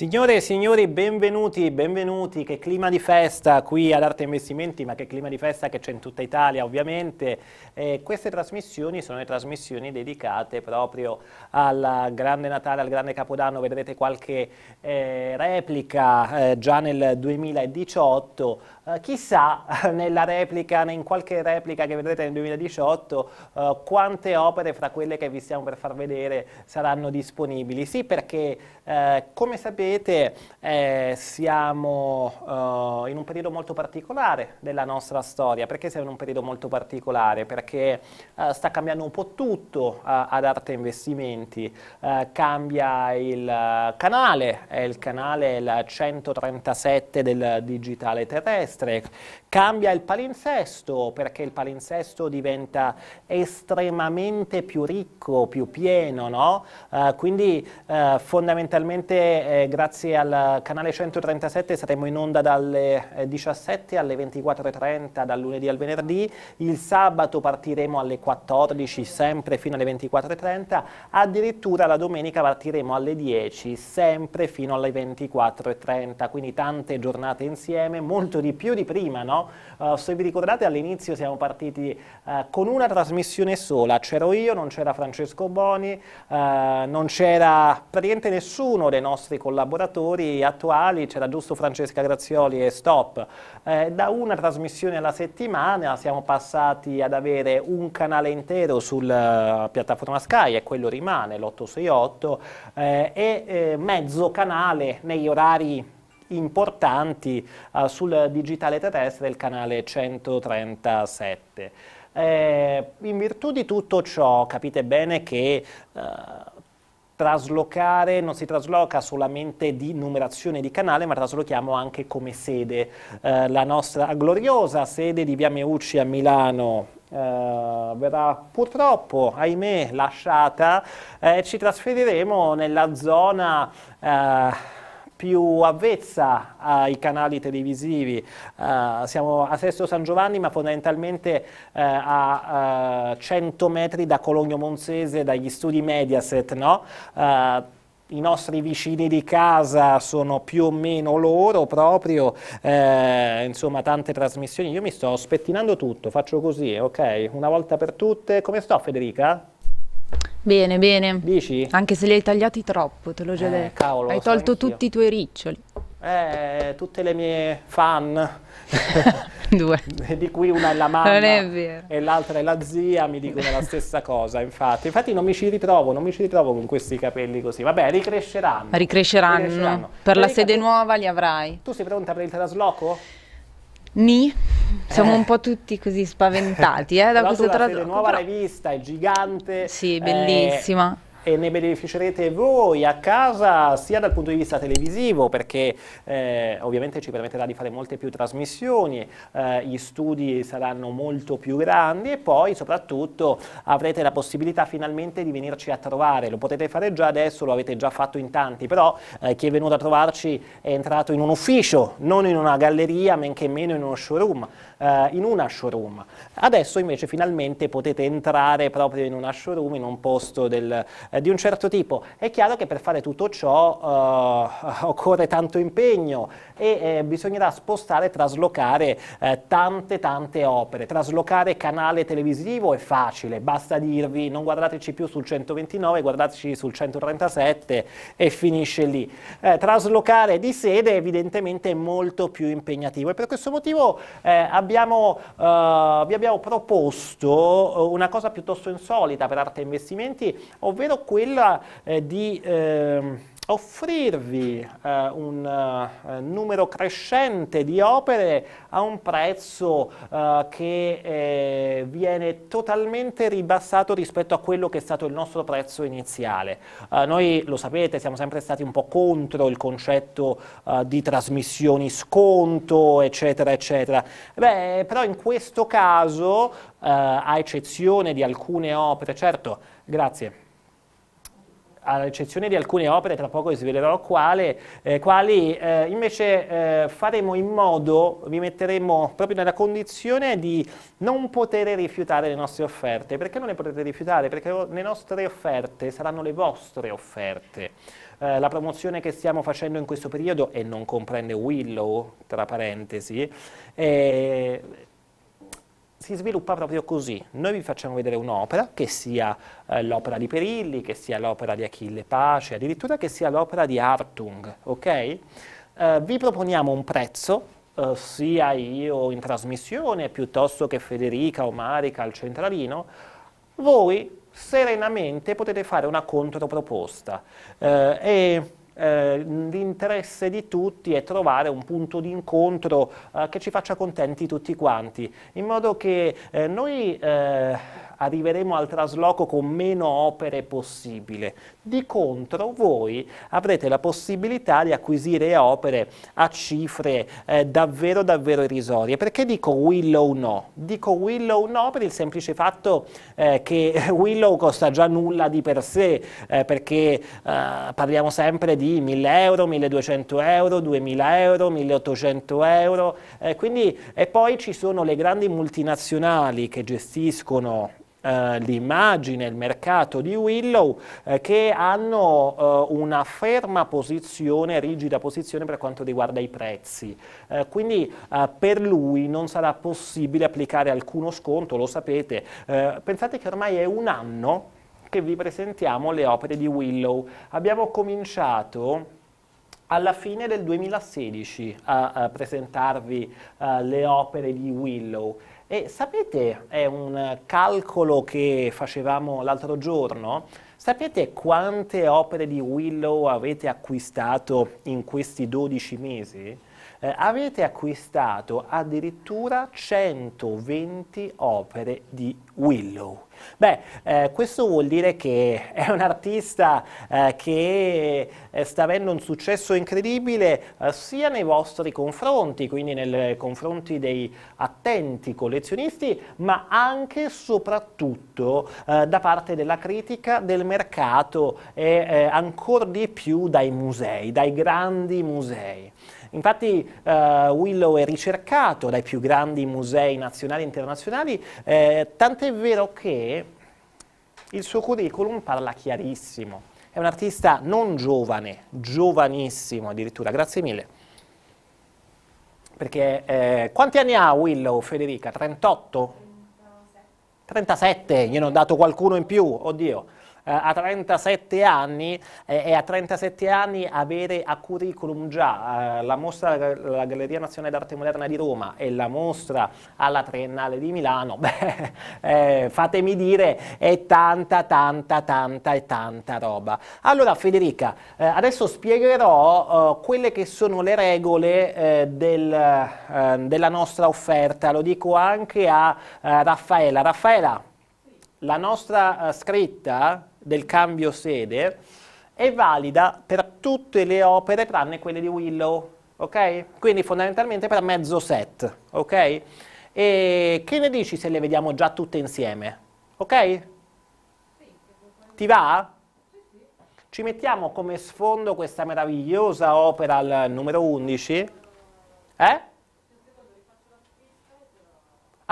Signore e signori, benvenuti, benvenuti, che clima di festa qui ad Arte Investimenti, ma che clima di festa che c'è in tutta Italia ovviamente. Eh, queste trasmissioni sono le trasmissioni dedicate proprio al grande Natale, al grande Capodanno, vedrete qualche eh, replica eh, già nel 2018 eh, chissà nella replica, in qualche replica che vedrete nel 2018, eh, quante opere fra quelle che vi stiamo per far vedere saranno disponibili. Sì, perché eh, come sapete eh, siamo eh, in un periodo molto particolare della nostra storia. Perché siamo in un periodo molto particolare? Perché sta cambiando un po' tutto ad Arte Investimenti. cambia il canale, è il canale il 137 del digitale terrestre estreia. Cambia il palinsesto perché il palinsesto diventa estremamente più ricco, più pieno, no? eh, quindi eh, fondamentalmente eh, grazie al canale 137 saremo in onda dalle 17 eh, alle 24.30 dal lunedì al venerdì, il sabato partiremo alle 14 sempre fino alle 24.30, addirittura la domenica partiremo alle 10 sempre fino alle 24.30, quindi tante giornate insieme, molto di più di prima, no? Uh, se vi ricordate all'inizio siamo partiti uh, con una trasmissione sola, c'ero io, non c'era Francesco Boni, uh, non c'era praticamente nessuno dei nostri collaboratori attuali, c'era giusto Francesca Grazioli e Stop. da una trasmissione alla settimana siamo passati ad avere un canale intero sulla piattaforma Sky e quello rimane, l'868, e mezzo canale negli orari importanti eh, sul digitale terrestre, il canale 137. Eh, in virtù di tutto ciò capite bene che eh, traslocare non si trasloca solamente di numerazione di canale, ma traslochiamo anche come sede. Eh, la nostra gloriosa sede di Via Meucci a Milano eh, verrà purtroppo, ahimè, lasciata. Eh, ci trasferiremo nella zona eh, più avvezza ai canali televisivi. Uh, siamo a Sesto San Giovanni, ma fondamentalmente uh, a uh, eh, 100 metri da Cologno Monzese, dagli studi Mediaset, no? i nostri vicini di casa sono più o meno loro proprio, eh, insomma tante trasmissioni, io mi sto spettinando tutto, faccio così, ok? Una volta per tutte, come sto Federica? Bene, bene. Dici? Anche se li hai tagliati troppo, te lo già eh, Cavolo, hai tolto tutti i tuoi riccioli. Eh, tutte le mie fan. Due. di cui una è la mamma è vero. e l'altra è la zia, mi dicono la stessa cosa, infatti. Infatti non mi ci ritrovo, non mi ci ritrovo con questi capelli così. Vabbè, ricresceranno. Ricresceranno. ricresceranno. Per la sede nuova li avrai. Tu sei pronta per il trasloco? Ni, siamo eh. un po' tutti così spaventati eh, da questa traduzione. nuova però... rivista, il gigante. Sì, bellissima. Eh, e ne beneficerete voi a casa sia dal punto di vista televisivo perché eh, ovviamente ci permetterà di fare molte più trasmissioni, eh, gli studi saranno molto più grandi e poi soprattutto avrete la possibilità finalmente di venirci a trovare, lo potete fare già adesso, lo avete già fatto in tanti, però eh, chi è venuto a trovarci è entrato in un ufficio, non in una galleria, men che meno in uno showroom, eh, in una showroom. Adesso invece finalmente potete entrare proprio in una showroom, in un posto del eh, di un certo tipo. È chiaro che per fare tutto ciò eh, occorre tanto impegno e eh, bisognerà spostare, traslocare eh, tante tante opere. Traslocare canale televisivo è facile, basta dirvi non guardateci più sul 129, guardateci sul 137 e finisce lì. Eh, traslocare di sede evidentemente è molto più impegnativo e per questo motivo abbiamo, vi abbiamo proposto una cosa piuttosto insolita per arte investimenti, ovvero quella eh, di ehm, offrirvi eh, un eh, numero crescente di opere a un prezzo eh, che eh, viene totalmente ribassato rispetto a quello che è stato il nostro prezzo iniziale. Eh, noi lo sapete, siamo sempre stati un po' contro il concetto eh, di trasmissioni sconto, eccetera, eccetera. Beh, però in questo caso, a eccezione di alcune opere, certo, grazie ad eccezione di alcune opere, tra poco vi svelerò quale, eh, quali, eh, invece eh, faremo in modo, vi metteremo proprio nella condizione di non poter rifiutare le nostre offerte. Perché non le potete rifiutare? Perché le nostre offerte saranno le vostre offerte. Eh, la promozione che stiamo facendo in questo periodo, e non comprende Willow, tra parentesi, eh, si sviluppa proprio così. Noi vi facciamo vedere un'opera, che sia eh, l'opera di Perilli, che sia l'opera di Achille Pace, addirittura che sia l'opera di Hartung, ok? Eh, vi proponiamo un prezzo, eh, sia io in trasmissione, piuttosto che Federica o Marica al centralino, voi serenamente potete fare una controproposta. Eh, e eh, l'interesse di tutti è trovare un punto di incontro eh, che ci faccia contenti tutti quanti, in modo che eh, noi eh, arriveremo al trasloco con meno opere possibile. Di contro voi avrete la possibilità di acquisire opere a cifre eh, davvero davvero irrisorie. Perché dico Willow no? Dico Willow no per il semplice fatto eh, che Willow costa già nulla di per sé, eh, perché eh, parliamo sempre di 1000 euro, 1200 euro, 2000 euro, 1800 euro, eh, quindi, e poi ci sono le grandi multinazionali che gestiscono eh, l'immagine, il mercato di Willow eh, che hanno eh, una ferma posizione, rigida posizione per quanto riguarda i prezzi. Eh, quindi eh, per lui non sarà possibile applicare alcuno sconto, lo sapete. pensate che ormai è un anno che vi presentiamo le opere di Willow. Abbiamo cominciato alla fine del 2016 a, a presentarvi uh, le opere di Willow e sapete, è un calcolo che facevamo l'altro giorno, sapete quante opere di Willow avete acquistato in questi 12 mesi? Eh, avete acquistato addirittura 120 opere di Willow. Beh, eh, questo vuol dire che è un artista eh, che eh, sta avendo un successo incredibile eh, sia nei vostri confronti, quindi nei confronti dei attenti collezionisti, ma anche e soprattutto eh, da parte della critica, del mercato e eh, ancora di più dai musei, dai grandi musei. Infatti eh, Willow è ricercato dai più grandi musei nazionali e internazionali, eh, tant'è vero che il suo curriculum parla chiarissimo. È un artista non giovane, giovanissimo addirittura. Grazie mille. Perché eh, quanti anni ha Willow, Federica? 38? 37, gliene ho dato qualcuno in più, oddio. Eh, a 37 anni eh, e a 37 anni avere a curriculum già eh, la mostra alla Galleria Nazionale d'Arte Moderna di Roma e la mostra alla Triennale di Milano, beh, eh, fatemi dire, è tanta, tanta, tanta e tanta roba. Allora Federica, eh, adesso spiegherò eh, quelle che sono le regole del, della nostra offerta, lo dico anche a Raffaella. Raffaella, la nostra scritta del cambio sede è valida per tutte le opere tranne quelle di Willow, ok? Quindi fondamentalmente per mezzo set, ok? E che ne dici se le vediamo già tutte insieme? Ok? Ti va? Ci mettiamo come sfondo questa meravigliosa opera al numero 11? Eh?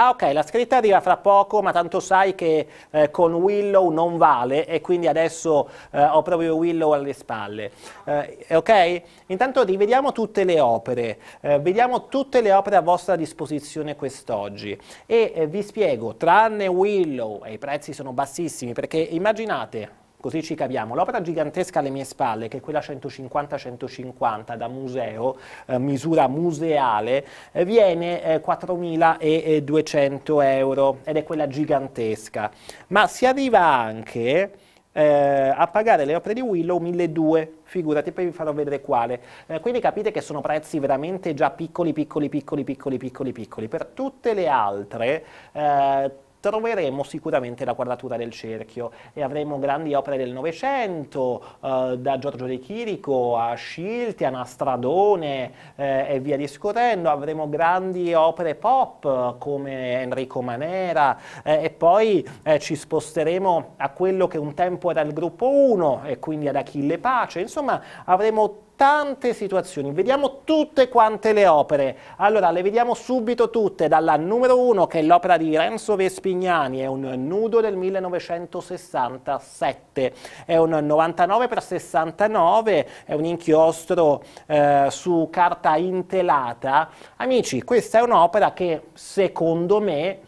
ah ok, la scritta arriva fra poco, ma tanto sai che eh, con Willow non vale e quindi adesso eh, ho proprio Willow alle spalle. Eh, ok? Intanto rivediamo tutte le opere, eh, vediamo tutte le opere a vostra disposizione quest'oggi e eh, vi spiego, tranne Willow, e i prezzi sono bassissimi, perché immaginate Così ci capiamo. L'opera gigantesca alle mie spalle, che è quella 150-150 da museo, eh, misura museale, eh, viene eh, 4.200 euro ed è quella gigantesca. Ma si arriva anche eh, a pagare le opere di Willow 1.200 figurati, poi vi farò vedere quale. Eh, quindi capite che sono prezzi veramente già piccoli, piccoli, piccoli, piccoli, piccoli, piccoli. Per tutte le altre eh, troveremo sicuramente la quadratura del cerchio e avremo grandi opere del Novecento, eh, da Giorgio De Chirico a Scilti, a Nastradone eh, e via discorrendo, avremo grandi opere pop come Enrico Manera eh, e poi eh, ci sposteremo a quello che un tempo era il gruppo 1 e quindi ad Achille Pace, insomma avremo tante situazioni, vediamo tutte quante le opere. Allora, le vediamo subito tutte, dalla numero 1 che è l'opera di Renzo Vespignani, è un nudo del 1967, è un 99 x 69, è un inchiostro eh, su carta intelata. Amici, questa è un'opera che secondo me,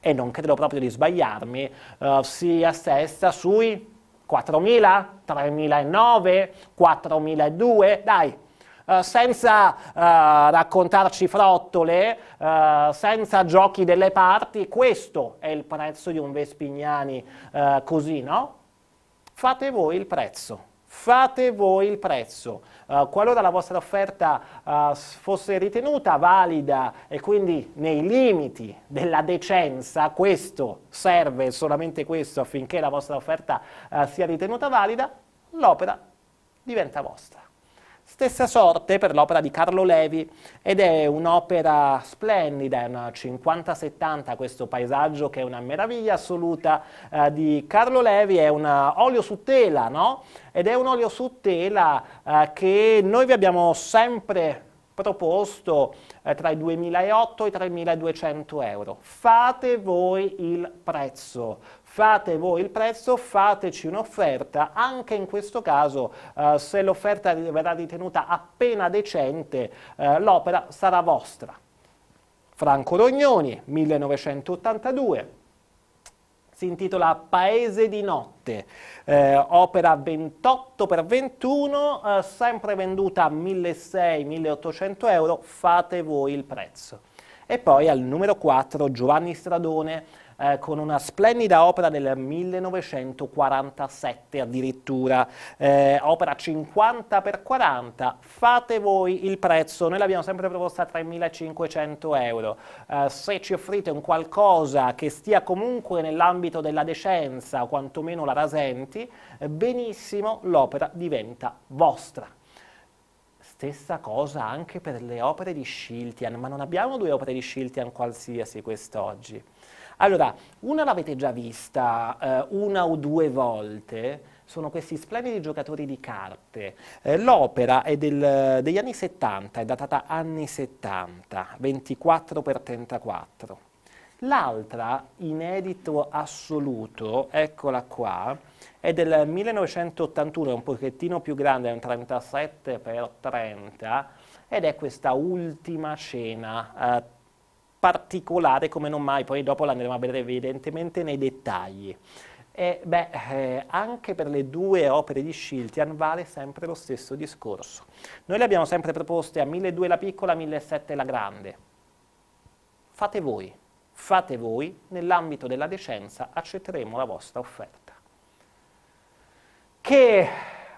e non credo proprio di sbagliarmi, eh, si assesta sui 4.000, 3.009, 4.002, dai, Uh, senza uh, raccontarci frottole, uh, senza giochi delle parti, questo è il prezzo di un Vespignani così, no? Fate voi il prezzo fate voi il prezzo. Uh, qualora la vostra offerta uh, fosse ritenuta valida e quindi nei limiti della decenza, questo serve solamente questo affinché la vostra offerta uh, sia ritenuta valida, l'opera diventa vostra. Stessa sorte per l'opera di Carlo Levi ed è un'opera splendida, è una 50-70 questo paesaggio che è una meraviglia assoluta eh, di Carlo Levi, è un olio su tela, no? Ed è un olio su tela eh, che noi vi abbiamo sempre proposto eh, tra i 2.800 e i 3.200 euro. Fate voi il prezzo, fate voi il prezzo, fateci un'offerta, anche in questo caso eh, se l'offerta verrà ritenuta appena decente eh, l'opera sarà vostra. Franco Rognoni, 1982, si intitola Paese di notte, eh, opera 28x21, eh, sempre venduta a 1600-1800 euro, fate voi il prezzo. E poi al numero 4 Giovanni Stradone, eh, con una splendida opera del 1947 addirittura, eh, opera 50x40, fate voi il prezzo, noi l'abbiamo sempre proposta a 3.500 euro, eh, se ci offrite un qualcosa che stia comunque nell'ambito della decenza o quantomeno la rasenti, eh, benissimo l'opera diventa vostra. Stessa cosa anche per le opere di Schiltian, ma non abbiamo due opere di Schiltian qualsiasi quest'oggi. Allora, una l'avete già vista eh, una o due volte, sono questi splendidi giocatori di carte. Eh, l'opera è del, degli anni 70, è datata anni 70, 24 x 34. L'altra, inedito assoluto, eccola qua, è del 1981, è un pochettino più grande, è un 37 x 30, ed è questa ultima cena eh, particolare come non mai, poi dopo l'andremo a vedere evidentemente nei dettagli. E beh, eh, anche per le due opere di Schiltian vale sempre lo stesso discorso. Noi le abbiamo sempre proposte a 1.200 la piccola, 1.700 la grande. Fate voi, fate voi, nell'ambito della decenza accetteremo la vostra offerta. Che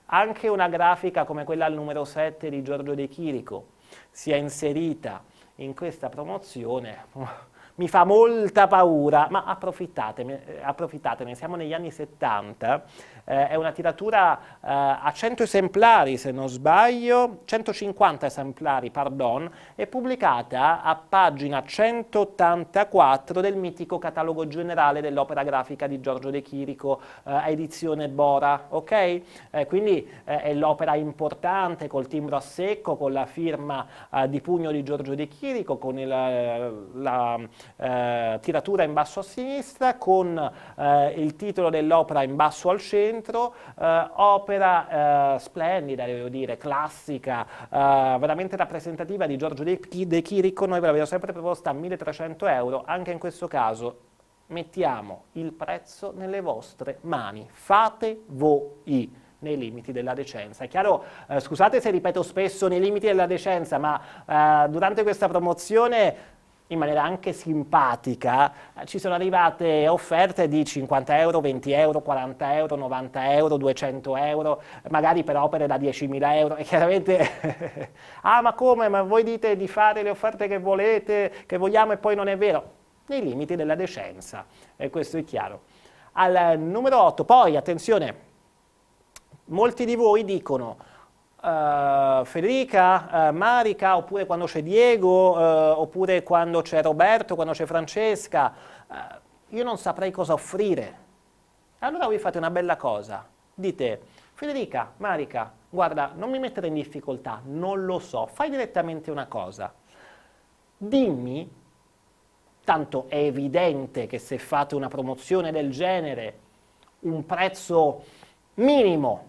anche una grafica come quella al numero 7 di Giorgio De Chirico sia inserita in questa promozione mi fa molta paura, ma approfittatene, eh, approfittatene, siamo negli anni 70, eh, è una tiratura eh, a 100 esemplari se non sbaglio, 150 esemplari pardon, è pubblicata a pagina 184 del mitico catalogo generale dell'opera grafica di Giorgio De Chirico, eh, edizione Bora, ok? Eh, quindi eh, è l'opera importante col timbro a secco, con la firma eh, di pugno di Giorgio De Chirico, con il, la tiratura in basso a sinistra, con il titolo dell'opera in basso al centro, dentro, eh, opera eh, splendida, devo dire, classica, eh, veramente rappresentativa di Giorgio De, De Chirico, noi ve l'avevo sempre proposta a 1300 euro, anche in questo caso mettiamo il prezzo nelle vostre mani, fate voi nei limiti della decenza. È chiaro, eh, scusate se ripeto spesso nei limiti della decenza, ma eh, durante questa promozione in maniera anche simpatica, eh, ci sono arrivate offerte di 50 euro, 20 euro, 40 euro, 90 euro, 200 euro, magari per opere da 10.000 euro e chiaramente, ah ma come, ma voi dite di fare le offerte che volete, che vogliamo e poi non è vero, nei limiti della decenza, e questo è chiaro. Al numero 8, poi attenzione, molti di voi dicono eh, Federica, uh, Marica, oppure quando c'è Diego, uh, oppure quando c'è Roberto, quando c'è Francesca. io non saprei cosa offrire. Allora voi fate una bella cosa. Dite, Federica, Marica, guarda, non mi mettere in difficoltà, non lo so, fai direttamente una cosa. Dimmi, tanto è evidente che se fate una promozione del genere, un prezzo minimo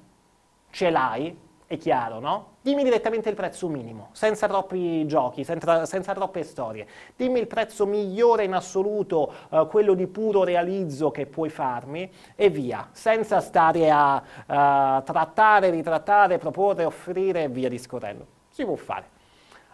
ce l'hai, è chiaro, no? Dimmi direttamente il prezzo minimo, senza troppi giochi, senza, senza troppe storie. Dimmi il prezzo migliore in assoluto, eh, quello di puro realizzo che puoi farmi e via, senza stare a eh, trattare, ritrattare, proporre, offrire e via discorrendo. Si può fare.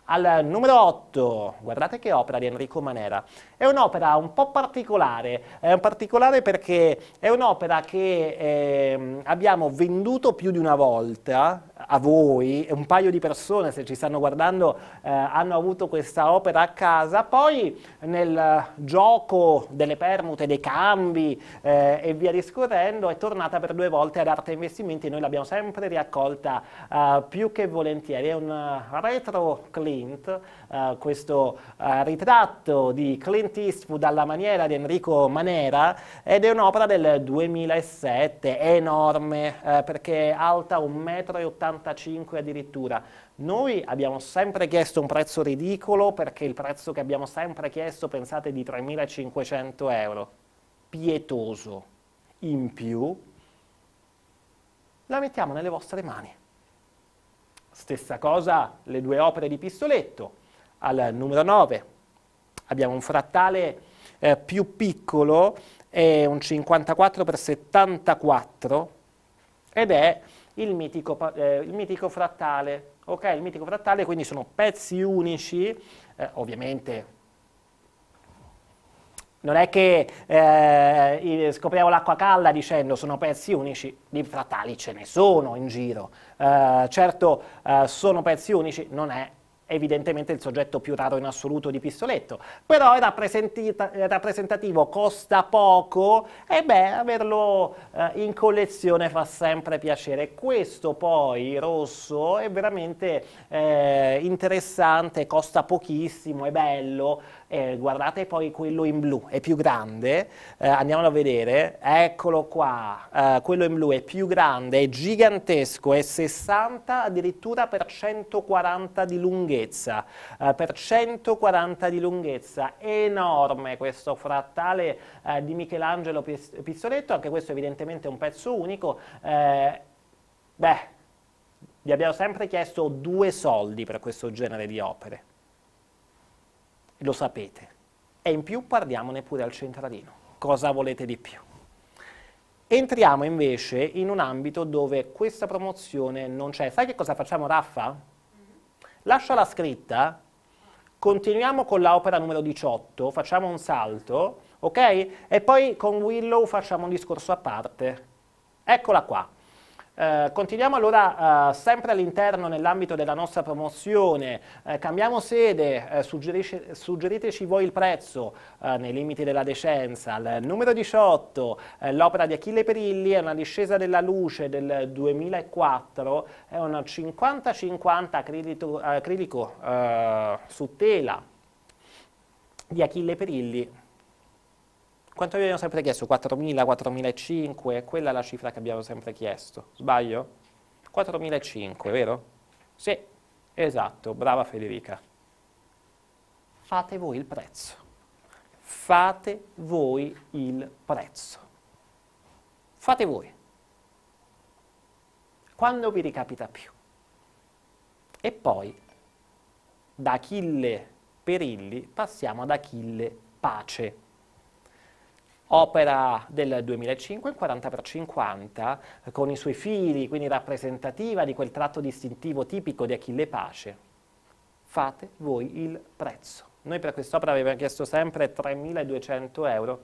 Al numero 8, guardate che opera di Enrico Manera. È un'opera un po' particolare, è un particolare perché è un'opera che eh, abbiamo venduto più di una volta a voi, un paio di persone se ci stanno guardando eh, hanno avuto questa opera a casa, poi nel eh, gioco delle permute, dei cambi eh, e via discorrendo è tornata per due volte ad Arte Investimenti, noi l'abbiamo sempre riaccolta eh, più che volentieri, è un eh, retro Clint eh, questo uh, ritratto di Clint Eastwood alla maniera di Enrico Manera ed è un'opera del 2007, enorme, uh, perché è alta 1,85 m addirittura. Noi abbiamo sempre chiesto un prezzo ridicolo perché il prezzo che abbiamo sempre chiesto, pensate, è di 3.500 euro. Pietoso. In più, la mettiamo nelle vostre mani. Stessa cosa le due opere di Pistoletto al numero 9. Abbiamo un frattale eh, più piccolo, è un 54 per 74 ed è il mitico, eh, il mitico frattale. Ok, Il mitico frattale quindi sono pezzi unici, eh, ovviamente non è che eh, scopriamo l'acqua calda dicendo sono pezzi unici, di frattali ce ne sono in giro. Eh, certo eh, sono pezzi unici, non è evidentemente il soggetto più raro in assoluto di Pistoletto, però è rappresentativo, costa poco e beh, averlo eh, in collezione fa sempre piacere. Questo poi rosso è veramente eh, interessante, costa pochissimo, è bello, eh, guardate poi quello in blu, è più grande, eh, andiamolo a vedere, eccolo qua, eh, quello in blu è più grande, è gigantesco, è 60 addirittura per 140 di lunghezza, eh, per 140 di lunghezza, enorme questo frattale eh, di Michelangelo Pistoletto, anche questo evidentemente è un pezzo unico, eh, beh, vi abbiamo sempre chiesto due soldi per questo genere di opere lo sapete. E in più parliamone pure al centralino. Cosa volete di più? Entriamo invece in un ambito dove questa promozione non c'è. Sai che cosa facciamo, Raffa? Mm-hmm. Lascia la scritta, continuiamo con l'opera numero 18, facciamo un salto, ok? E poi con Willow facciamo un discorso a parte. Eccola qua. Eh, continuiamo allora eh, sempre all'interno nell'ambito della nostra promozione, eh, cambiamo sede, eh, suggeriteci voi il prezzo eh, nei limiti della decenza, il numero 18, l'opera di Achille Perilli è una discesa della luce del 2004, è un 50-50 acrilico, acrilico su tela di Achille Perilli quanto abbiamo sempre chiesto? 4.000, 4.500? Quella è la cifra che abbiamo sempre chiesto. Sbaglio? 4.500, vero? Sì, esatto, brava Federica. Fate voi il prezzo. Fate voi il prezzo. Fate voi. Quando vi ricapita più. E poi, da Achille Perilli, passiamo ad Achille Pace opera del 2005, 40 x 50, con i suoi fili, quindi rappresentativa di quel tratto distintivo tipico di Achille Pace. Fate voi il prezzo. Noi per quest'opera avevamo chiesto sempre 3.200 euro,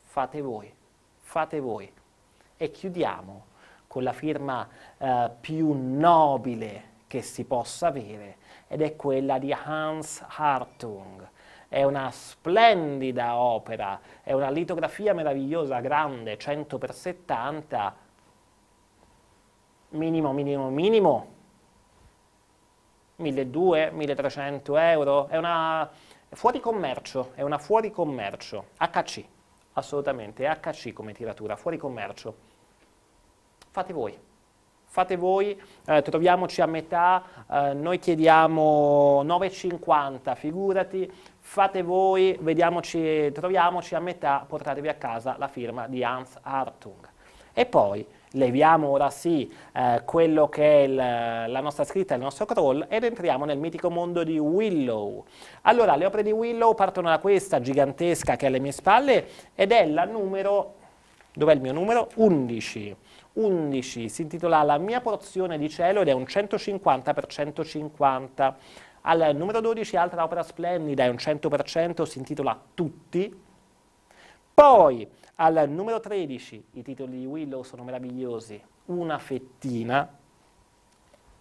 fate voi, fate voi. E chiudiamo con la firma eh, più nobile che si possa avere, ed è quella di Hans Hartung, è una splendida opera, è una litografia meravigliosa, grande, 100 x 70, minimo, minimo, minimo, 1200, 1300 euro, è una fuori commercio, è una fuori commercio, HC, assolutamente, è HC come tiratura, fuori commercio. Fate voi fate voi, eh, troviamoci a metà, eh, noi chiediamo 9,50, figurati, fate voi, vediamoci, troviamoci a metà, portatevi a casa la firma di Hans Hartung. E poi leviamo ora sì eh, quello che è il, la nostra scritta, il nostro crawl ed entriamo nel mitico mondo di Willow. Allora, le opere di Willow partono da questa gigantesca che è alle mie spalle ed è la numero, dov'è il mio numero? 11. 11 si intitola La mia porzione di cielo ed è un 150 x 150 al numero 12, altra opera splendida, è un 100%, si intitola Tutti. Poi, al numero 13, i titoli di Willow sono meravigliosi, Una fettina,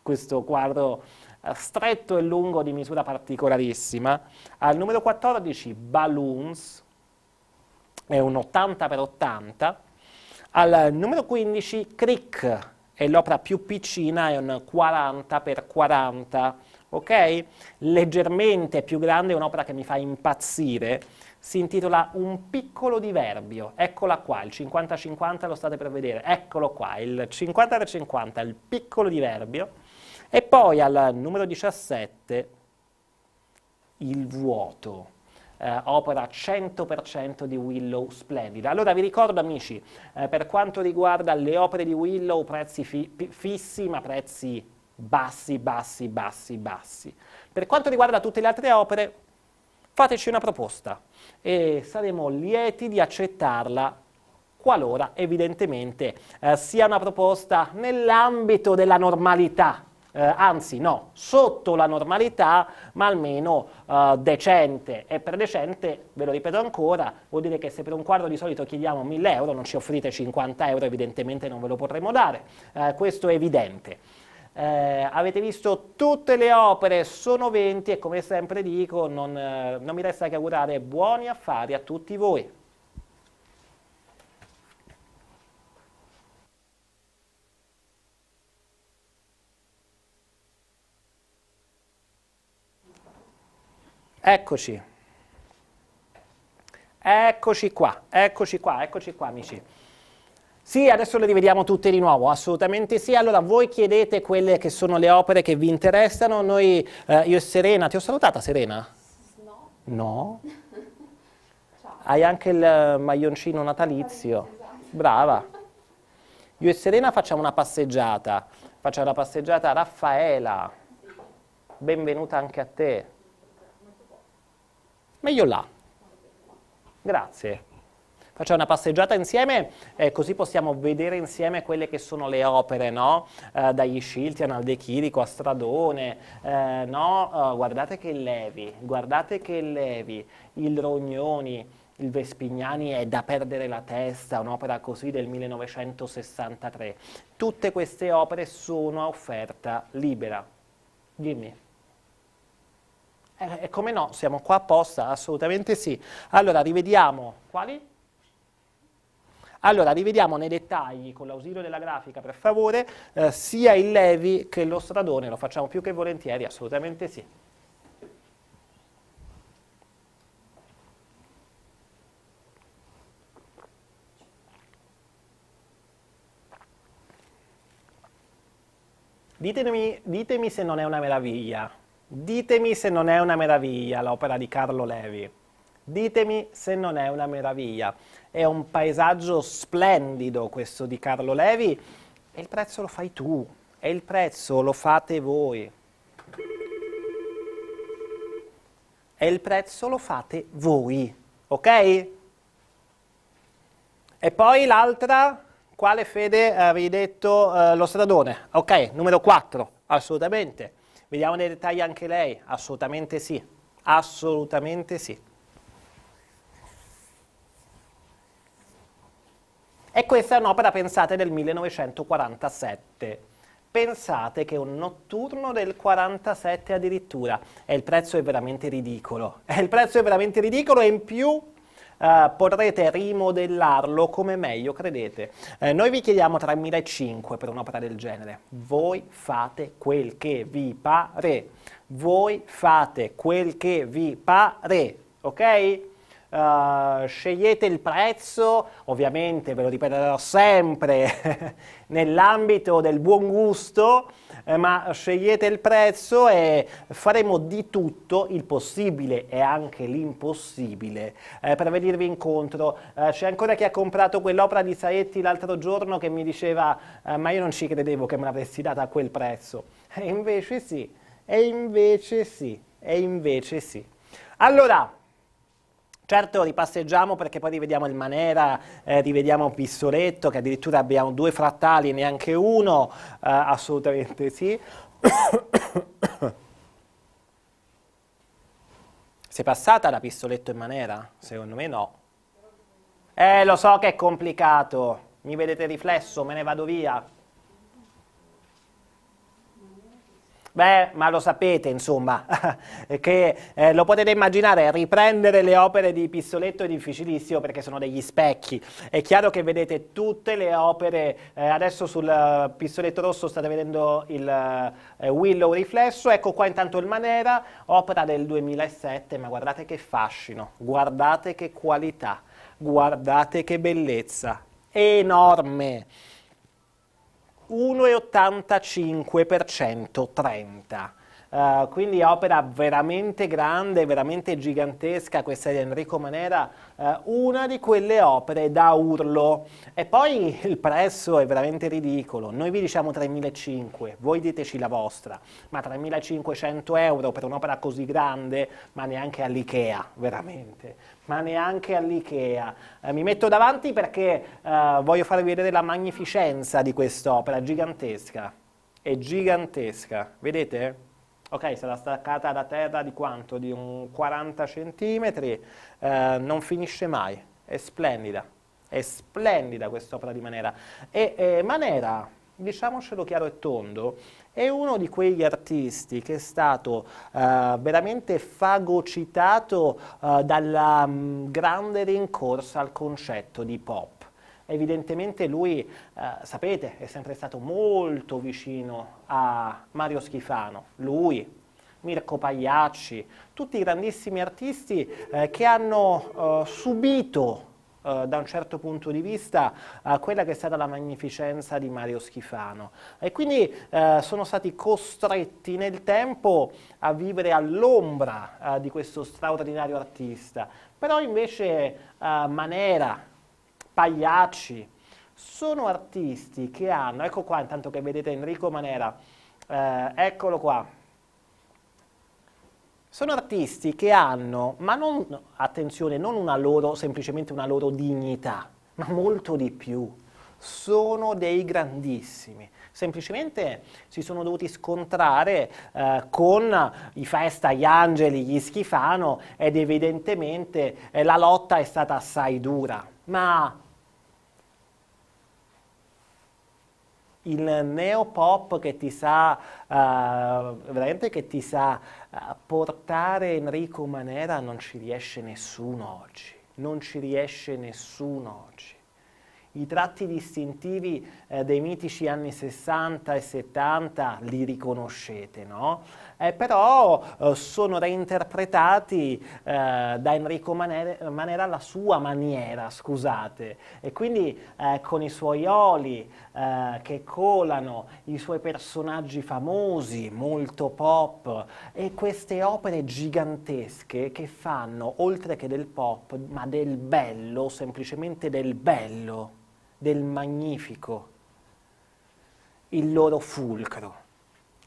questo quadro eh, stretto e lungo di misura particolarissima. Al numero 14, Balloons, è un 80x80. Al numero 15, Crick, è l'opera più piccina, è un 40x40 ok? Leggermente più grande, un'opera che mi fa impazzire, si intitola Un piccolo diverbio, eccola qua, il 50-50 lo state per vedere, eccolo qua, il 50-50, il piccolo diverbio, e poi al numero 17 Il vuoto. Eh, opera 100% di Willow splendida. Allora vi ricordo amici, eh, per quanto riguarda le opere di Willow, prezzi fi- fissi ma prezzi bassi, bassi, bassi, bassi. Per quanto riguarda tutte le altre opere, fateci una proposta e saremo lieti di accettarla qualora evidentemente eh, sia una proposta nell'ambito della normalità, eh, anzi no, sotto la normalità, ma almeno eh, decente. E per decente, ve lo ripeto ancora, vuol dire che se per un quadro di solito chiediamo 1000 euro, non ci offrite 50 euro, evidentemente non ve lo potremo dare. Eh, questo è evidente. Eh, avete visto tutte le opere, sono 20 e come sempre dico non, eh, non mi resta che augurare buoni affari a tutti voi. Eccoci. Eccoci qua, eccoci qua, eccoci qua amici. Sì, adesso le rivediamo tutte di nuovo, assolutamente sì. Allora voi chiedete quelle che sono le opere che vi interessano, noi, eh, io e Serena, ti ho salutata Serena? No. No? Hai anche il maglioncino natalizio. Esatto. Brava. Io e Serena facciamo una passeggiata, facciamo una passeggiata a Raffaela. Benvenuta anche a te. Meglio là. Grazie facciamo una passeggiata insieme, eh, così possiamo vedere insieme quelle che sono le opere, no? eh, dagli Sciltian al De Chirico a Stradone, eh, no? Eh, guardate che Levi, guardate che Levi, il Rognoni, il Vespignani è da perdere la testa, un'opera così del 1963. Tutte queste opere sono a offerta libera. Dimmi. E eh, eh, come no, siamo qua apposta, assolutamente sì. Allora, rivediamo. Quali? Allora, rivediamo nei dettagli con l'ausilio della grafica, per favore, eh, sia il Levi che lo Stradone, lo facciamo più che volentieri, assolutamente sì. Ditemi, ditemi, se non è una meraviglia, ditemi se non è una meraviglia l'opera di Carlo Levi, ditemi se non è una meraviglia è un paesaggio splendido questo di Carlo Levi e il prezzo lo fai tu, e il prezzo lo fate voi. E il prezzo lo fate voi, ok? E poi l'altra, quale fede avevi detto eh, lo stradone? Ok, numero 4, assolutamente. Vediamo nei dettagli anche lei, assolutamente sì, assolutamente sì. E questa è un'opera, pensate, del 1947. Pensate che è un notturno del 47 addirittura. E il prezzo è veramente ridicolo. E il prezzo è veramente ridicolo e in più Uh, potrete rimodellarlo come meglio credete. Eh, noi vi chiediamo 3.500 per un'opera del genere. Voi fate quel che vi pare. Voi fate quel che vi pare, ok? Uh, scegliete il prezzo, ovviamente ve lo ripeterò sempre nell'ambito del buon gusto, eh, ma scegliete il prezzo e faremo di tutto il possibile e anche l'impossibile eh, per venirvi incontro. Eh, c'è ancora chi ha comprato quell'opera di Saetti l'altro giorno che mi diceva eh, ma io non ci credevo che me l'avresti data a quel prezzo. E invece sì, e invece sì, e invece sì. Allora, Certo ripasseggiamo perché poi rivediamo il Manera, eh, rivediamo Pistoletto, che addirittura abbiamo due frattali e neanche uno, eh, assolutamente sì. Sei passata da Pistoletto in Manera? Secondo me no. Eh, lo so che è complicato. Mi vedete riflesso, me ne vado via. Beh, ma lo sapete, insomma, che eh, lo potete immaginare, riprendere le opere di Pistoletto è difficilissimo perché sono degli specchi. È chiaro che vedete tutte le opere, eh, adesso sul eh, Pistoletto Rosso state vedendo il eh, Willow riflesso, ecco qua intanto il Manera, opera del 2007, ma guardate che fascino, guardate che qualità, guardate che bellezza, enorme. 1,85% 30%. Uh, quindi opera veramente grande, veramente gigantesca questa di Enrico Manera, uh, una di quelle opere da urlo. E poi il prezzo è veramente ridicolo, noi vi diciamo 3.500, voi diteci la vostra, ma 3.500 euro per un'opera così grande, ma neanche all'Ikea, veramente ma neanche all'IKEA. Eh, mi metto davanti perché eh, voglio farvi vedere la magnificenza di quest'opera gigantesca. È gigantesca, vedete? Ok, sarà staccata da terra di quanto? Di un 40 cm, eh, non finisce mai, è splendida, è splendida quest'opera di Manera. E eh, Manera, diciamocelo chiaro e tondo, è uno di quegli artisti che è stato eh, veramente fagocitato eh, dalla mh, mm, grande rincorsa al concetto di pop. Evidentemente lui, eh, sapete, è sempre stato molto vicino a Mario Schifano, lui, Mirko Pagliacci, tutti i grandissimi artisti eh, che hanno eh, subito eh, da un certo punto di vista a quella che è stata la magnificenza di Mario Schifano e quindi eh, sono stati costretti nel tempo a vivere all'ombra eh, di questo straordinario artista però invece eh, Manera, Pagliacci sono artisti che hanno, ecco qua intanto che vedete Enrico Manera eh, eccolo qua sono artisti che hanno, ma non, attenzione, non una loro, semplicemente una loro dignità, ma molto di più. Sono dei grandissimi semplicemente si sono dovuti scontrare eh, con i Festa, gli Angeli, gli Schifano ed evidentemente eh, la lotta è stata assai dura. Ma il neopop che ti sa, uh, veramente che ti sa uh, portare Enrico Manera non ci riesce nessuno oggi, non ci riesce nessuno oggi. I tratti distintivi eh, dei mitici anni 60 e 70 li riconoscete, no? eh, però eh, sono reinterpretati eh, da Enrico Manera, Manera, alla sua maniera, scusate, e quindi eh, con i suoi oli eh, che colano i suoi personaggi famosi, molto pop, e queste opere gigantesche che fanno, oltre che del pop, ma del bello, semplicemente del bello, del magnifico il loro fulcro.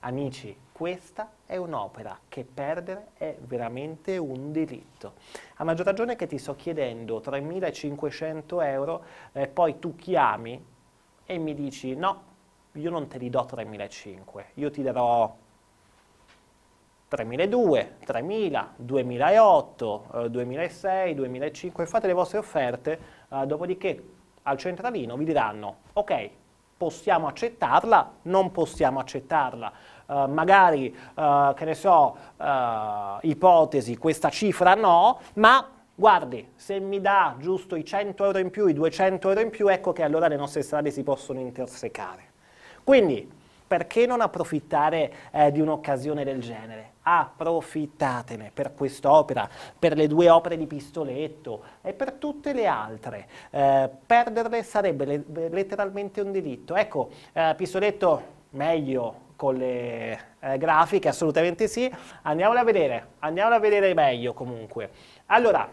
Amici, questa è un'opera che perdere è veramente un delitto. A maggior ragione che ti sto chiedendo 3.500 euro, eh, poi tu chiami e mi dici no, io non te li do 3.500, io ti darò 3.200, 3.000, 2.008, 2.006, 2.005, fate le vostre offerte, eh, dopodiché al centralino vi diranno ok, possiamo accettarla, non possiamo accettarla eh, magari, eh, che ne so, eh, ipotesi, questa cifra no, ma guardi, se mi dà giusto i 100 euro in più, i 200 euro in più, ecco che allora le nostre strade si possono intersecare. Quindi, perché non approfittare eh, di un'occasione del genere? Approfittatene per quest'opera, per le due opere di Pistoletto e per tutte le altre. Eh, perderle sarebbe le letteralmente un delitto. Ecco, eh, Pistoletto meglio con le eh, grafiche, assolutamente sì. Andiamola a vedere, andiamola a vedere meglio comunque. Allora,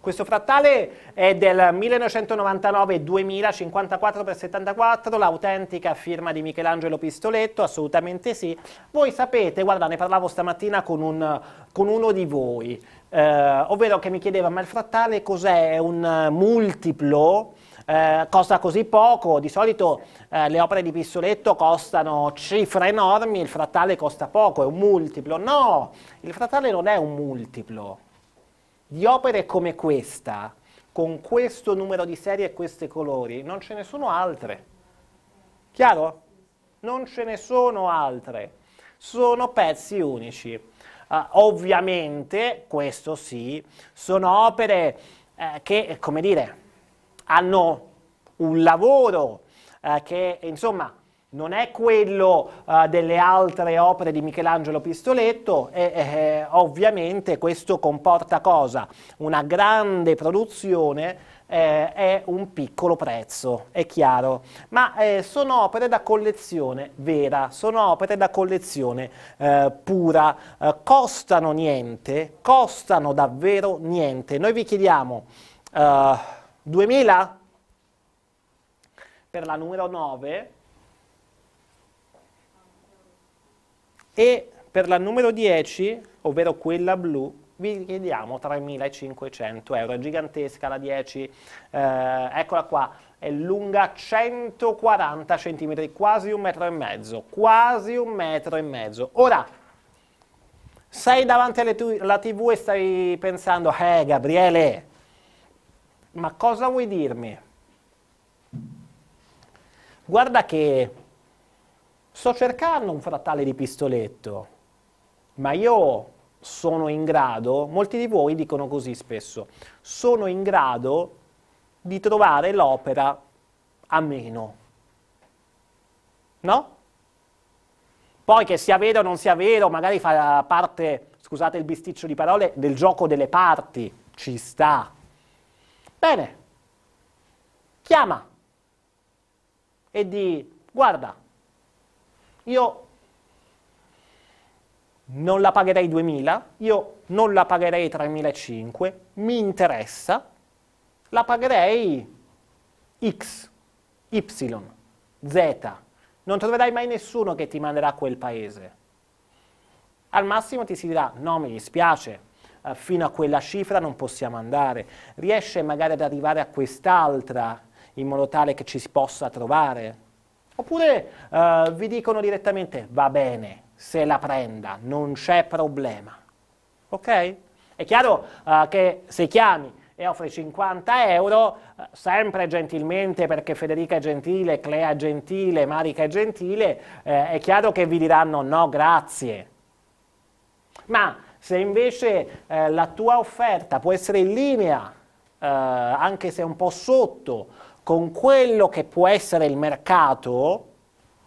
questo frattale è del 1999-2000, 54x74, l'autentica firma di Michelangelo Pistoletto, assolutamente sì. Voi sapete, guarda, ne parlavo stamattina con, un, con uno di voi, eh, ovvero che mi chiedeva, ma il frattale cos'è? È un multiplo? eh, costa così poco, di solito eh, le opere di Pissoletto costano cifre enormi, il frattale costa poco, è un multiplo. No, il frattale non è un multiplo. Di opere come questa, con questo numero di serie e questi colori, non ce ne sono altre. Chiaro? Non ce ne sono altre. Sono pezzi unici. Uh, ovviamente, questo sì, sono opere eh, che, come dire, hanno un lavoro eh, che insomma non è quello eh, delle altre opere di Michelangelo Pistoletto e, e ovviamente questo comporta cosa? Una grande produzione eh, è un piccolo prezzo, è chiaro, ma eh, sono opere da collezione vera, sono opere da collezione eh, pura, eh, costano niente, costano davvero niente. Noi vi chiediamo... Eh, 2000? Per la numero 9 e per la numero 10, ovvero quella blu, vi chiediamo 3.500 euro, è gigantesca la 10, eh, eccola qua, è lunga 140 cm, quasi un metro e mezzo, quasi un metro e mezzo. Ora, sei davanti alla tv e stai pensando, eh Gabriele, ma cosa vuoi dirmi? Guarda che sto cercando un frattale di pistoletto, ma io sono in grado, molti di voi dicono così spesso, sono in grado di trovare l'opera a meno. No? Poi che sia vero o non sia vero, magari fa parte, scusate il bisticcio di parole, del gioco delle parti, ci sta, Bene, chiama e di guarda, io non la pagherei 2.000, io non la pagherei 3.500, mi interessa, la pagherei X, Y, Z. Non troverai mai nessuno che ti manderà a quel paese. Al massimo ti si dirà, no, mi dispiace, eh, fino a quella cifra non possiamo andare, riesce magari ad arrivare a quest'altra in modo tale che ci si possa trovare? Oppure eh, vi dicono direttamente va bene, se la prenda, non c'è problema. Ok? È chiaro eh, che se chiami e offri 50 euro, eh, sempre gentilmente perché Federica è gentile, Clea è gentile, Marica è gentile, eh, è chiaro che vi diranno no grazie. Ma se invece eh, la tua offerta può essere in linea, eh, anche se un po' sotto, con quello che può essere il mercato,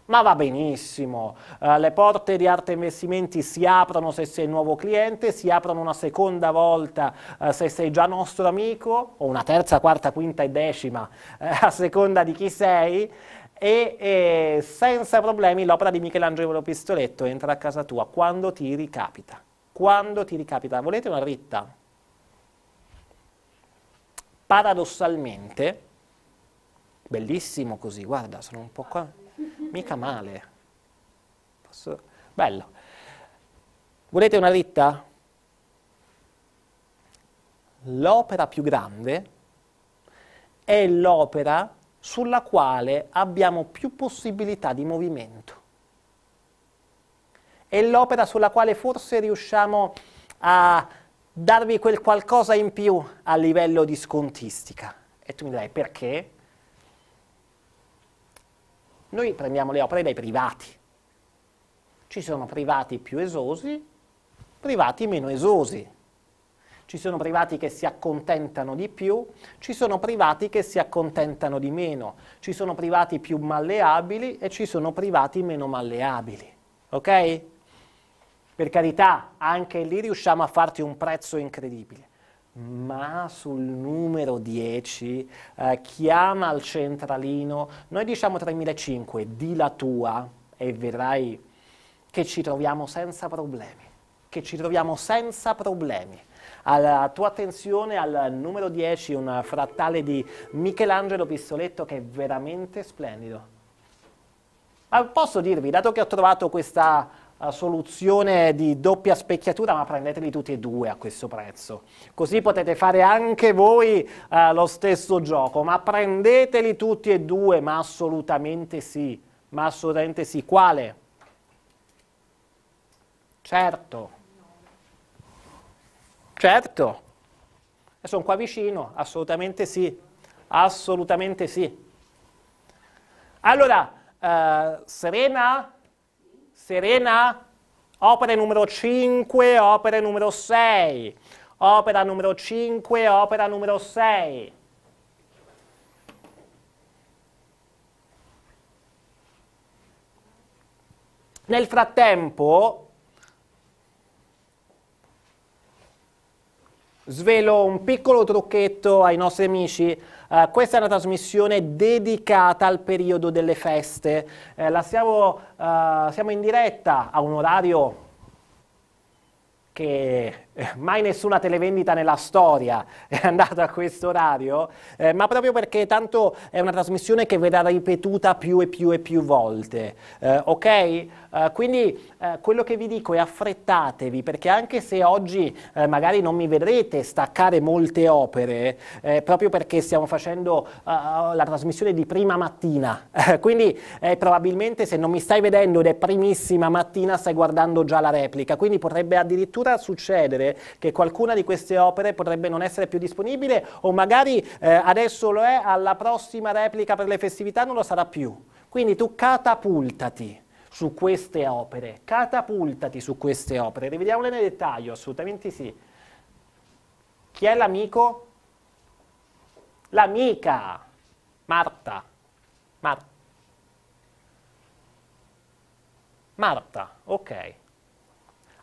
ma va benissimo, uh, le porte di arte investimenti si aprono se sei nuovo cliente, si aprono una seconda volta uh, se sei già nostro amico, o una terza, quarta, quinta e decima, uh, a seconda di chi sei, e, e senza problemi l'opera di Michelangelo Pistoletto entra a casa tua quando ti ricapita quando ti ricapita, volete una ritta? Paradossalmente, bellissimo così, guarda, sono un po' qua, mica male. Posso, bello. Volete una ritta? L'opera più grande è l'opera sulla quale abbiamo più possibilità di movimento è l'opera sulla quale forse riusciamo a darvi quel qualcosa in più a livello di scontistica. E tu mi dirai perché? Noi prendiamo le opere dai privati. Ci sono privati più esosi, privati meno esosi. Ci sono privati che si accontentano di più, ci sono privati che si accontentano di meno, ci sono privati più malleabili e ci sono privati meno malleabili. Ok? Per carità, anche lì riusciamo a farti un prezzo incredibile. Ma sul numero 10 eh, chiama al centralino, noi diciamo 3.500, di la tua e vedrai che ci troviamo senza problemi, che ci troviamo senza problemi. Alla tua attenzione al numero 10, un frattale di Michelangelo Pistoletto che è veramente splendido. Ma posso dirvi, dato che ho trovato questa soluzione di doppia specchiatura, ma prendeteli tutti e due a questo prezzo. Così potete fare anche voi eh, lo stesso gioco, ma prendeteli tutti e due, ma assolutamente sì, ma assolutamente sì. Quale? Certo. Certo. E eh, sono qua vicino, assolutamente sì, assolutamente sì. Allora, eh, Serena Serena, opere numero 5, opere numero 6. Opera numero 5, opera numero 6. Nel frattempo svelo un piccolo trucchetto ai nostri amici Uh, questa è una trasmissione dedicata al periodo delle feste. Eh, siamo, uh, eh, siamo in diretta a un orario che eh, mai nessuna televendita nella storia è andata a questo orario, eh, ma proprio perché tanto è una trasmissione che verrà ripetuta più e più e più volte, eh, ok? Eh, quindi eh, quello che vi dico è affrettatevi, perché anche se oggi magari non mi vedrete staccare molte opere, proprio perché stiamo facendo la trasmissione di prima mattina, quindi probabilmente se non mi stai vedendo ed è primissima mattina stai guardando già la replica, quindi potrebbe addirittura succedere dire che qualcuna di queste opere potrebbe non essere più disponibile o magari eh, adesso lo è, alla prossima replica per le festività non lo sarà più. Quindi tu catapultati su queste opere, catapultati su queste opere, rivediamole nel dettaglio, assolutamente sì. Chi è l'amico? L'amica, Marta. Mar- Marta, ok.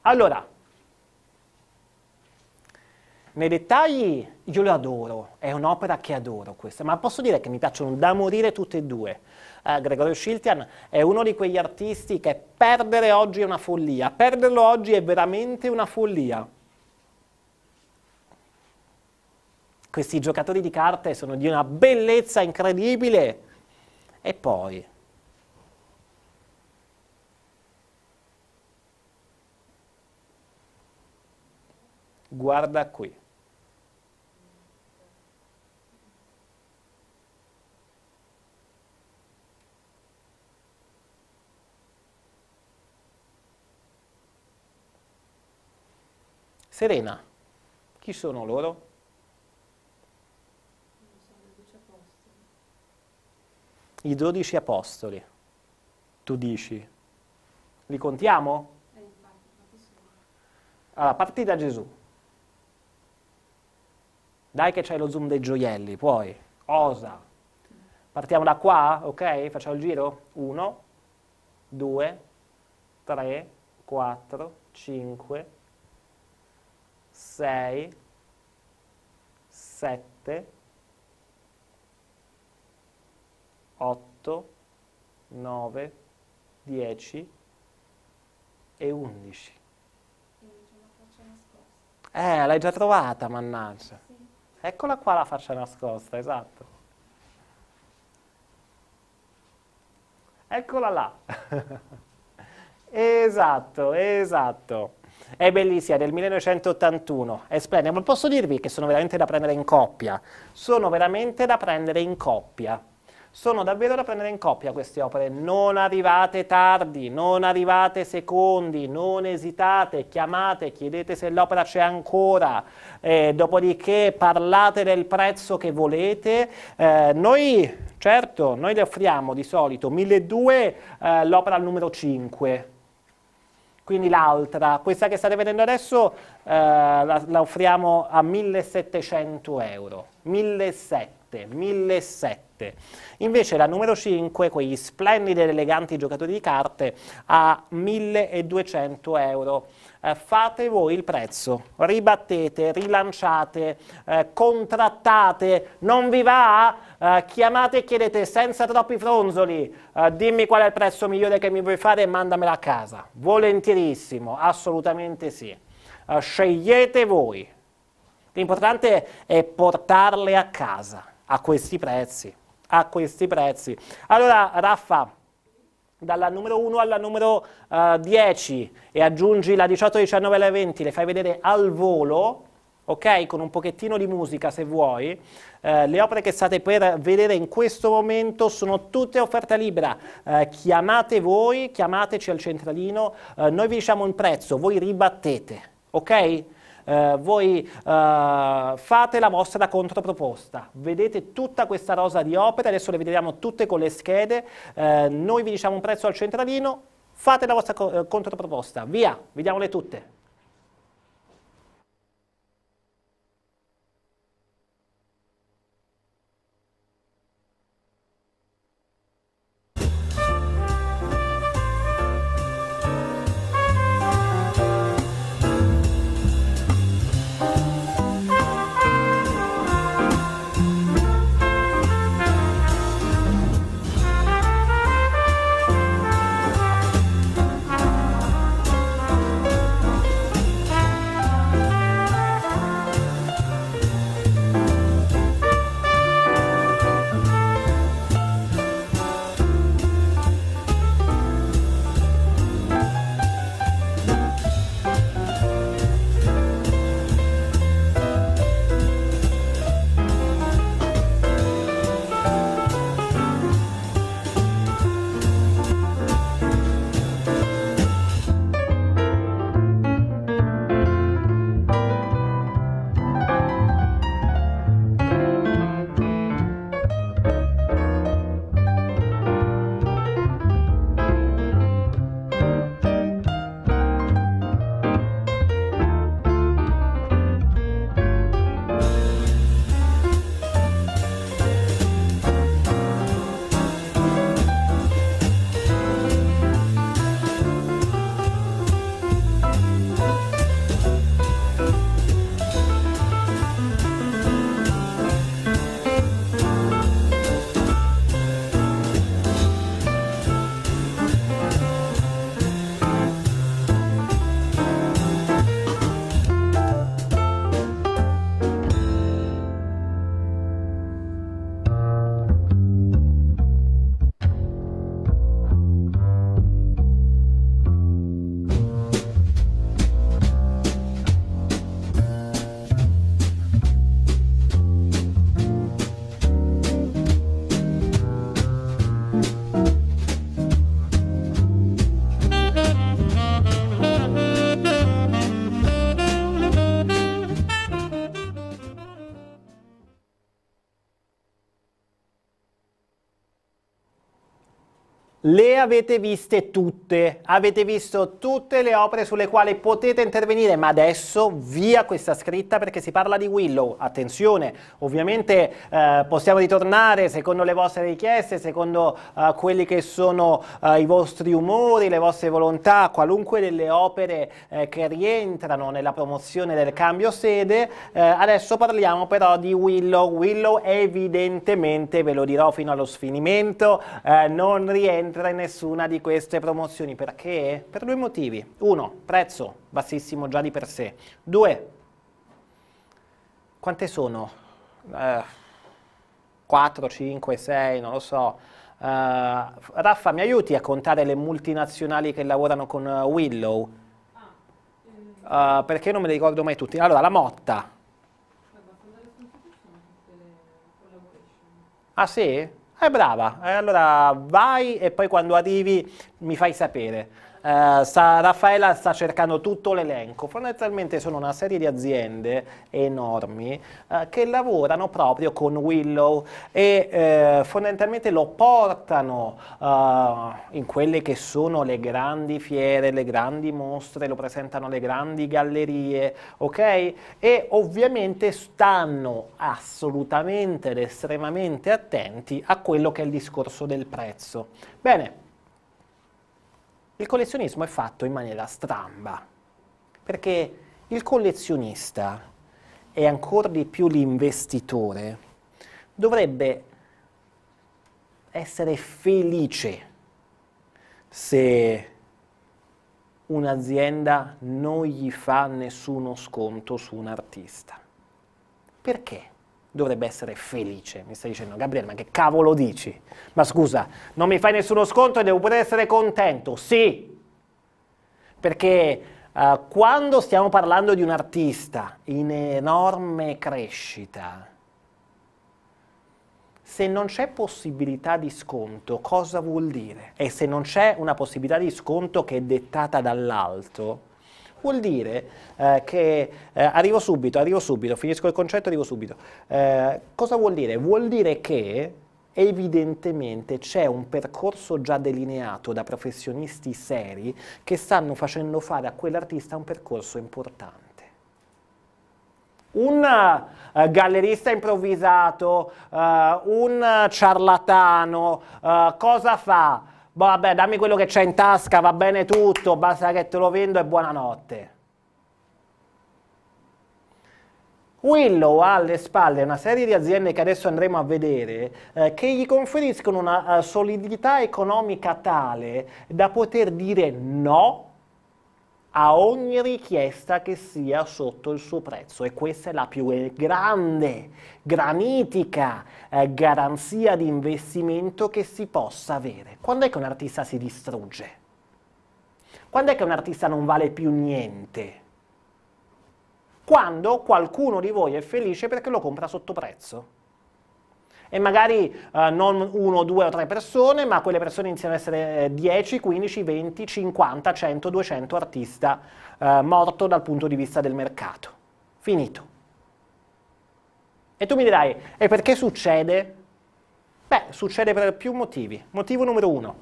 Allora, nei dettagli io lo adoro, è un'opera che adoro questa, ma posso dire che mi piacciono da morire tutte e due. Uh, Gregorio Schiltian è uno di quegli artisti che perdere oggi è una follia, perderlo oggi è veramente una follia. Questi giocatori di carte sono di una bellezza incredibile. E poi... Guarda qui. Serena, chi sono loro? I dodici apostoli, tu dici, li contiamo? Allora, parti da Gesù. Dai che c'hai lo zoom dei gioielli, puoi, osa. Partiamo da qua, ok? Facciamo il giro. 1, 2, 3, 4, 5, 6, 7, 8, 9, 10 e 11. Eh, l'hai già trovata, mannaggia. Sì. Eccola qua la faccia nascosta, esatto. Eccola là. esatto, esatto è bellissima, del 1981, è splendida, ma posso dirvi che sono veramente da prendere in coppia, sono veramente da prendere in coppia. Sono davvero da prendere in coppia queste opere, non arrivate tardi, non arrivate secondi, non esitate, chiamate, chiedete se l'opera c'è ancora, eh, dopodiché parlate del prezzo che volete. Eh, noi, certo, noi le offriamo di solito 1200 eh, l'opera al numero 5, quindi l'altra, questa che state vedendo adesso eh, la, la offriamo a 1700 euro, 1700. 1700, 1700. Invece la numero 5, quegli splendidi ed eleganti giocatori di carte, a 1200 euro. Eh, fate voi il prezzo, ribattete, rilanciate, eh, contrattate, non vi va? Eh, chiamate e chiedete senza troppi fronzoli, eh, dimmi qual è il prezzo migliore che mi vuoi fare e mandamela a casa. Volentierissimo, assolutamente sì. Eh, scegliete voi. L'importante è portarle a casa a questi prezzi, a questi prezzi. Allora Raffa, dalla numero 1 alla numero uh, eh, 10 e aggiungi la 18, 19 e la 20, le fai vedere al volo, ok? Con un pochettino di musica se vuoi. Eh, le opere che state per vedere in questo momento sono tutte offerta libera. Eh, chiamate voi, chiamateci al centralino, eh, noi vi diciamo il prezzo, voi ribattete, ok? eh, voi eh, fate la vostra controproposta, vedete tutta questa rosa di opere, adesso le vediamo tutte con le schede, eh, noi vi diciamo un prezzo al centralino, fate la vostra co eh, controproposta, via, vediamole tutte. avete viste tutte, avete visto tutte le opere sulle quali potete intervenire, ma adesso via questa scritta perché si parla di Willow. Attenzione, ovviamente eh, possiamo ritornare secondo le vostre richieste, secondo eh, quelli che sono eh, i vostri umori, le vostre volontà, qualunque delle opere eh, che rientrano nella promozione del cambio sede. Eh, adesso parliamo però di Willow. Willow evidentemente, ve lo dirò fino allo sfinimento, eh, non rientra in nessun nessuna di queste promozioni perché? Per due motivi. Uno, prezzo bassissimo già di per sé. Due, quante sono? Eh, 4, 5, 6, non lo so. Uh, Raffa, mi aiuti a contare le multinazionali che lavorano con eh, Willow? uh, perché non me le ricordo mai tutti. Allora, la Motta. Ah sì? È eh, brava, e eh, allora vai e poi quando arrivi mi fai sapere eh, sta, Raffaella sta cercando tutto l'elenco. Fondamentalmente sono una serie di aziende enormi eh, che lavorano proprio con Willow e eh, fondamentalmente lo portano eh, in quelle che sono le grandi fiere, le grandi mostre, lo presentano alle grandi gallerie, ok? E ovviamente stanno assolutamente ed estremamente attenti a quello che è il discorso del prezzo. Bene, il collezionismo è fatto in maniera stramba, perché il collezionista e ancora di più l'investitore dovrebbe essere felice se un'azienda non gli fa nessuno sconto su un artista. Perché? dovrebbe essere felice. Mi stai dicendo, Gabriele, ma che cavolo dici? Ma scusa, non mi fai nessuno sconto e devo poter essere contento. Sì, perché uh, quando stiamo parlando di un artista in enorme crescita, se non c'è possibilità di sconto, cosa vuol dire? E se non c'è una possibilità di sconto che è dettata dall'alto, vuol dire eh, che eh, arrivo subito, arrivo subito, finisco il concetto, arrivo subito. Eh, cosa vuol dire? Vuol dire che evidentemente c'è un percorso già delineato da professionisti seri che stanno facendo fare a quell'artista un percorso importante. Un eh, gallerista improvvisato, uh, un eh, ciarlatano, uh, cosa fa? Boh, vabbè dammi quello che c'è in tasca, va bene tutto, basta che te lo vendo e buonanotte. Willow ha alle spalle una serie di aziende che adesso andremo a vedere eh, che gli conferiscono una uh, solidità economica tale da poter dire no a ogni richiesta che sia sotto il suo prezzo e questa è la più eh, grande, granitica eh, garanzia di investimento che si possa avere. Quando è che un artista si distrugge? Quando è che un artista non vale più niente? Quando qualcuno di voi è felice perché lo compra sotto prezzo e magari eh, non uno, due o tre persone, ma quelle persone iniziano ad essere 10, 15, 20, 50, 100, 200 artista eh, morto dal punto di vista del mercato. Finito. E tu mi dirai, e perché succede? Beh, succede per più motivi. Motivo numero uno.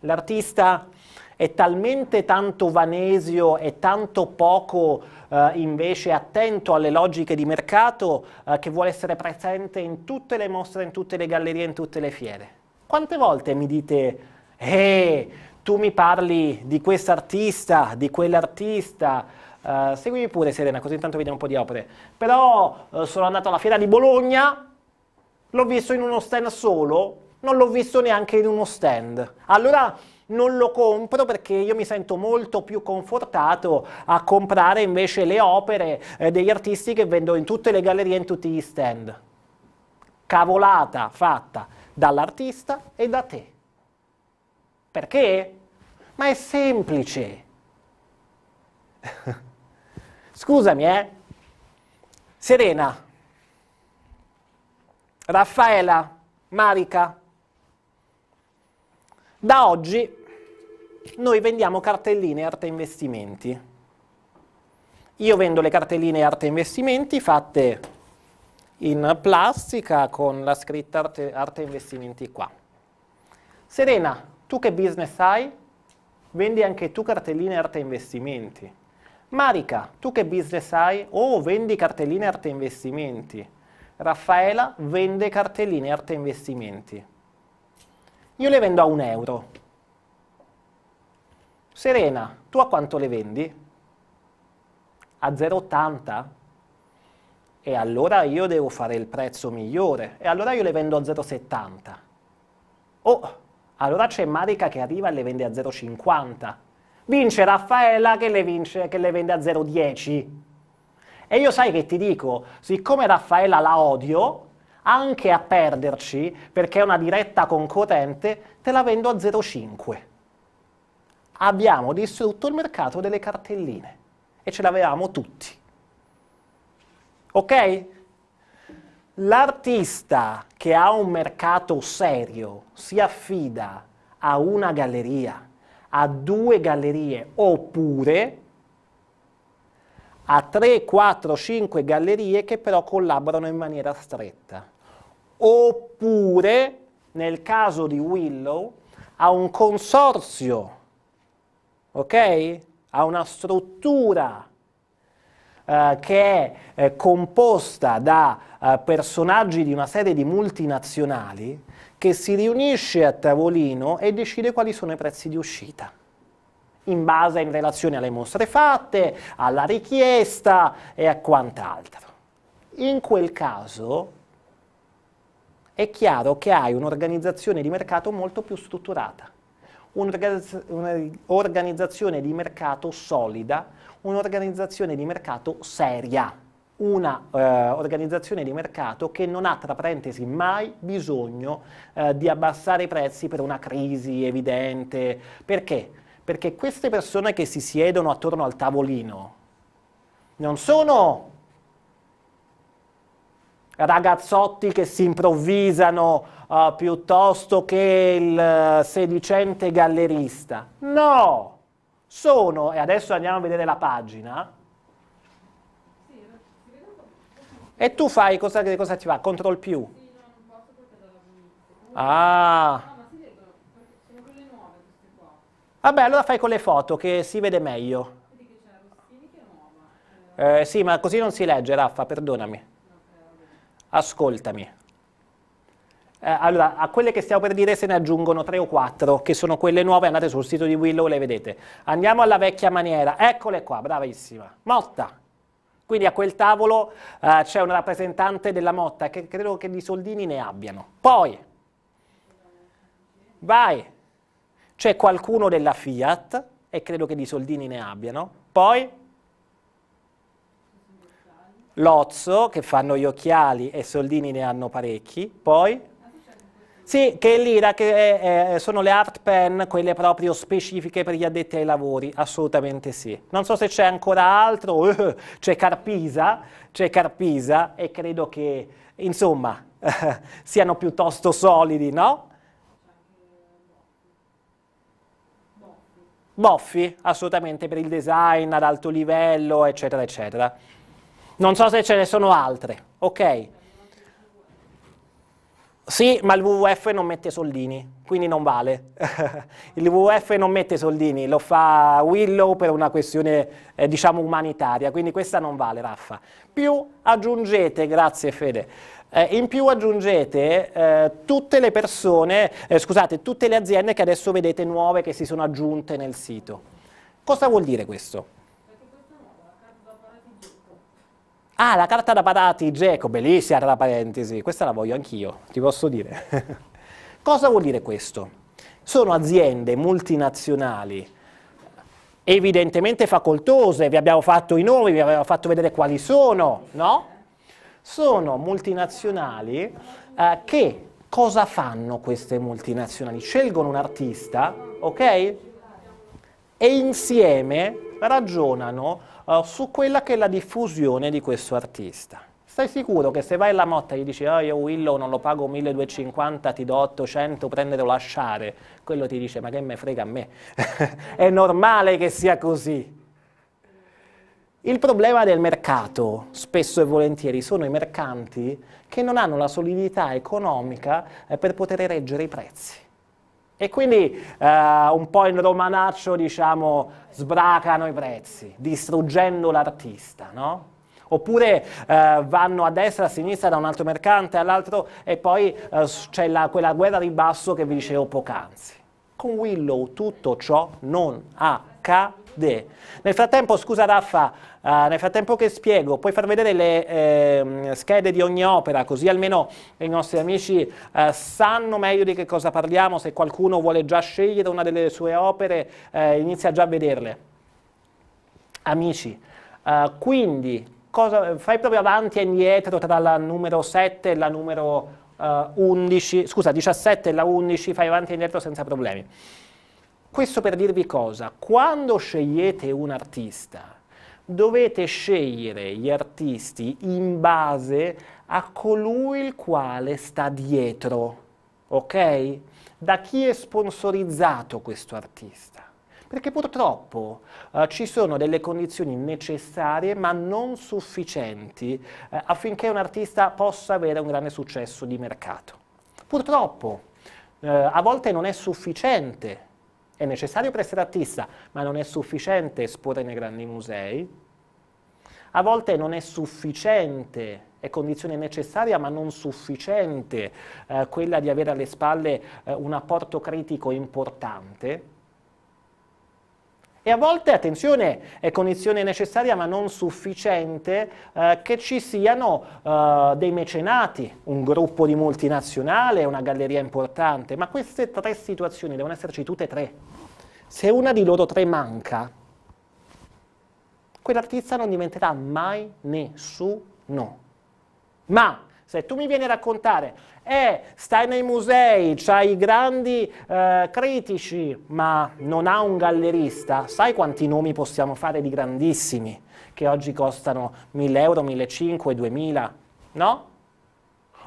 L'artista è talmente tanto vanesio e tanto poco eh, invece attento alle logiche di mercato eh, che vuole essere presente in tutte le mostre, in tutte le gallerie, in tutte le fiere. Quante volte mi dite, eh, tu mi parli di quest'artista, di quell'artista, eh, seguimi pure Serena, così intanto vediamo un po' di opere, però eh, sono andato alla fiera di Bologna, l'ho visto in uno stand solo, non l'ho visto neanche in uno stand. Allora non lo compro perché io mi sento molto più confortato a comprare invece le opere eh, degli artisti che vendo in tutte le gallerie, in tutti gli stand. Cavolata fatta dall'artista e da te. Perché? Ma è semplice. Scusami, eh? Serena, Raffaela, Marica, da oggi noi vendiamo cartelline arte investimenti. Io vendo le cartelline arte investimenti fatte in plastica con la scritta arte, arte investimenti qua. Serena, tu che business hai? Vendi anche tu cartelline arte investimenti. Marica, tu che business hai? Oh, vendi cartelline arte investimenti. Raffaela vende cartelline arte investimenti. Io le vendo a un euro. Serena, tu a quanto le vendi? A 0,80? E allora io devo fare il prezzo migliore. E allora io le vendo a 0,70. Oh, allora c'è Marica che arriva e le vende a 0,50. Vince Raffaella che le, vince, che le vende a 0,10. E io sai che ti dico, siccome Raffaella la odio, anche a perderci, perché è una diretta concorrente, te la vendo a 0,5. Abbiamo distrutto il mercato delle cartelline e ce l'avevamo tutti. Ok? L'artista che ha un mercato serio si affida a una galleria, a due gallerie, oppure a 3, 4, 5 gallerie che però collaborano in maniera stretta oppure, nel caso di Willow, a un consorzio, ok? A una struttura eh, che è eh, composta da eh, personaggi di una serie di multinazionali che si riunisce a tavolino e decide quali sono i prezzi di uscita in base in relazione alle mostre fatte, alla richiesta e a quant'altro. In quel caso è chiaro che hai un'organizzazione di mercato molto più strutturata, un'organizzazione di mercato solida, un'organizzazione di mercato seria, un'organizzazione eh, di mercato che non ha, tra parentesi, mai bisogno eh, di abbassare i prezzi per una crisi evidente. Perché? Perché queste persone che si siedono attorno al tavolino non sono ragazzotti che si improvvisano uh, piuttosto che il eh, sedicente gallerista. No! Sono, e adesso andiamo a vedere la pagina, e tu fai cosa, cosa ti va? Control più. ah. Vabbè, allora fai con le foto che si vede meglio. Vedi Eh, sì, ma così non si legge, Raffa, perdonami ascoltami. Eh, allora, a quelle che stiamo per dire se ne aggiungono tre o quattro, che sono quelle nuove, andate sul sito di Willow, le vedete. Andiamo alla vecchia maniera, eccole qua, bravissima, Motta. Quindi a quel tavolo eh, c'è un rappresentante della Motta, che credo che di soldini ne abbiano. Poi, vai, c'è qualcuno della Fiat, e credo che di soldini ne abbiano. Poi, Lozzo, che fanno gli occhiali e Soldini ne hanno parecchi, poi... Sì, che è l'IRA, che è, sono le art pen, quelle proprio specifiche per gli addetti ai lavori, assolutamente sì. Non so se c'è ancora altro, uh, c'è Carpisa, c'è Carpisa e credo che, insomma, siano piuttosto solidi, no? Boffi, assolutamente, per il design ad alto livello, eccetera, eccetera. Non so se ce ne sono altre, ok? Sì, ma il WWF non mette soldini, quindi non vale. il WWF non mette soldini, lo fa Willow per una questione, eh, diciamo, umanitaria, quindi questa non vale, Raffa. Più aggiungete, grazie Fede, eh, in più aggiungete eh, tutte le persone, eh, scusate, tutte le aziende che adesso vedete nuove che si sono aggiunte nel sito. Cosa vuol dire questo? Ah, la carta da parati, Geco, bellissima tra parentesi, questa la voglio anch'io, ti posso dire. Cosa vuol dire questo? Sono aziende multinazionali, evidentemente facoltose, vi abbiamo fatto i nomi, vi abbiamo fatto vedere quali sono, no? Sono multinazionali eh, che cosa fanno queste multinazionali? Scelgono un artista, ok? E insieme ragionano eh, su quella che è la diffusione di questo artista. Stai sicuro che se vai alla motta e gli dici oh, io Willow non lo pago 1250, ti do 800, prendere o lasciare, quello ti dice ma che me frega a me, è normale che sia così. Il problema del mercato, spesso e volentieri, sono i mercanti che non hanno la solidità economica eh, per poter reggere i prezzi. E quindi eh, un po' in romanaccio, diciamo, sbracano i prezzi, distruggendo l'artista, no? Oppure eh, vanno a destra, a sinistra, da un altro mercante all'altro e poi eh, c'è quella guerra di basso che vi dicevo poc'anzi. Con Willow tutto ciò non accade de. Nel frattempo, scusa Raffa, uh, nel frattempo che spiego, puoi far vedere le eh, schede di ogni opera, così almeno i nostri amici eh, sanno meglio di che cosa parliamo, se qualcuno vuole già scegliere una delle sue opere, eh, inizia già a vederle. Amici, uh, quindi cosa, fai proprio avanti e indietro tra la numero 7 e la numero uh, eh, 11, scusa, 17 e la 11, fai avanti e indietro senza problemi. Questo per dirvi cosa? Quando scegliete un artista, dovete scegliere gli artisti in base a colui il quale sta dietro, ok? Da chi è sponsorizzato questo artista? Perché purtroppo eh, ci sono delle condizioni necessarie ma non sufficienti eh, affinché un artista possa avere un grande successo di mercato. Purtroppo eh, a volte non è sufficiente è necessario per essere artista, ma non è sufficiente esporre nei grandi musei. A volte non è sufficiente è condizione necessaria ma non sufficiente eh, quella di avere alle spalle eh, un apporto critico importante, e a volte, attenzione, è condizione necessaria ma non sufficiente eh, che ci siano eh, dei mecenati, un gruppo di multinazionale, una galleria importante, ma queste tre situazioni devono esserci tutte e tre. Se una di loro tre manca, quell'artista non diventerà mai nessuno. Ma se tu mi vieni a raccontare, eh, stai nei musei, c'hai i grandi eh, critici, ma non ha un gallerista, sai quanti nomi possiamo fare di grandissimi, che oggi costano 1000 euro, 1500, 2000, no?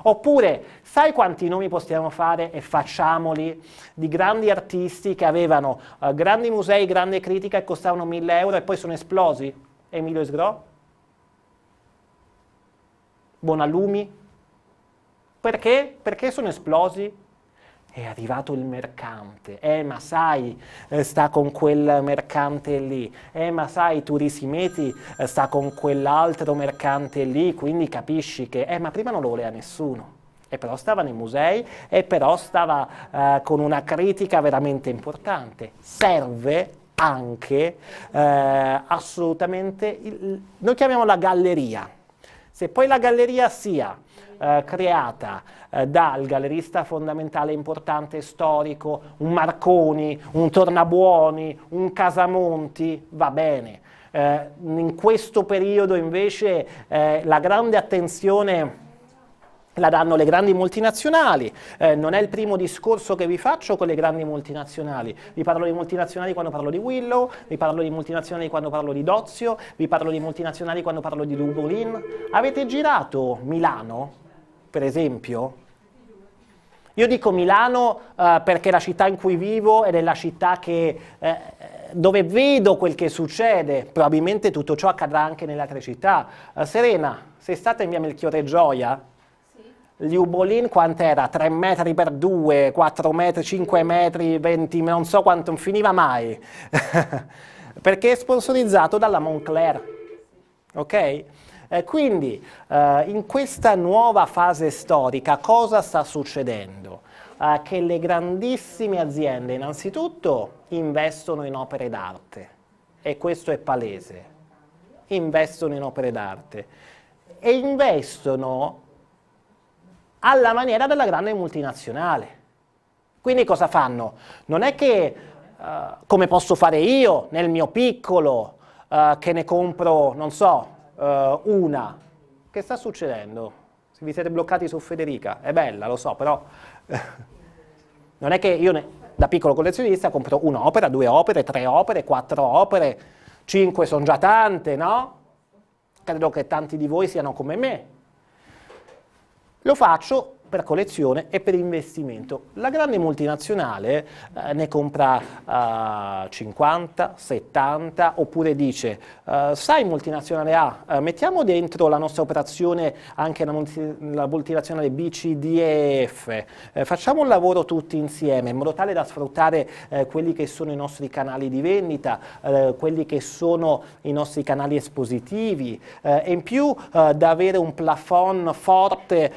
Oppure, sai quanti nomi possiamo fare e facciamoli di grandi artisti che avevano eh, grandi musei, grande critica e costavano 1000 euro e poi sono esplosi? Emilio Sgro? Bonalumi? Perché? Perché sono esplosi? È arrivato il mercante, eh ma sai eh, sta con quel mercante lì, eh ma sai tu Turisimeti eh, sta con quell'altro mercante lì, quindi capisci che, eh ma prima non lo voleva nessuno e però stava nei musei e però stava eh, con una critica veramente importante. Serve anche eh, assolutamente, il, noi chiamiamo la galleria, se poi la galleria sia eh, creata eh, dal gallerista fondamentale, importante, storico, un Marconi, un Tornabuoni, un Casamonti, va bene. Eh, in questo periodo invece eh, la grande attenzione la danno le grandi multinazionali, eh, non è il primo discorso che vi faccio con le grandi multinazionali, vi parlo di multinazionali quando parlo di Willow, vi parlo di multinazionali quando parlo di Dozio, vi parlo di multinazionali quando parlo di Lugolin, avete girato Milano? per esempio? Io dico Milano eh, perché è la città in cui vivo ed è la città che, eh, dove vedo quel che succede. Probabilmente tutto ciò accadrà anche nelle altre città. Eh, Serena, sei stata in via Melchiorre Gioia? Sì. Liubolin quant'era? 3 metri per 2, 4 metri, 5 metri, 20, non so quanto, non finiva mai. perché è sponsorizzato dalla Moncler. Ok? Eh, quindi eh, in questa nuova fase storica cosa sta succedendo? Eh, che le grandissime aziende innanzitutto investono in opere d'arte e questo è palese, investono in opere d'arte e investono alla maniera della grande multinazionale. Quindi cosa fanno? Non è che eh, come posso fare io nel mio piccolo eh, che ne compro, non so, eh, una, che sta succedendo? Se vi siete bloccati su Federica, è bella, lo so, però eh, non è che io ne, da piccolo collezionista compro un'opera, due opere, tre opere, quattro opere, cinque sono già tante, no? Credo che tanti di voi siano come me. Lo faccio per collezione e per investimento. La grande multinazionale eh, ne compra eh, 50, 70 oppure dice eh, sai multinazionale A eh, mettiamo dentro la nostra operazione anche la, multi, la multinazionale B, C, D e F eh, facciamo un lavoro tutti insieme in modo tale da sfruttare eh, quelli che sono i nostri canali di vendita quelli che sono i nostri canali espositivi e in più da avere un plafond forte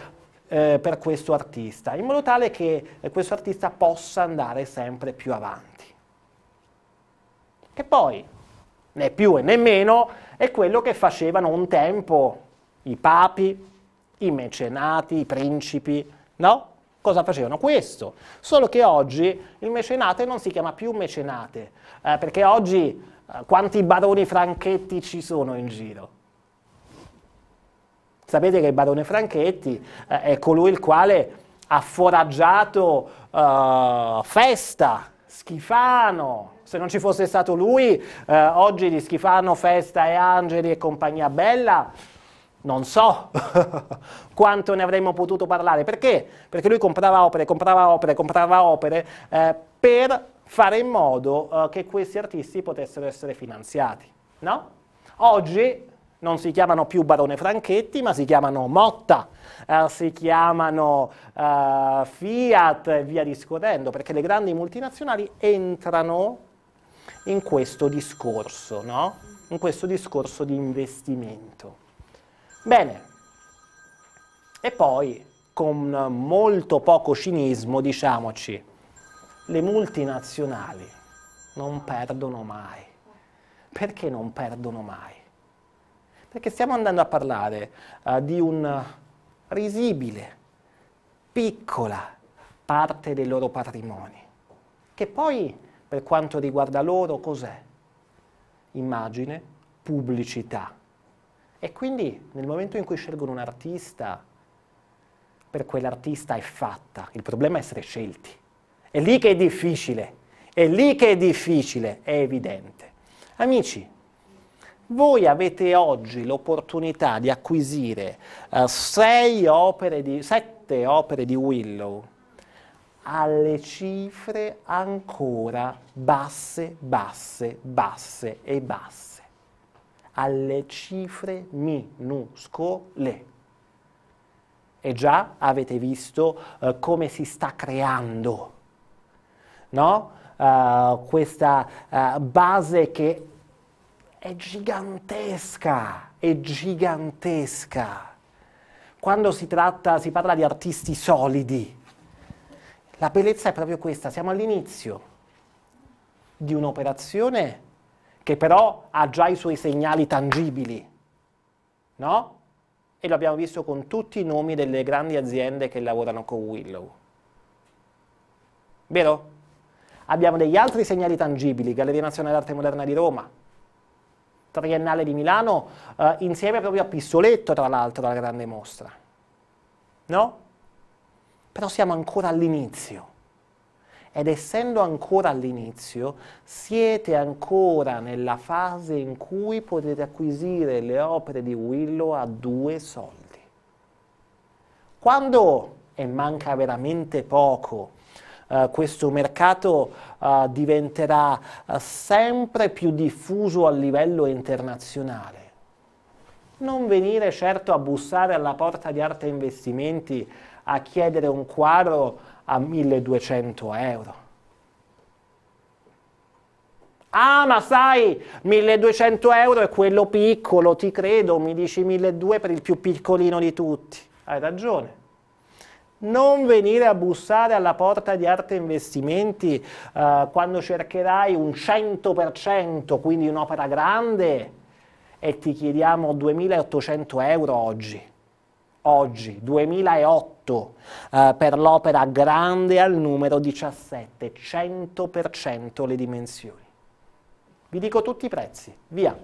eh, per questo artista, in modo tale che eh, questo artista possa andare sempre più avanti. Che poi, né più e né meno, è quello che facevano un tempo i papi, i mecenati, i principi, no? Cosa facevano? Questo. Solo che oggi il mecenate non si chiama più mecenate, eh, perché oggi eh, quanti baroni franchetti ci sono in giro? Sapete che il barone Franchetti eh, è colui il quale ha foraggiato eh, Festa, Schifano. Se non ci fosse stato lui, eh, oggi di Schifano, Festa e Angeli e compagnia bella, non so quanto ne avremmo potuto parlare. Perché? Perché lui comprava opere, comprava opere, comprava opere eh, per fare in modo eh, che questi artisti potessero essere finanziati. No? Oggi non si chiamano più Barone Franchetti, ma si chiamano Motta, eh, si chiamano eh, Fiat e via discorrendo, perché le grandi multinazionali entrano in questo discorso, no? In questo discorso di investimento. Bene, e poi con molto poco cinismo diciamoci, le multinazionali non perdono mai. Perché non perdono mai? Perché stiamo andando a parlare uh, di una risibile, piccola parte dei loro patrimoni, che poi per quanto riguarda loro cos'è? Immagine, pubblicità. E quindi nel momento in cui scelgono un artista, per quell'artista è fatta, il problema è essere scelti. È lì che è difficile, è lì che è difficile, è evidente. Amici, voi avete oggi l'opportunità di acquisire uh, sei opere di, sette opere di Willow alle cifre ancora basse, basse, basse e basse, alle cifre minuscole. E già avete visto uh, come si sta creando no? uh, questa uh, base che è gigantesca, è gigantesca. Quando si, tratta, si parla di artisti solidi, la bellezza è proprio questa, siamo all'inizio di un'operazione che però ha già i suoi segnali tangibili, no? E lo abbiamo visto con tutti i nomi delle grandi aziende che lavorano con Willow. Vero? Abbiamo degli altri segnali tangibili, Galleria Nazionale d'Arte Moderna di Roma, Triennale di Milano, eh, insieme proprio a Pistoletto, tra l'altro, alla grande mostra. No? Però siamo ancora all'inizio. Ed essendo ancora all'inizio, siete ancora nella fase in cui potete acquisire le opere di Willow a due soldi. Quando, e manca veramente poco, eh, questo mercato uh, diventerà eh, sempre più diffuso a livello internazionale. Non venire certo a bussare alla porta di Arte Investimenti a chiedere un quadro a 1200 euro. Ah, ma sai, 1200 euro è quello piccolo, ti credo, mi dici 1200 per il più piccolino di tutti. Hai ragione. Non venire a bussare alla porta di Arte Investimenti eh, quando cercherai un 100%, quindi un'opera grande, e ti chiediamo 2.800 euro oggi. Oggi, 2008, eh, per l'opera grande al numero 17, 100% le dimensioni. Vi dico tutti i prezzi, via.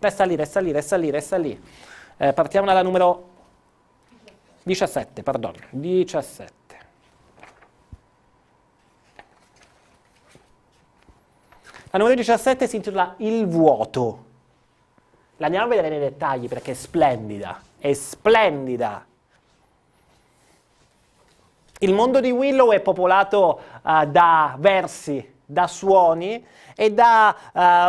Resta lì, resta lì, resta lì, resta lì. Eh, partiamo dalla numero 17, perdono, 17. La numero 17 si intitola Il vuoto. La andiamo a vedere nei dettagli perché è splendida, è splendida. Il mondo di Willow è popolato uh, da versi, da suoni e da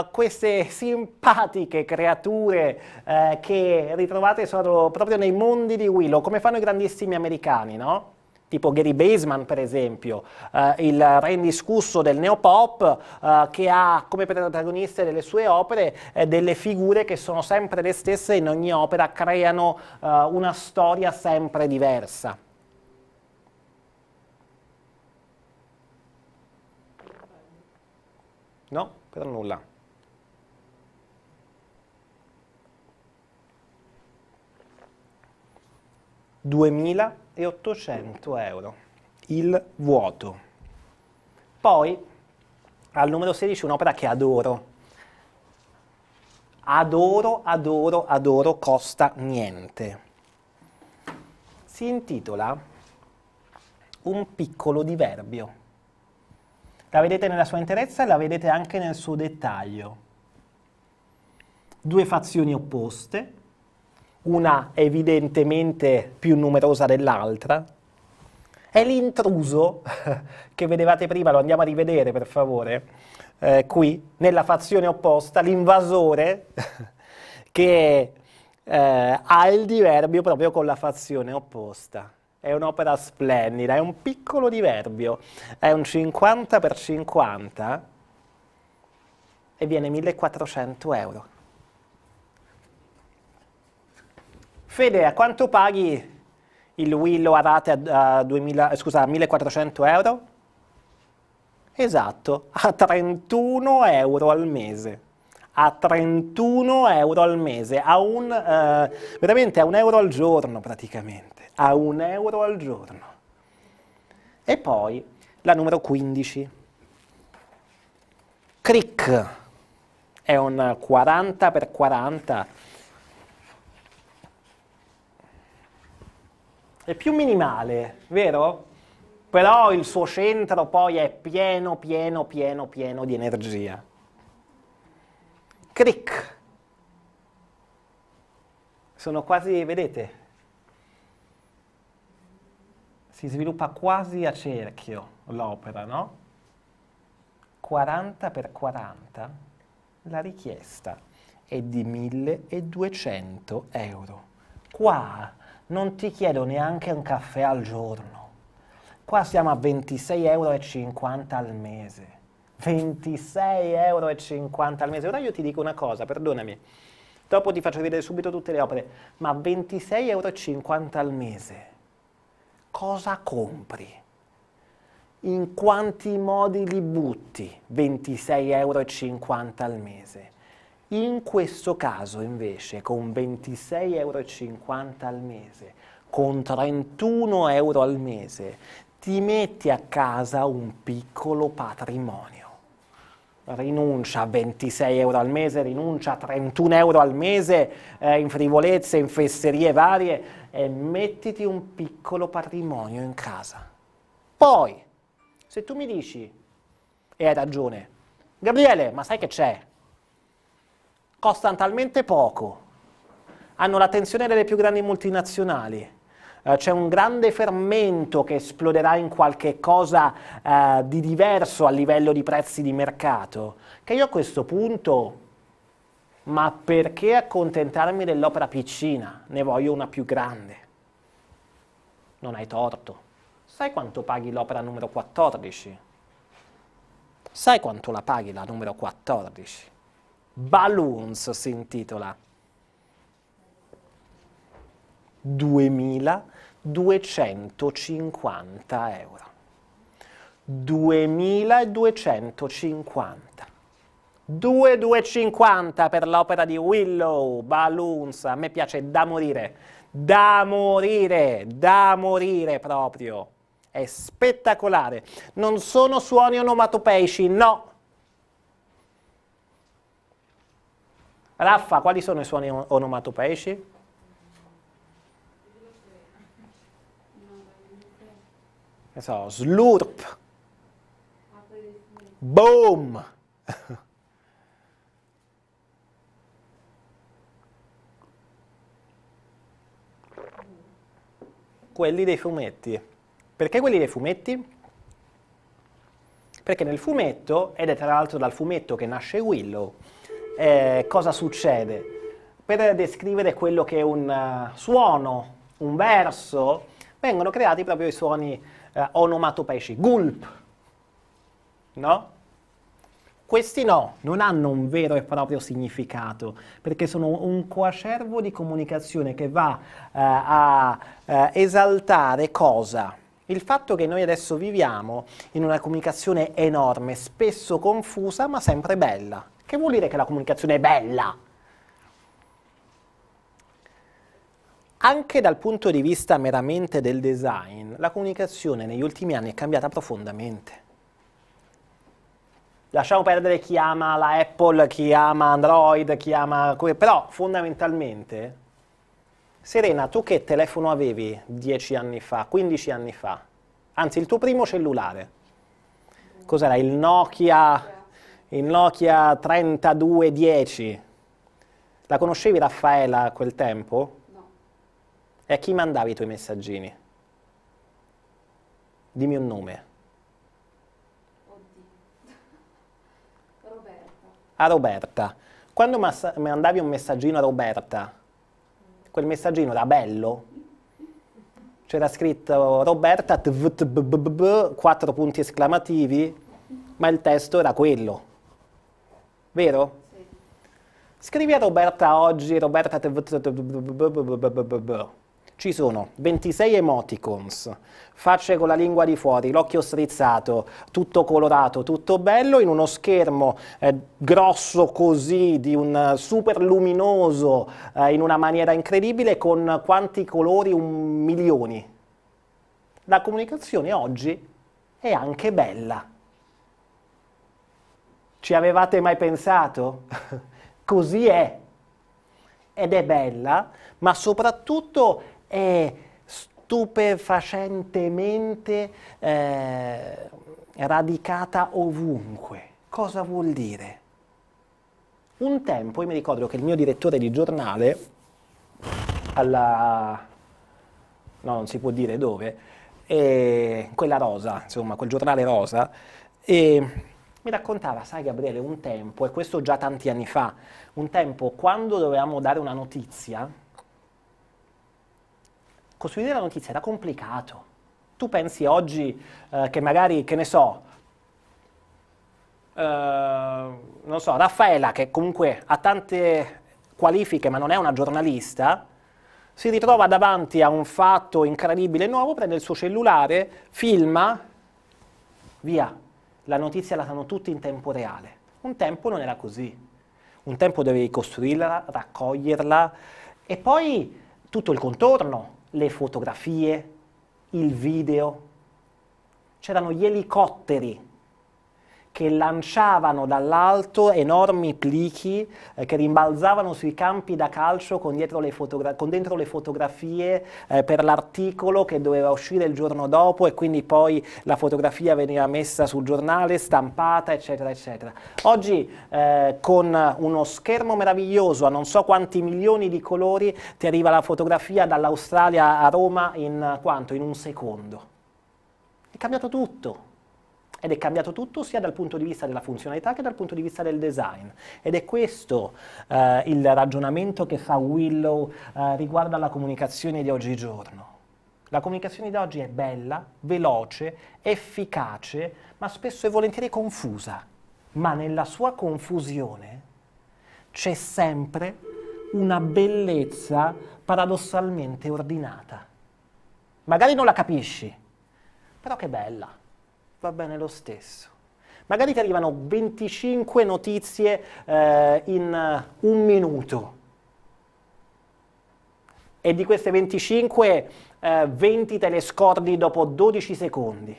uh, queste simpatiche creature uh, che ritrovate solo proprio nei mondi di Willow, come fanno i grandissimi americani, no? tipo Gary Baseman per esempio, eh, il re indiscusso del neopop eh, che ha come protagoniste delle sue opere eh, delle figure che sono sempre le stesse e in ogni opera, creano eh, una storia sempre diversa. No, per nulla. ...2.800 euro, il vuoto. Poi, al numero 16, un'opera che adoro. Adoro, adoro, adoro, costa niente. Si intitola Un piccolo diverbio. La vedete nella sua interezza e la vedete anche nel suo dettaglio. Due fazioni opposte, una evidentemente più numerosa dell'altra. È l'intruso che vedevate prima, lo andiamo a rivedere per favore, eh, qui, nella fazione opposta, l'invasore che eh, ha il diverbio proprio con la fazione opposta. È un'opera splendida, è un piccolo diverbio, è un 50 per 50 e viene 1400 euro. Fede, a quanto paghi il Willow a rate a, 2000, eh, scusa, a 1400 euro? Esatto, a 31 euro al mese a 31 euro al mese, a un, eh, veramente a un euro al giorno praticamente a un euro al giorno. E poi la numero 15. Cric è un 40 x 40 è più minimale, vero? Però il suo centro poi è pieno, pieno, pieno, pieno di energia. Cric. Sono quasi, vedete, si sviluppa quasi a cerchio l'opera, no? 40 per 40, la richiesta è di 1200 euro. Qua non ti chiedo neanche un caffè al giorno. Qua siamo a 26,50 euro al mese. 26,50 euro al mese. Ora io ti dico una cosa, perdonami. Dopo ti faccio vedere subito tutte le opere, ma 26,50 euro al mese cosa compri, in quanti modi li butti, 26,50 euro al mese. In questo caso invece con 26,50 euro al mese, con 31 euro al mese, ti metti a casa un piccolo patrimonio rinuncia a 26 euro al mese, rinuncia a 31 euro al mese eh, in frivolezze, in fesserie varie e mettiti un piccolo patrimonio in casa. Poi, se tu mi dici, e hai ragione, Gabriele, ma sai che c'è? Costano talmente poco, hanno l'attenzione delle più grandi multinazionali, eh, c'è un grande fermento che esploderà in qualche cosa eh, di diverso a livello di prezzi di mercato, che io a questo punto, ma perché accontentarmi dell'opera piccina? Ne voglio una più grande. Non hai torto. Sai quanto paghi l'opera numero 14? Sai quanto la paghi la numero 14? Balloons si intitola. 2.250 euro. 2.250. 2.250 per l'opera di Willow, Balloons, a me piace da morire, da morire, da morire proprio. È spettacolare. Non sono suoni onomatopeici, no. Raffa, quali sono i suoni onomatopeici? che so, slurp, boom. quelli dei fumetti. Perché quelli dei fumetti? Perché nel fumetto, ed è tra l'altro dal fumetto che nasce Willow, eh, cosa succede? Per descrivere quello che è un uh, suono, un verso, vengono creati proprio i suoni eh, onomatopeici, gulp, no? Questi no, non hanno un vero e proprio significato, perché sono un coacervo di comunicazione che va eh, a eh, esaltare cosa? Il fatto che noi adesso viviamo in una comunicazione enorme, spesso confusa, ma sempre bella. Che vuol dire che la comunicazione è bella? Anche dal punto di vista meramente del design, la comunicazione negli ultimi anni è cambiata profondamente. Lasciamo perdere chi ama la Apple, chi ama Android, chi ama... però fondamentalmente, Serena, tu che telefono avevi dieci anni fa, quindici anni fa? Anzi, il tuo primo cellulare. Cos'era? Il Nokia, il Nokia 3210. La conoscevi Raffaella a quel tempo? E a chi mandavi i tuoi messaggini? Dimmi un nome. Roberta. A Roberta. Quando mandavi un messaggino a Roberta, quel messaggino era bello? C'era scritto Roberta, quattro punti esclamativi, ma il testo era quello. Vero? Scrivi a Roberta oggi, Roberta ci sono 26 emoticons, facce con la lingua di fuori, l'occhio strizzato, tutto colorato, tutto bello, in uno schermo eh, grosso così, di un eh, super luminoso, eh, in una maniera incredibile, con quanti colori? Un milioni. La comunicazione oggi è anche bella. Ci avevate mai pensato? Così è ed è bella, ma soprattutto è stupefacentemente eh, radicata ovunque. Cosa vuol dire? Un tempo, io mi ricordo che il mio direttore di giornale, alla... no, non si può dire dove, eh, quella rosa, insomma, quel giornale rosa, eh, mi raccontava, sai Gabriele, un tempo, e questo già tanti anni fa, un tempo quando dovevamo dare una notizia, costruire la notizia era complicato. Tu pensi oggi eh, che magari, che ne so, eh, non so, Raffaella, che comunque ha tante qualifiche ma non è una giornalista, si ritrova davanti a un fatto incredibile nuovo, prende il suo cellulare, filma, via, la notizia la sanno tutti in tempo reale. Un tempo non era così, un tempo dovevi costruirla, raccoglierla e poi tutto il contorno, le fotografie, il video, c'erano gli elicotteri che lanciavano dall'alto enormi plichi eh, che rimbalzavano sui campi da calcio con, le con dentro le fotografie eh, per l'articolo che doveva uscire il giorno dopo e quindi poi la fotografia veniva messa sul giornale, stampata, eccetera, eccetera. Oggi eh, con uno schermo meraviglioso a non so quanti milioni di colori ti arriva la fotografia dall'Australia a Roma in eh, quanto? In un secondo. È cambiato tutto. Ed è cambiato tutto sia dal punto di vista della funzionalità che dal punto di vista del design. Ed è questo eh, il ragionamento che fa Willow eh, riguardo alla comunicazione di oggigiorno. La comunicazione di oggi è bella, veloce, efficace, ma spesso e volentieri confusa. Ma nella sua confusione c'è sempre una bellezza paradossalmente ordinata. Magari non la capisci, però che bella va bene lo stesso. Magari ti arrivano 25 notizie eh, in eh, un minuto e di queste 25 eh, 20 te le scordi dopo 12 secondi.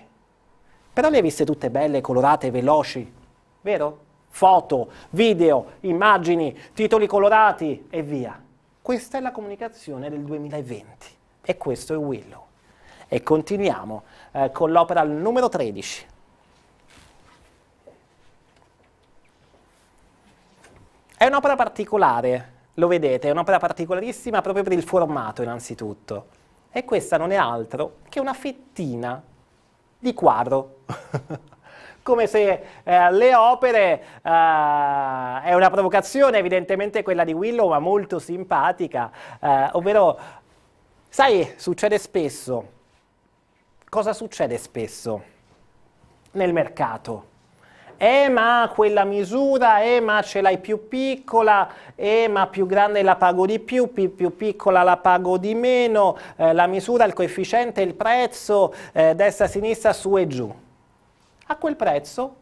Però le hai viste tutte belle, colorate, veloci, vero? Foto, video, immagini, titoli colorati e via. Questa è la comunicazione del 2020 e questo è Willow. E continuiamo eh, con l'opera numero 13. È un'opera particolare, lo vedete, è un'opera particolarissima proprio per il formato innanzitutto. E questa non è altro che una fettina di quadro. Come se eh, le opere eh, è una provocazione, evidentemente quella di Willow, ma molto simpatica, eh, ovvero, sai, succede spesso cosa succede spesso nel mercato? Eh ma quella misura, eh ma ce l'hai più piccola, eh ma più grande la pago di più, più, più piccola la pago di meno, eh, la misura, il coefficiente, il prezzo, eh, destra, sinistra, su e giù. A quel prezzo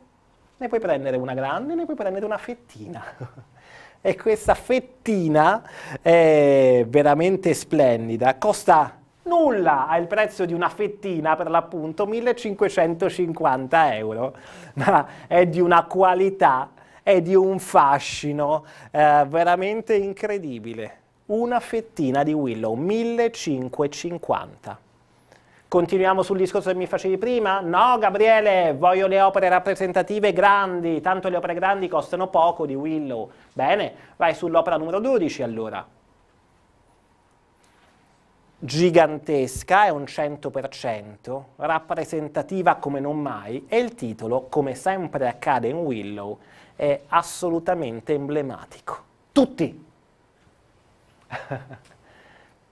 ne puoi prendere una grande, ne puoi prendere una fettina. e questa fettina è veramente splendida, costa nulla al prezzo di una fettina per l'appunto 1550 euro, ma è di una qualità, è di un fascino eh, veramente incredibile. Una fettina di Willow 1550. Continuiamo sul discorso che mi facevi prima? No, Gabriele, voglio le opere rappresentative grandi, tanto le opere grandi costano poco di Willow. Bene, vai sull'opera numero 12 allora gigantesca, è un 100%, rappresentativa come non mai e il titolo, come sempre accade in Willow, è assolutamente emblematico. Tutti!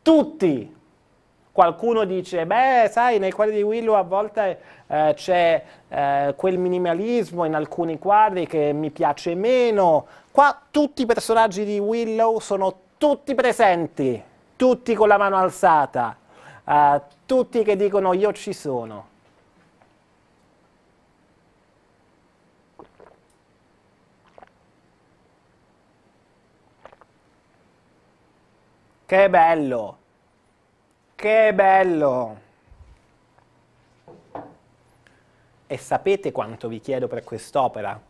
Tutti! Qualcuno dice, beh, sai, nei quadri di Willow a volte eh, c'è eh, quel minimalismo in alcuni quadri che mi piace meno. Qua tutti i personaggi di Willow sono tutti presenti tutti con la mano alzata, uh, tutti che dicono io ci sono. Che bello! Che bello! E sapete quanto vi chiedo per quest'opera?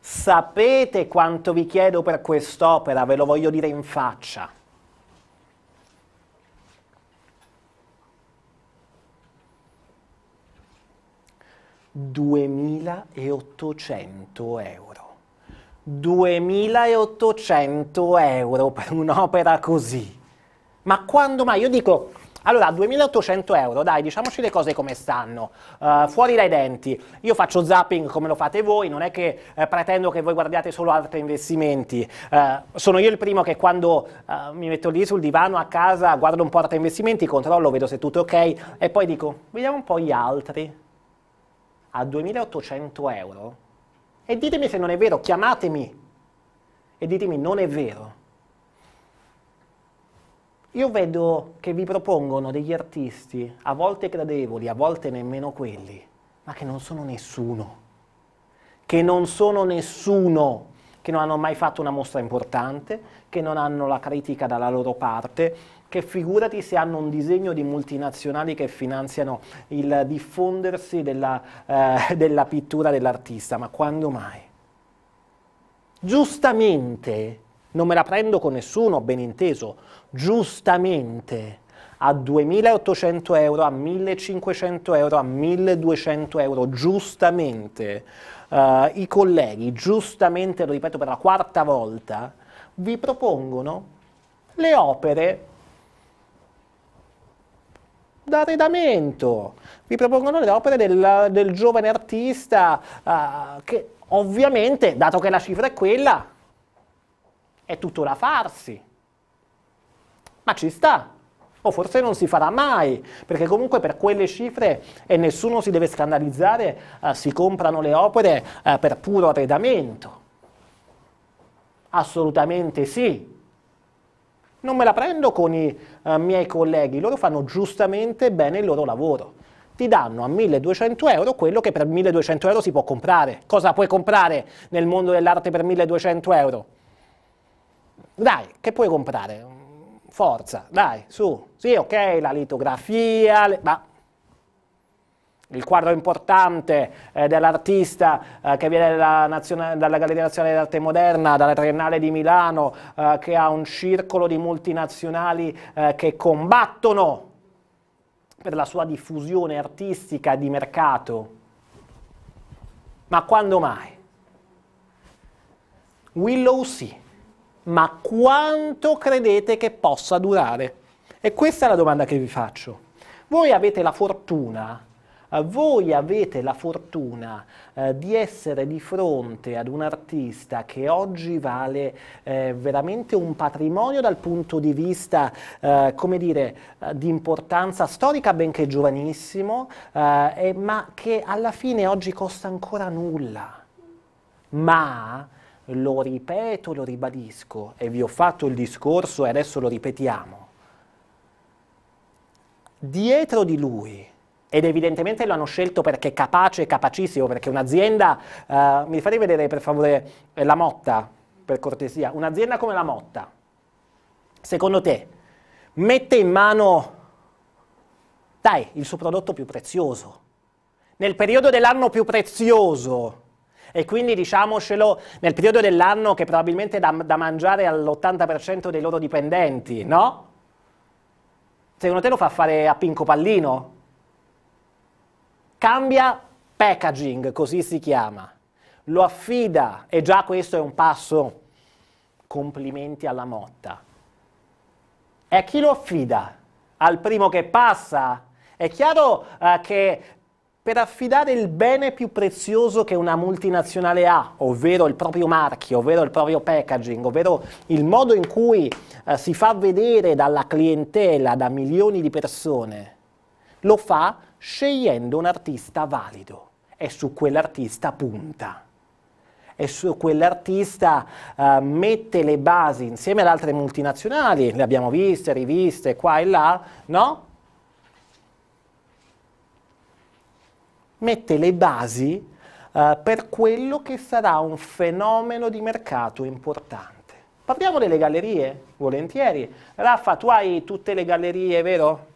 Sapete quanto vi chiedo per quest'opera? Ve lo voglio dire in faccia. 2.800 euro. 2.800 euro per un'opera così. Ma quando mai? Io dico, allora, 2.800 euro, dai, diciamoci le cose come stanno, uh, fuori dai denti. Io faccio zapping come lo fate voi, non è che eh, pretendo che voi guardiate solo altri investimenti. Uh, sono io il primo che quando uh, mi metto lì sul divano a casa, guardo un po' altri investimenti, controllo, vedo se tutto è ok e poi dico, vediamo un po' gli altri a 2.800 euro? E ditemi se non è vero, chiamatemi e ditemi non è vero. Io vedo che vi propongono degli artisti, a volte gradevoli, a volte nemmeno quelli, ma che non sono nessuno. Che non sono nessuno, che non hanno mai fatto una mostra importante, che non hanno la critica dalla loro parte, che figurati se hanno un disegno di multinazionali che finanziano il diffondersi della, eh, della pittura dell'artista, ma quando mai? Giustamente, non me la prendo con nessuno, ben inteso, giustamente a 2.800 euro, a 1.500 euro, a 1.200 euro, giustamente uh, i colleghi, giustamente lo ripeto per la quarta volta, vi propongono le opere d'arredamento. Vi propongono le opere del, del giovane artista uh, che ovviamente, dato che la cifra è quella, è tutto da farsi. Ma ci sta. O forse non si farà mai, perché comunque per quelle cifre, e nessuno si deve scandalizzare, uh, si comprano le opere uh, per puro arredamento. Assolutamente sì, non me la prendo con i eh, miei colleghi, loro fanno giustamente bene il loro lavoro. Ti danno a 1200 euro quello che per 1200 euro si può comprare. Cosa puoi comprare nel mondo dell'arte per 1200 euro? Dai, che puoi comprare? Forza, dai, su. Sì, ok, la litografia, le... ma il quadro importante eh, dell'artista eh, che viene dalla, nazione, dalla, Galleria Nazionale d'Arte Moderna, dalla Triennale di Milano, eh, che ha un circolo di multinazionali eh, che combattono per la sua diffusione artistica di mercato. Ma quando mai? Willow sì, ma quanto credete che possa durare? E questa è la domanda che vi faccio. Voi avete la fortuna voi avete la fortuna eh, di essere di fronte ad un artista che oggi vale eh, veramente un patrimonio dal punto di vista, eh, come dire, eh, di importanza storica, benché giovanissimo, eh, ma che alla fine oggi costa ancora nulla. Ma lo ripeto, lo ribadisco e vi ho fatto il discorso e adesso lo ripetiamo. Dietro di lui ed evidentemente lo hanno scelto perché è capace e capacissimo, perché un'azienda, eh, mi fate vedere per favore eh, la Motta, per cortesia, un'azienda come la Motta, secondo te, mette in mano, dai, il suo prodotto più prezioso, nel periodo dell'anno più prezioso, e quindi diciamocelo nel periodo dell'anno che probabilmente da, da mangiare all'80% dei loro dipendenti, no? Secondo te lo fa fare a Pinco Pallino? cambia packaging, così si chiama, lo affida, e già questo è un passo, complimenti alla motta. E a chi lo affida? Al primo che passa? È chiaro eh, che per affidare il bene più prezioso che una multinazionale ha, ovvero il proprio marchio, ovvero il proprio packaging, ovvero il modo in cui eh, si fa vedere dalla clientela, da milioni di persone, lo fa scegliendo un artista valido e su quell'artista punta e su quell'artista uh, mette le basi insieme ad altre multinazionali, le abbiamo viste, riviste, qua e là, no? Mette le basi uh, per quello che sarà un fenomeno di mercato importante. Parliamo delle gallerie, volentieri. Raffa, tu hai tutte le gallerie, vero?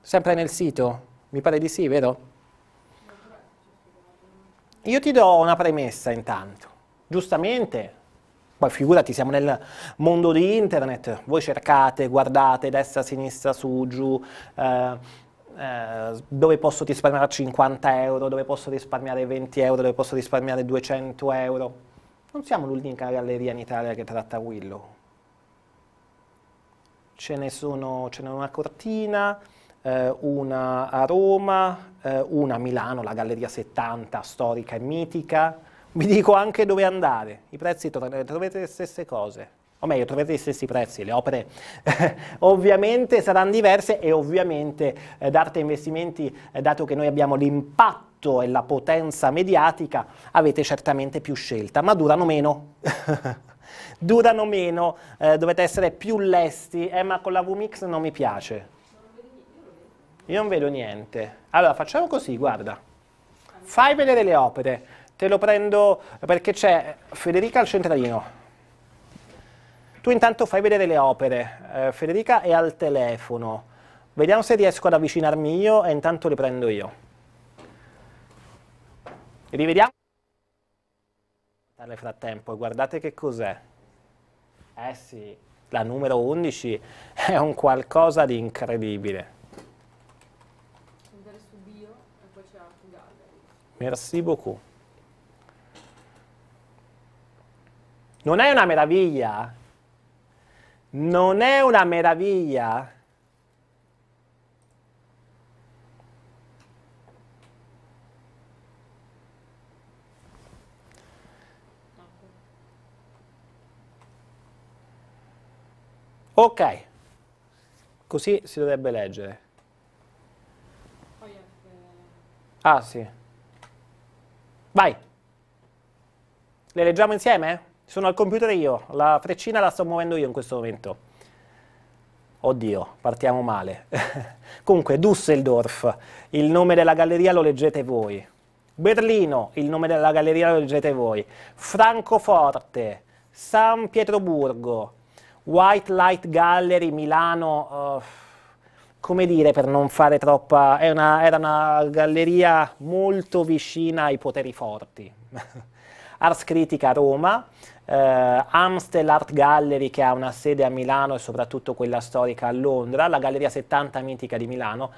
Sempre nel sito? Mi pare di sì, vero? Io ti do una premessa intanto. Giustamente, poi figurati, siamo nel mondo di internet, voi cercate, guardate, destra, sinistra, su, giù, eh, eh, dove posso risparmiare 50 euro, dove posso risparmiare 20 euro, dove posso risparmiare 200 euro. Non siamo l'unica galleria in Italia che tratta Willow. Ce ne sono, ce n'è una cortina, eh, una a Roma, eh, una a Milano, la Galleria 70, storica e mitica. Vi dico anche dove andare, i prezzi troverete le stesse cose, o meglio troverete gli stessi prezzi, le opere ovviamente saranno diverse e ovviamente eh, d'arte e investimenti, eh, dato che noi abbiamo l'impatto e la potenza mediatica, avete certamente più scelta, ma durano meno. durano meno, eh, dovete essere più lesti, eh, ma con la VMix non mi piace. Io non vedo niente. Allora, facciamo così, guarda. Fai vedere le opere. Te lo prendo perché c'è Federica al centralino. Tu intanto fai vedere le opere. Eh, Federica è al telefono. Vediamo se riesco ad avvicinarmi io e intanto le prendo io. Rivediamo. Nel frattempo, guardate che cos'è. Eh sì, la numero 11 è un qualcosa di incredibile. Merci beaucoup. Non è una meraviglia? Non è una meraviglia? Ok, così si dovrebbe leggere. Ah sì. Vai. Le leggiamo insieme? Sono al computer io, la freccina la sto muovendo io in questo momento. Oddio, partiamo male. Comunque, Düsseldorf, il nome della galleria lo leggete voi. Berlino, il nome della galleria lo leggete voi. Francoforte, San Pietroburgo, White Light Gallery, Milano... Uh, come dire, per non fare troppa... Una, era una galleria molto vicina ai poteri forti. Ars Critica a Roma, eh, Amstel Art Gallery che ha una sede a Milano e soprattutto quella storica a Londra, la Galleria 70 Mitica di Milano,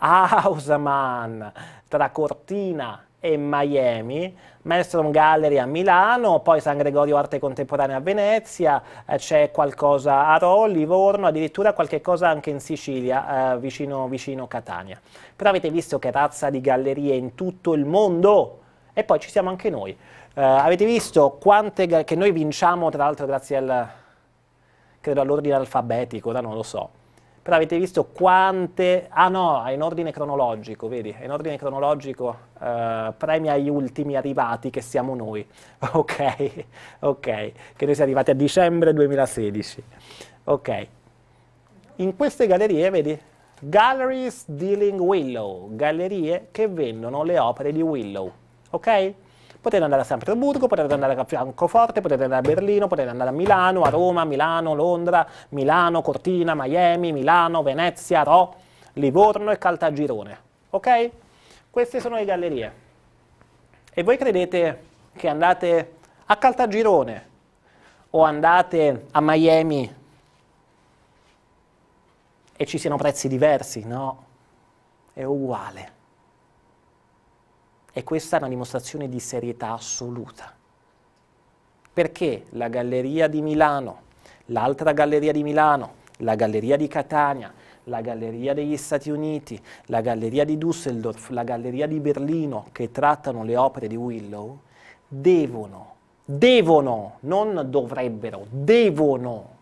Hausmann, tra Cortina e Miami, Maelstrom Gallery a Milano, poi San Gregorio Arte Contemporanea a Venezia, eh, c'è qualcosa a Rolli, Livorno, addirittura qualche cosa anche in Sicilia, eh, vicino, vicino Catania. Però avete visto che razza di gallerie in tutto il mondo e poi ci siamo anche noi. Eh, avete visto quante che noi vinciamo, tra l'altro grazie al, credo all'ordine alfabetico, ora non lo so, però avete visto quante, ah no, è in ordine cronologico, vedi, è in ordine cronologico Uh, eh, premia gli ultimi arrivati che siamo noi, ok? Ok, che noi siamo arrivati a dicembre 2016, ok? In queste gallerie, vedi, Galleries Dealing Willow, gallerie che vendono le opere di Willow, ok? Potete andare a San Pietroburgo, potete andare a Francoforte, potete andare a Berlino, potete andare a Milano, a Roma, Milano, Londra, Milano, Cortina, Miami, Milano, Venezia, Rò, Livorno e Caltagirone, ok? Queste sono le gallerie. E voi credete che andate a Caltagirone o andate a Miami e ci siano prezzi diversi? No, è uguale. E questa è una dimostrazione di serietà assoluta. Perché la galleria di Milano, l'altra galleria di Milano, la galleria di Catania, la Galleria degli Stati Uniti, la Galleria di Düsseldorf, la Galleria di Berlino che trattano le opere di Willow, devono, devono, non dovrebbero, devono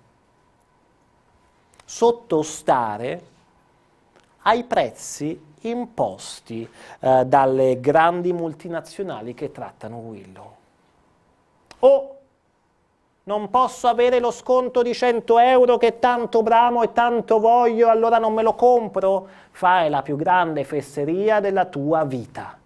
sottostare ai prezzi imposti eh, dalle grandi multinazionali che trattano Willow. O non posso avere lo sconto di 100 euro che tanto bramo e tanto voglio, allora non me lo compro? Fai la più grande fesseria della tua vita.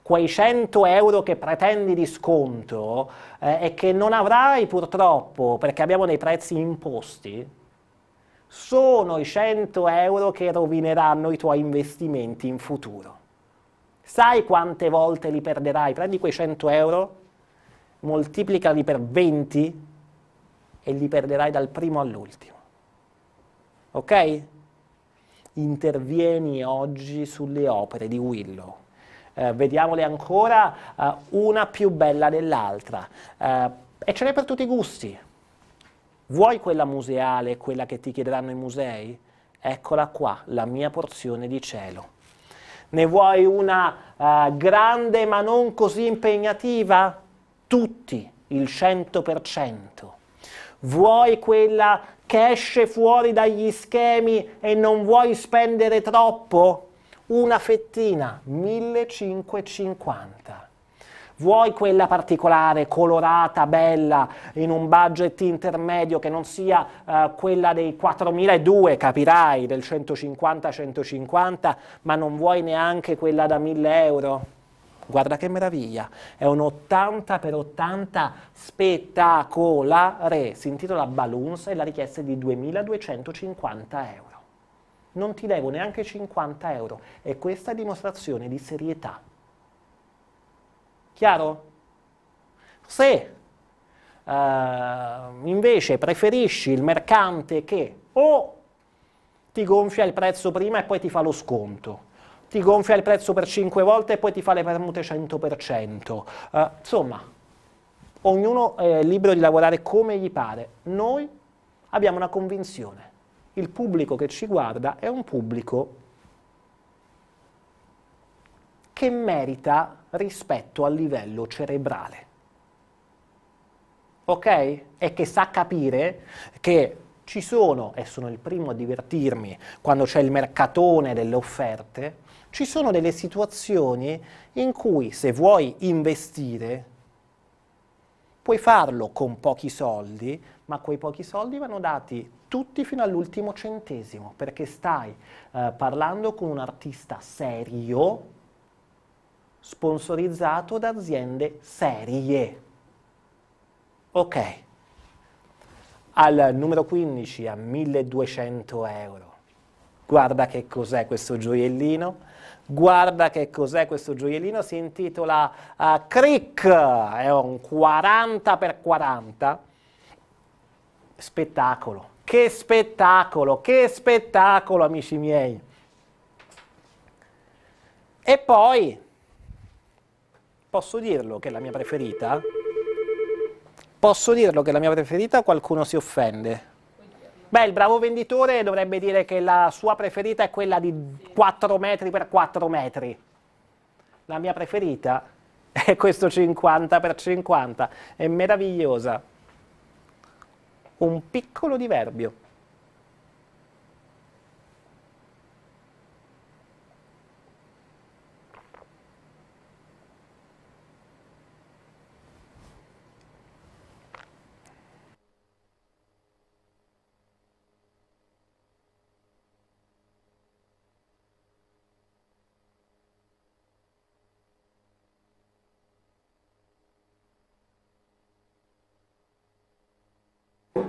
Quei 100 euro che pretendi di sconto eh, e che non avrai purtroppo perché abbiamo dei prezzi imposti, sono i 100 euro che rovineranno i tuoi investimenti in futuro. Sai quante volte li perderai? Prendi quei 100 euro, moltiplicali per 20 e li perderai dal primo all'ultimo. Ok? Intervieni oggi sulle opere di Willow. Eh, vediamole ancora eh, una più bella dell'altra. Eh, e ce n'è per tutti i gusti. Vuoi quella museale, quella che ti chiederanno i musei? Eccola qua, la mia porzione di cielo. Ne vuoi una uh, grande ma non così impegnativa? Tutti, il 100%. Vuoi quella che esce fuori dagli schemi e non vuoi spendere troppo? Una fettina, 1550. Vuoi quella particolare, colorata, bella, in un budget intermedio che non sia eh, quella dei 4.200, capirai, del 150-150, ma non vuoi neanche quella da 1.000 euro? Guarda che meraviglia, è un 80 per 80 spettacolare, si intitola Balloons e la richiesta è di 2.250 euro. Non ti devo neanche 50 euro e questa è dimostrazione di serietà. Chiaro? Se uh, invece preferisci il mercante che o ti gonfia il prezzo prima e poi ti fa lo sconto, ti gonfia il prezzo per 5 volte e poi ti fa le permute 100%. Uh, eh, insomma, ognuno è libero di lavorare come gli pare. Noi abbiamo una convinzione. Il pubblico che ci guarda è un pubblico che merita rispetto a livello cerebrale. Ok? E che sa capire che ci sono, e sono il primo a divertirmi, quando c'è il mercatone delle offerte, ci sono delle situazioni in cui se vuoi investire, puoi farlo con pochi soldi, ma quei pochi soldi vanno dati tutti fino all'ultimo centesimo, perché stai eh, parlando con un artista serio, sponsorizzato da aziende serie. Ok, al numero 15 a 1200 euro guarda che cos'è questo gioiellino, guarda che cos'è questo gioiellino, si intitola uh, Crick, è un 40x40, spettacolo, che spettacolo, che spettacolo amici miei. E poi, posso dirlo che è la mia preferita? Posso dirlo che è la mia preferita qualcuno si offende? Beh, il bravo venditore dovrebbe dire che la sua preferita è quella di 4 metri per 4 metri. La mia preferita è questo 50 per 50, è meravigliosa. Un piccolo diverbio.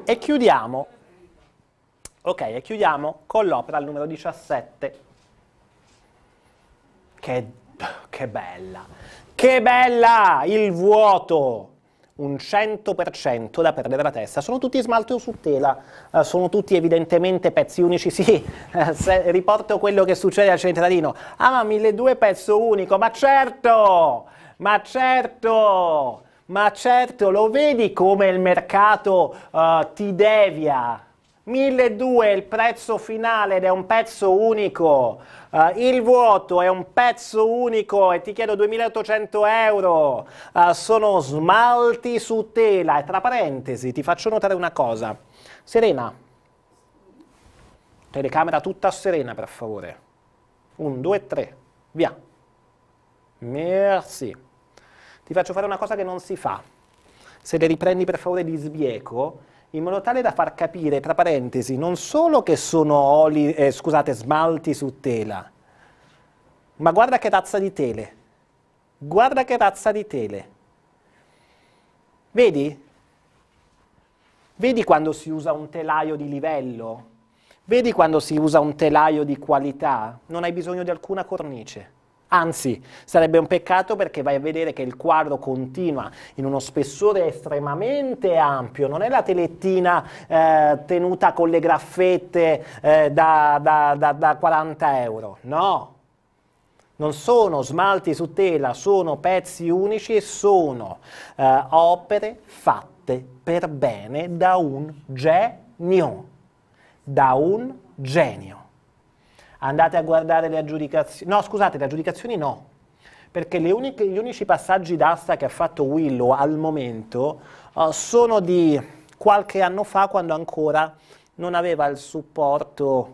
E chiudiamo, ok, e chiudiamo con l'opera al numero 17. Che, che bella, che bella il vuoto! un 100% da perdere la testa. Sono tutti smalto su tela, eh, sono tutti evidentemente pezzi unici, sì, eh, se riporto quello che succede al centralino. Ah, ma 1200 pezzo unico, ma certo, ma certo! Ma certo, lo vedi come il mercato uh, ti devia. 1200 è il prezzo finale ed è un pezzo unico. Uh, il vuoto è un pezzo unico e ti chiedo 2800 euro. Uh, sono smalti su tela. E tra parentesi ti faccio notare una cosa. Serena, telecamera tutta serena per favore. Un, due, tre. via. Merci ti faccio fare una cosa che non si fa. Se le riprendi per favore di sbieco, in modo tale da far capire, tra parentesi, non solo che sono oli, eh, scusate, smalti su tela, ma guarda che razza di tele. Guarda che razza di tele. Vedi? Vedi quando si usa un telaio di livello? Vedi quando si usa un telaio di qualità? Non hai bisogno di alcuna cornice. Anzi, sarebbe un peccato perché vai a vedere che il quadro continua in uno spessore estremamente ampio, non è la telettina eh, tenuta con le graffette eh, da, da, da, da 40 euro, no. Non sono smalti su tela, sono pezzi unici, e sono eh, opere fatte per bene da un genio, da un genio andate a guardare le aggiudicazioni, no scusate, le aggiudicazioni no, perché uniche, gli unici passaggi d'asta che ha fatto Willow al momento uh, sono di qualche anno fa quando ancora non aveva il supporto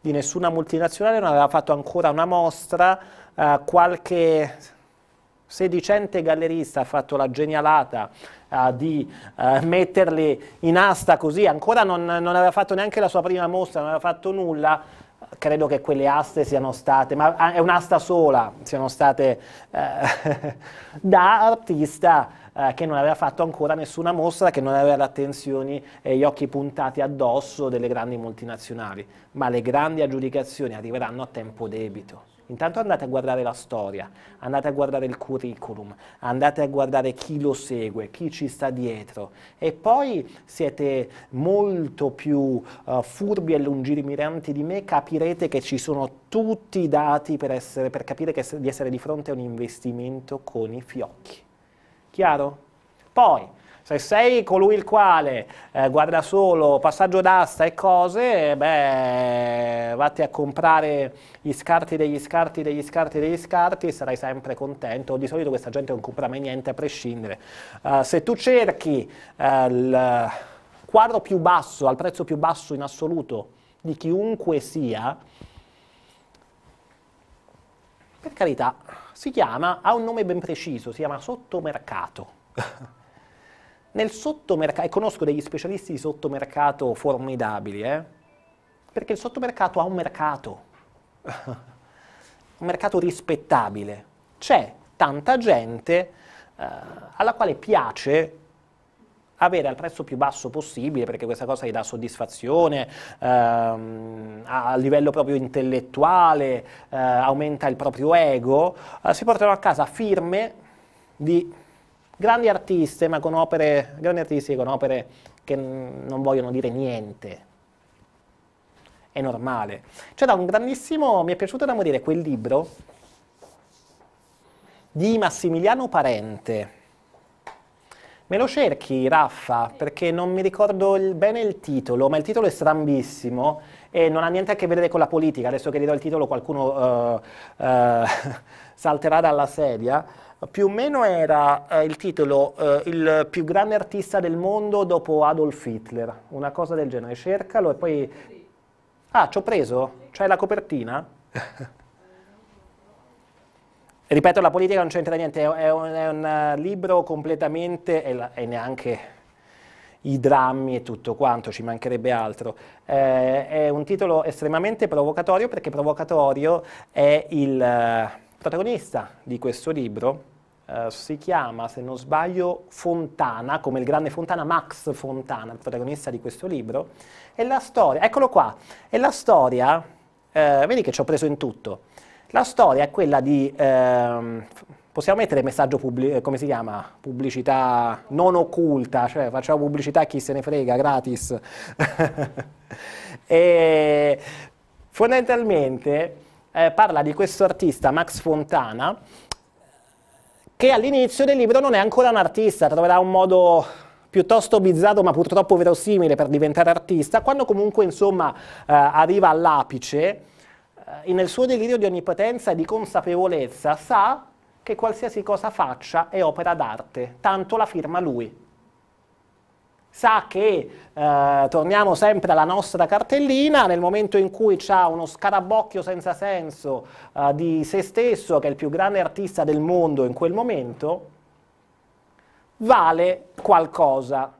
di nessuna multinazionale, non aveva fatto ancora una mostra, uh, qualche sedicente gallerista ha fatto la genialata uh, di uh, metterle in asta così, ancora non, non, aveva fatto neanche la sua prima mostra, non aveva fatto nulla, credo che quelle aste siano state, ma ah, è un'asta sola, siano state eh, da artista eh, che non aveva fatto ancora nessuna mostra, che non aveva le attenzioni e gli occhi puntati addosso delle grandi multinazionali, ma le grandi aggiudicazioni arriveranno a tempo debito. Intanto andate a guardare la storia, andate a guardare il curriculum, andate a guardare chi lo segue, chi ci sta dietro e poi siete molto più uh, furbi e lungimiranti di me, capirete che ci sono tutti i dati per, essere, per capire che, di essere di fronte a un investimento con i fiocchi. Chiaro? Poi, se sei colui il quale eh, guarda solo passaggio d'asta e cose, beh, vatti a comprare gli scarti degli scarti degli scarti degli scarti e sarai sempre contento. Di solito questa gente non compra mai niente a prescindere. Uh, se tu cerchi uh, il quadro più basso, al prezzo più basso in assoluto di chiunque sia, per carità, si chiama, ha un nome ben preciso, si chiama sottomercato. nel sottomercato, e conosco degli specialisti di sottomercato formidabili, eh? perché il sottomercato ha un mercato, un mercato rispettabile. C'è tanta gente eh, alla quale piace avere al prezzo più basso possibile, perché questa cosa gli dà soddisfazione ehm, a livello proprio intellettuale, eh, aumenta il proprio ego, eh, si portano a casa firme di grandi artiste, ma con opere, grandi artisti con opere che non vogliono dire niente. È normale. C'era cioè, un grandissimo, mi è piaciuto da morire quel libro di Massimiliano Parente. Me lo cerchi, Raffa, perché non mi ricordo il, bene il titolo, ma il titolo è strambissimo e non ha niente a che vedere con la politica. Adesso che gli do il titolo qualcuno uh, uh, salterà dalla sedia più o meno era eh, il titolo eh, Il più grande artista del mondo dopo Adolf Hitler, una cosa del genere. Cercalo e poi... Ah, ci ho preso? C'è la copertina? Ripeto, la politica non c'entra niente, è un, è un, eh, libro completamente, e, la, e neanche i drammi e tutto quanto, ci mancherebbe altro. Eh, è un titolo estremamente provocatorio perché provocatorio è il eh, protagonista di questo libro, eh, si chiama, se non sbaglio, Fontana, come il grande Fontana, Max Fontana, il protagonista di questo libro, E la storia, eccolo qua, è la storia, eh, vedi che ci ho preso in tutto, la storia è quella di, eh, possiamo mettere messaggio, pubblico, eh, come si chiama, pubblicità non occulta, cioè facciamo pubblicità a chi se ne frega, gratis. e fondamentalmente eh, parla di questo artista, Max Fontana, che all'inizio del libro non è ancora un artista, troverà un modo piuttosto bizzarro ma purtroppo verosimile per diventare artista, quando comunque insomma eh, arriva all'apice, eh, nel suo delirio di onnipotenza e di consapevolezza sa che qualsiasi cosa faccia è opera d'arte, tanto la firma lui sa che eh, torniamo sempre alla nostra cartellina, nel momento in cui c'ha uno scarabocchio senza senso eh, di se stesso, che è il più grande artista del mondo in quel momento, vale qualcosa,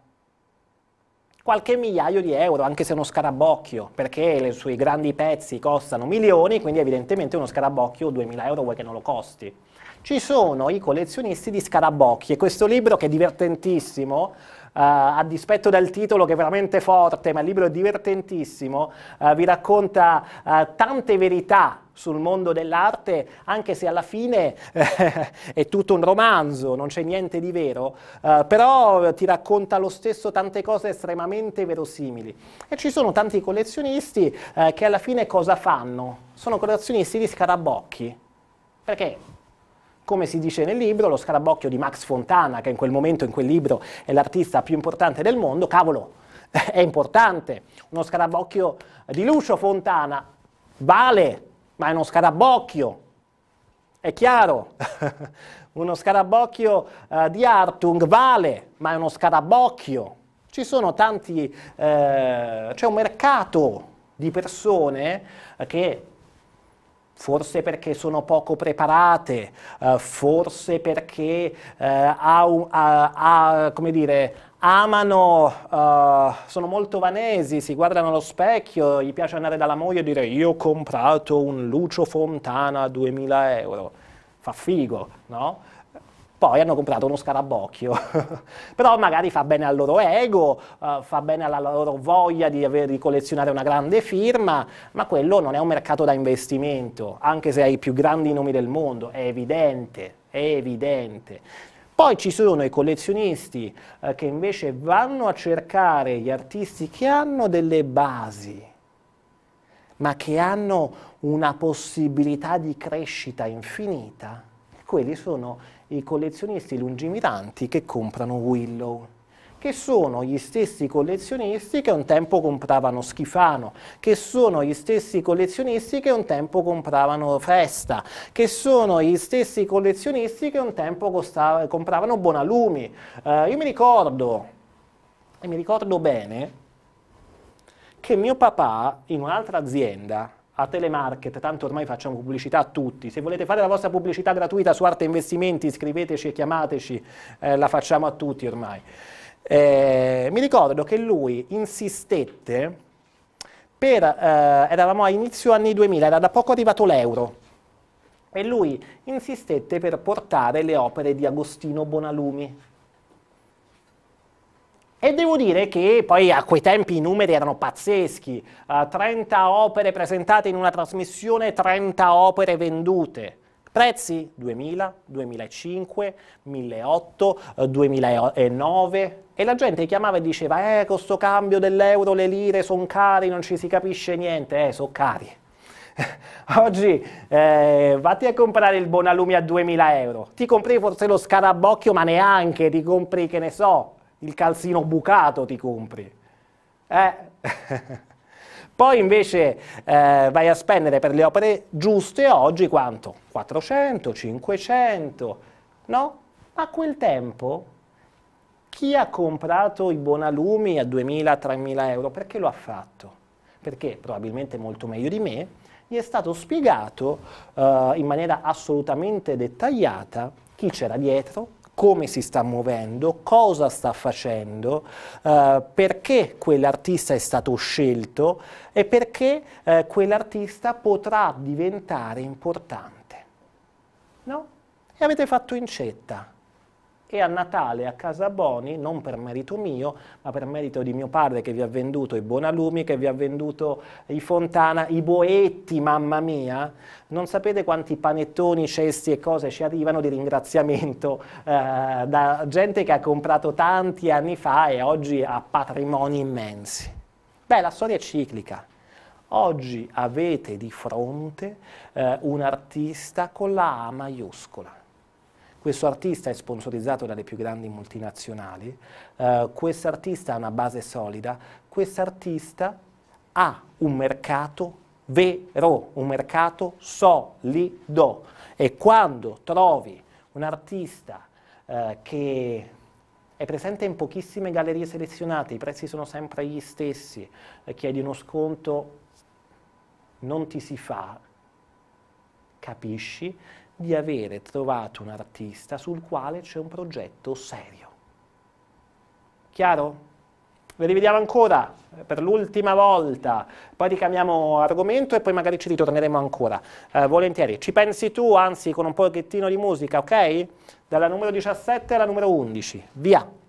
qualche migliaio di euro, anche se è uno scarabocchio, perché i suoi grandi pezzi costano milioni, quindi evidentemente uno scarabocchio 2000 euro vuoi che non lo costi. Ci sono i collezionisti di scarabocchi e questo libro che è divertentissimo, eh, a dispetto del titolo che è veramente forte, ma il libro è divertentissimo, eh, vi racconta eh, tante verità sul mondo dell'arte, anche se alla fine è tutto un romanzo, non c'è niente di vero, eh, però ti racconta lo stesso tante cose estremamente verosimili. E ci sono tanti collezionisti eh, che alla fine cosa fanno? Sono collezionisti di scarabocchi, perché come si dice nel libro, lo scarabocchio di Max Fontana, che in quel momento, in quel libro, è l'artista più importante del mondo, cavolo, è importante. Uno scarabocchio di Lucio Fontana vale, ma è uno scarabocchio, è chiaro. uno scarabocchio eh, di Artung vale, ma è uno scarabocchio. Ci sono tanti, eh, c'è un mercato di persone eh, che forse perché sono poco preparate, eh, forse perché eh, ha ha, ha, come dire, amano, uh, sono molto vanesi, si guardano allo specchio, gli piace andare dalla moglie e dire io ho comprato un Lucio Fontana a 2000 euro, fa figo, no? Poi hanno comprato uno scarabocchio, però magari fa bene al loro ego, uh, fa bene alla loro voglia di, aver, di collezionare una grande firma, ma quello non è un mercato da investimento, anche se hai i più grandi nomi del mondo, è evidente, è evidente. Poi ci sono i collezionisti eh, che invece vanno a cercare gli artisti che hanno delle basi, ma che hanno una possibilità di crescita infinita. Quelli sono i collezionisti lungimiranti che comprano Willow che sono gli stessi collezionisti che un tempo compravano Schifano, che sono gli stessi collezionisti che un tempo compravano Festa, che sono gli stessi collezionisti che un tempo costa, compravano Bonalumi. Eh, io mi ricordo, e mi ricordo bene, che mio papà in un'altra azienda a telemarket, tanto ormai facciamo pubblicità a tutti, se volete fare la vostra pubblicità gratuita su Arte Investimenti iscriveteci e chiamateci, eh, la facciamo a tutti ormai. Eh, mi ricordo che lui insistette per, eh, eravamo a inizio anni 2000, era da poco arrivato l'euro, e lui insistette per portare le opere di Agostino Bonalumi, e devo dire che poi a quei tempi i numeri erano pazzeschi, uh, eh, 30 opere presentate in una trasmissione, 30 opere vendute. Prezzi 2000, 2005, 1008, 2009 e la gente chiamava e diceva eh con sto cambio dell'euro le lire sono cari, non ci si capisce niente, eh sono cari. Oggi eh, vatti a comprare il Bonalumi a 2000 euro, ti compri forse lo scarabocchio ma neanche, ti compri che ne so, il calzino bucato ti compri. Eh? Poi invece eh, vai a spendere per le opere giuste oggi quanto? 400, 500, no? A quel tempo chi ha comprato i buonalumi a 2.000-3.000 euro, perché lo ha fatto? Perché probabilmente molto meglio di me, gli è stato spiegato eh, in maniera assolutamente dettagliata chi c'era dietro, come si sta muovendo, cosa sta facendo, eh, perché quell'artista è stato scelto e perché eh, quell'artista potrà diventare importante. No? E avete fatto incetta e a Natale a Casa Boni, non per merito mio, ma per merito di mio padre che vi ha venduto i Bonalumi, che vi ha venduto i Fontana, i Boetti, mamma mia, non sapete quanti panettoni, cesti e cose ci arrivano di ringraziamento eh, da gente che ha comprato tanti anni fa e oggi ha patrimoni immensi. Beh, la storia è ciclica. Oggi avete di fronte eh, un artista con la A maiuscola questo artista è sponsorizzato dalle più grandi multinazionali, eh, questo artista ha una base solida, questo artista ha un mercato vero, un mercato solido. E quando trovi un artista eh, che è presente in pochissime gallerie selezionate, i prezzi sono sempre gli stessi, eh, chiedi uno sconto, non ti si fa, capisci di avere trovato un artista sul quale c'è un progetto serio. Chiaro? Vi rivediamo ancora per l'ultima volta, poi ricambiamo argomento e poi magari ci ritorneremo ancora, eh, volentieri. Ci pensi tu, anzi, con un pochettino di musica, ok? Dalla numero 17 alla numero 11, via!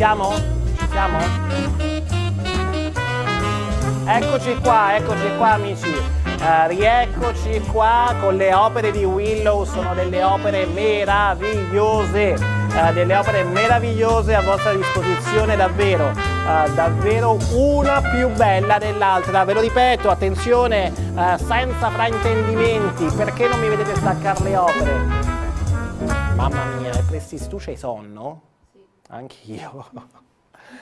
siamo? Siamo? Eccoci qua, eccoci qua amici. Uh, rieccoci qua con le opere di Willow, sono delle opere meravigliose, uh, delle opere meravigliose a vostra disposizione davvero, uh, davvero una più bella dell'altra, ve lo ripeto, attenzione, senza fraintendimenti, perché non mi vedete staccare le opere? Mamma mia, Presti, tu c'hai sonno? Anch'io.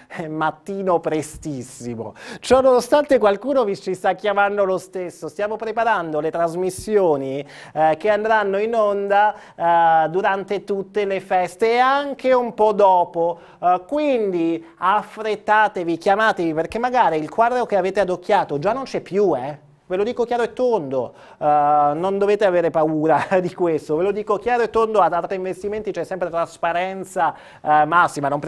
È mattino prestissimo. Ciononostante qualcuno vi ci sta chiamando lo stesso, stiamo preparando le trasmissioni eh, che andranno in onda eh, durante tutte le feste e anche un po' dopo. Eh, quindi affrettatevi, chiamatevi perché magari il quadro che avete adocchiato già non c'è più, eh. Ve lo dico chiaro e tondo, uh, non dovete avere paura di questo, ve lo dico chiaro e tondo, ad Arte Investimenti c'è sempre trasparenza uh, massima, non,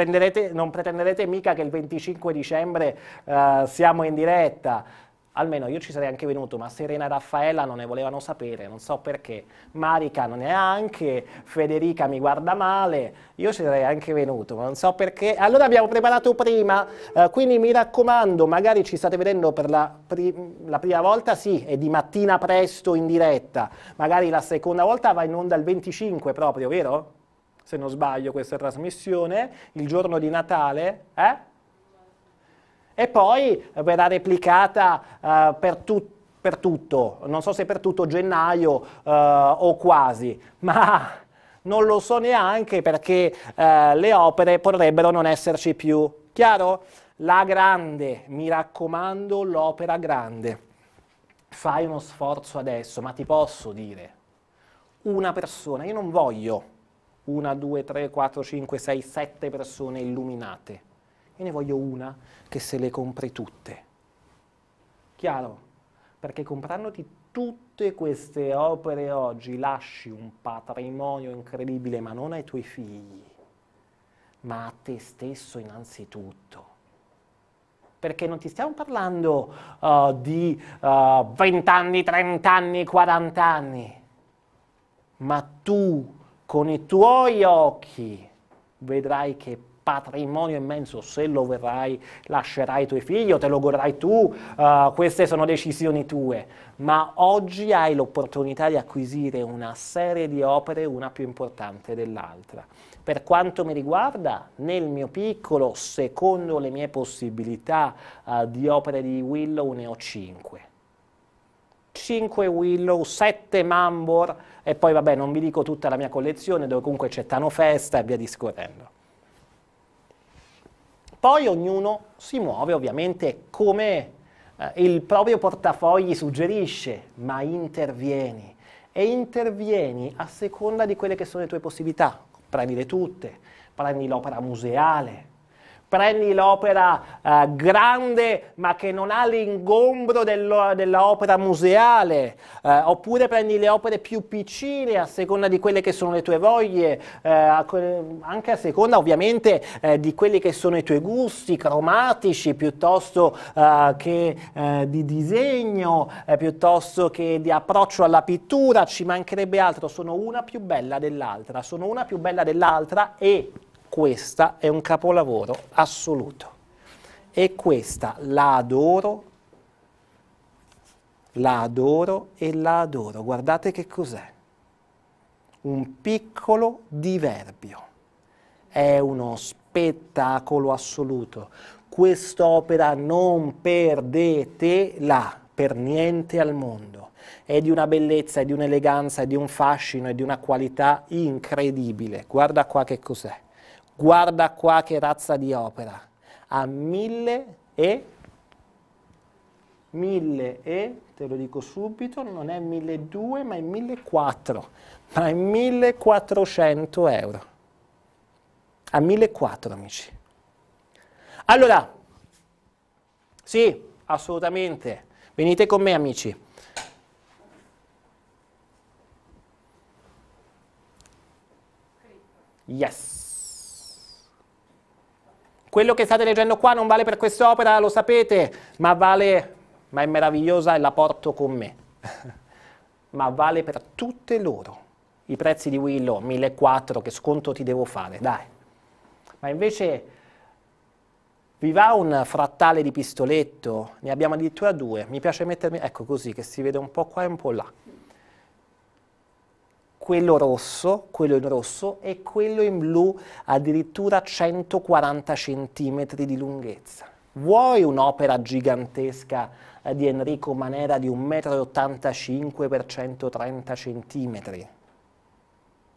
non, pretenderete mica che il 25 dicembre uh, siamo in diretta almeno io ci sarei anche venuto, ma Serena e Raffaella non ne volevano sapere, non so perché, Marica non neanche, Federica mi guarda male, io ci sarei anche venuto, ma non so perché. Allora abbiamo preparato prima, eh, quindi mi raccomando, magari ci state vedendo per la, pri la, prima volta, sì, è di mattina presto in diretta, magari la seconda volta va in onda il 25 proprio, vero? Se non sbaglio questa trasmissione, il giorno di Natale, eh? e poi verrà replicata uh, per tutti per tutto, non so se per tutto gennaio eh, o quasi, ma non lo so neanche perché eh, le opere potrebbero non esserci più. Chiaro? La grande, mi raccomando, l'opera grande. Fai uno sforzo adesso, ma ti posso dire, una persona, io non voglio una, due, tre, quattro, cinque, sei, sette persone illuminate io ne voglio una che se le compri tutte. Chiaro? Perché comprandoti tutte queste opere oggi lasci un patrimonio incredibile, ma non ai tuoi figli, ma a te stesso innanzitutto perché non ti stiamo parlando uh, di uh, 20 anni, 30 anni, 40 anni, ma tu con i tuoi occhi vedrai che patrimonio immenso, se lo verrai lascerai ai tuoi figli o te lo godrai tu, uh, queste sono decisioni tue, ma oggi hai l'opportunità di acquisire una serie di opere, una più importante dell'altra. Per quanto mi riguarda, nel mio piccolo, secondo le mie possibilità uh, di opere di Willow, ne ho 5. 5 Willow, 7 Mambor e poi vabbè non vi dico tutta la mia collezione dove comunque c'è Tano Festa e via discorrendo. Poi ognuno si muove ovviamente come eh, il proprio portafogli suggerisce, ma intervieni. E intervieni a seconda di quelle che sono le tue possibilità. Prendi le tutte, prendi l'opera museale, prendi l'opera eh, grande ma che non ha l'ingombro dell'opera museale, eh, oppure prendi le opere più piccine a seconda di quelle che sono le tue voglie, eh, anche a seconda ovviamente eh, di quelli che sono i tuoi gusti cromatici piuttosto eh, che eh, di disegno, piuttosto che di approccio alla pittura, ci mancherebbe altro, sono una più bella dell'altra, sono una più bella dell'altra e questa è un capolavoro assoluto. E questa la adoro, la adoro e la adoro. Guardate che cos'è. Un piccolo diverbio. È uno spettacolo assoluto. Quest'opera non perdetela per niente al mondo. È di una bellezza, è di un'eleganza, è di un fascino, è di una qualità incredibile. Guarda qua che cos'è guarda qua che razza di opera, a mille e mille e, te lo dico subito, non è mille due, ma è mille quattro, ma è mille quattrocento euro. A mille quattro amici. Allora, sì, assolutamente, venite con me amici. Yes. Quello che state leggendo qua non vale per quest'opera, lo sapete, ma vale, ma è meravigliosa e la porto con me. ma vale per tutte loro. I prezzi di Willow, 1400, che sconto ti devo fare, dai. Ma invece vi va un frattale di pistoletto? Ne abbiamo addirittura due. Mi piace mettermi, ecco così, che si vede un po' qua e un po' là quello rosso, quello in rosso e quello in blu addirittura 140 cm di lunghezza. Vuoi un'opera gigantesca eh, di Enrico Manera di 1,85 m x 130 cm?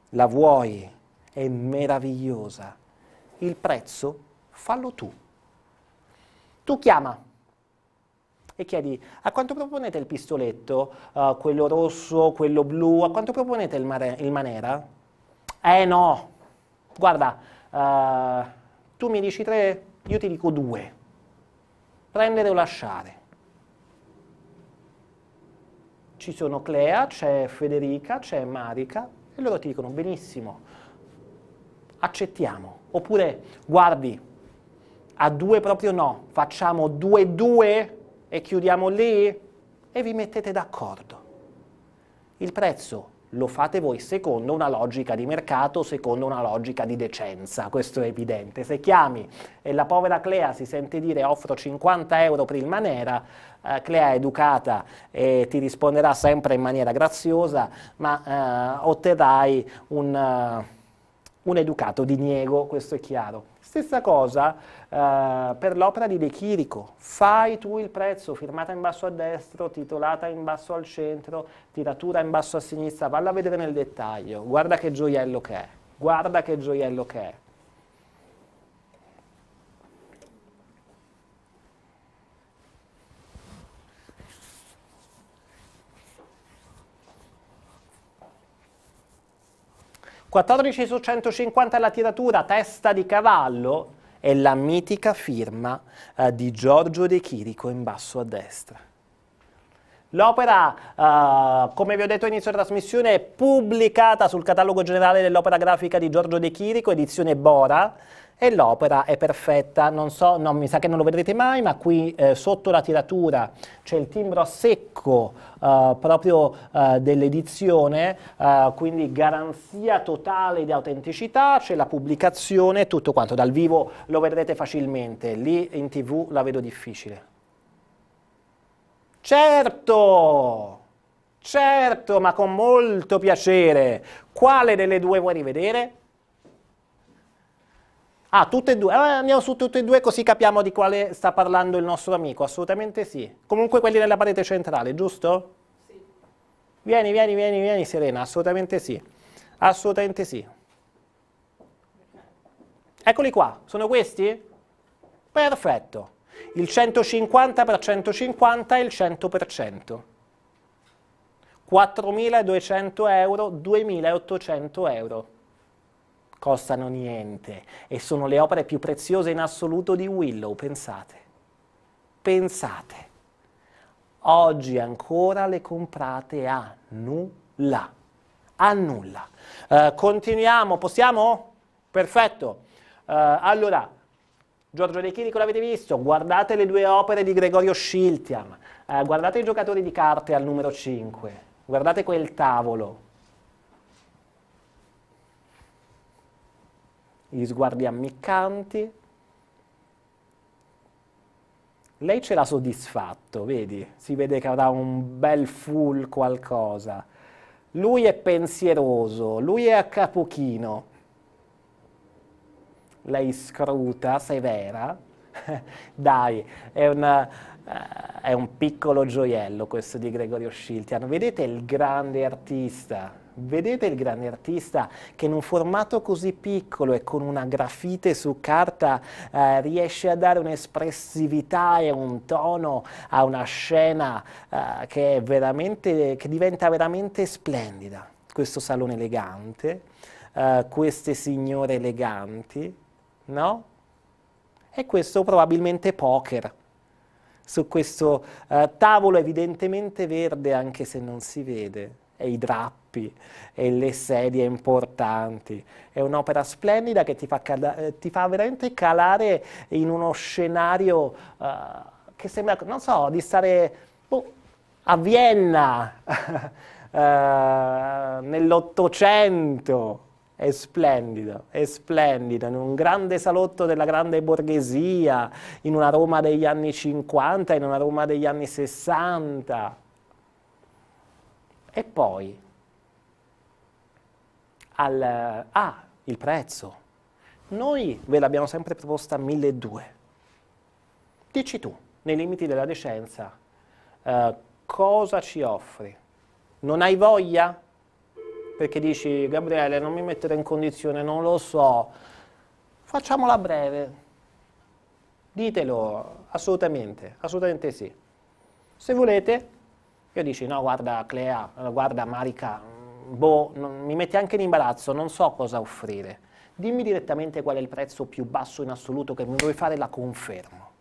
La vuoi? È meravigliosa. Il prezzo? Fallo tu. Tu chiama e chiedi a quanto proponete il pistoletto, uh, quello rosso, quello blu, a quanto proponete il, mare, il manera? Eh no, guarda, uh, tu mi dici tre, io ti dico due, prendere o lasciare. Ci sono Clea, c'è Federica, c'è Marica e loro ti dicono benissimo, accettiamo. Oppure guardi, a due proprio no, facciamo due due e chiudiamo lì e vi mettete d'accordo. Il prezzo lo fate voi secondo una logica di mercato, secondo una logica di decenza, questo è evidente. Se chiami e la povera Clea si sente dire offro 50 euro per il Manera, eh, Clea è educata e ti risponderà sempre in maniera graziosa, ma eh, otterrai un, uh, un educato diniego, questo è chiaro. Stessa cosa eh, per l'opera di De Chirico, fai tu il prezzo, firmata in basso a destra, titolata in basso al centro, tiratura in basso a sinistra, valla a vedere nel dettaglio, guarda che gioiello che è, guarda che gioiello che è. 14 su 150 la tiratura, testa di cavallo e la mitica firma eh, di Giorgio De Chirico in basso a destra. L'opera, eh, come vi ho detto all'inizio della trasmissione, è pubblicata sul catalogo generale dell'opera grafica di Giorgio De Chirico, edizione Bora, e l'opera è perfetta, non so, no, mi sa che non lo vedrete mai, ma qui eh, sotto la tiratura c'è il timbro secco eh, proprio eh, dell'edizione, eh, quindi garanzia totale di autenticità, c'è la pubblicazione, tutto quanto, dal vivo lo vedrete facilmente, lì in tv la vedo difficile. Certo! Certo, ma con molto piacere. Quale delle due vuoi rivedere? Ah, tutte e due. Allora ah, andiamo su tutte e due così capiamo di quale sta parlando il nostro amico. Assolutamente sì. Comunque quelli nella parete centrale, giusto? Sì. Vieni, vieni, vieni, vieni Serena, assolutamente sì. Assolutamente sì. Eccoli qua, sono questi? Perfetto. Il 150 per 150 è il 100%. 4.200 euro, 2.800 euro costano niente e sono le opere più preziose in assoluto di Willow, pensate. Pensate. Oggi ancora le comprate a nulla. A nulla. Uh, continuiamo, possiamo? Perfetto. Uh, allora, Giorgio De Chirico l'avete visto, guardate le due opere di Gregorio Sciltiam, uh, eh, guardate i giocatori di carte al numero 5, guardate quel tavolo, gli sguardi ammiccanti. Lei ce l'ha soddisfatto, vedi? Si vede che avrà un bel full qualcosa. Lui è pensieroso, lui è a capochino. Lei scruta, severa. Dai, è una, eh, è un piccolo gioiello questo di Gregorio Schiltian. Vedete il grande artista, Vedete il grande artista che in un formato così piccolo e con una grafite su carta eh, riesce a dare un'espressività e un tono a una scena eh, che, che diventa veramente splendida. Questo salone elegante, eh, queste signore eleganti, no? E questo probabilmente poker su questo eh, tavolo evidentemente verde anche se non si vede, e i drappi tappi e le sedie importanti. È un'opera splendida che ti fa, eh, ti fa, veramente calare in uno scenario uh, che sembra, non so, di stare boh, a Vienna uh, nell'Ottocento. È splendido, è splendido, in un grande salotto della grande borghesia, in una Roma degli anni 50, in una Roma degli anni 60. E poi, al, a ah, il prezzo. Noi ve l'abbiamo sempre proposta a 1.200. Dici tu, nei limiti della decenza, eh, cosa ci offri? Non hai voglia? Perché dici, Gabriele, non mi mettere in condizione, non lo so. Facciamola breve. Ditelo, assolutamente, assolutamente sì. Se volete, io dici, no, guarda Clea, guarda Marica, boh, non, mi mette anche in imbarazzo, non so cosa offrire. Dimmi direttamente qual è il prezzo più basso in assoluto che mi vuoi fare, la confermo.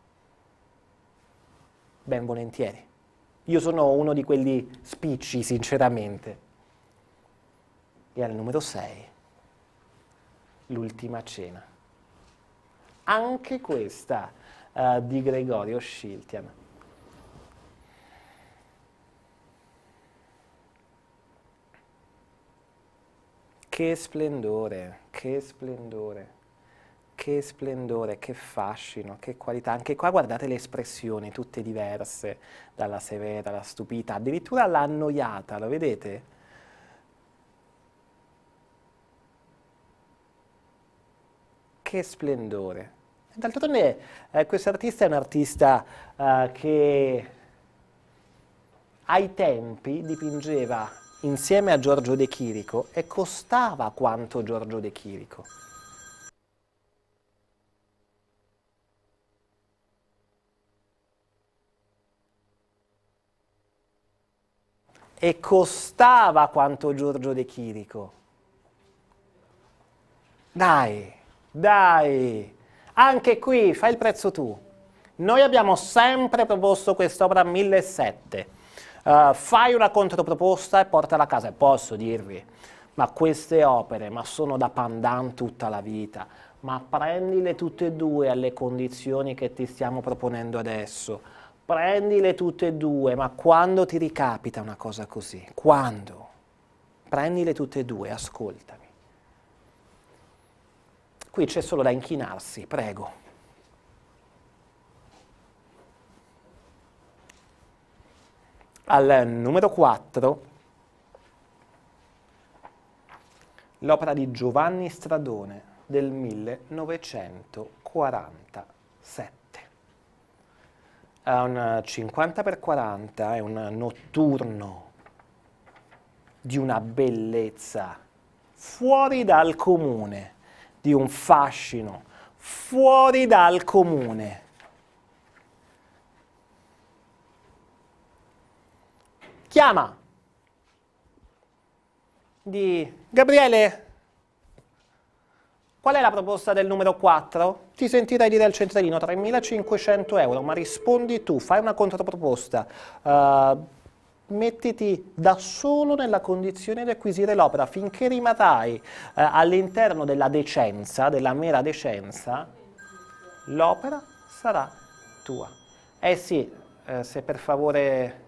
Ben volentieri. Io sono uno di quelli spicci, sinceramente. E al numero 6, l'ultima cena. Anche questa uh, di Gregorio Schiltian. Che splendore, che splendore che splendore, che fascino, che qualità. Anche qua guardate le espressioni, tutte diverse, dalla severa alla stupita, addirittura alla annoiata, lo vedete? Che splendore. D'altronde eh, questo artista è un artista eh, che ai tempi dipingeva insieme a Giorgio De Chirico e costava quanto Giorgio De Chirico. E costava quanto Giorgio De Chirico. Dai, dai, anche qui fai il prezzo tu. Noi abbiamo sempre proposto quest'opera a 1.700 uh, fai una controproposta e portala a casa. E posso dirvi, ma queste opere, ma sono da pandan tutta la vita, ma prendile tutte e due alle condizioni che ti stiamo proponendo adesso. Prendile tutte e due, ma quando ti ricapita una cosa così? Quando? Prendile tutte e due, ascoltami. Qui c'è solo da inchinarsi, prego. al eh, numero 4 l'opera di Giovanni Stradone del 1947. È un 50x40, è un notturno di una bellezza fuori dal comune, di un fascino fuori dal comune. Chiama di Gabriele, qual è la proposta del numero 4? Ti sentirai dire al centralino 3.500 euro, ma rispondi tu, fai una controproposta. Uh, mettiti da solo nella condizione di acquisire l'opera finché rimarrai eh, all'interno della decenza, della mera decenza, l'opera sarà tua. Eh sì, eh, se per favore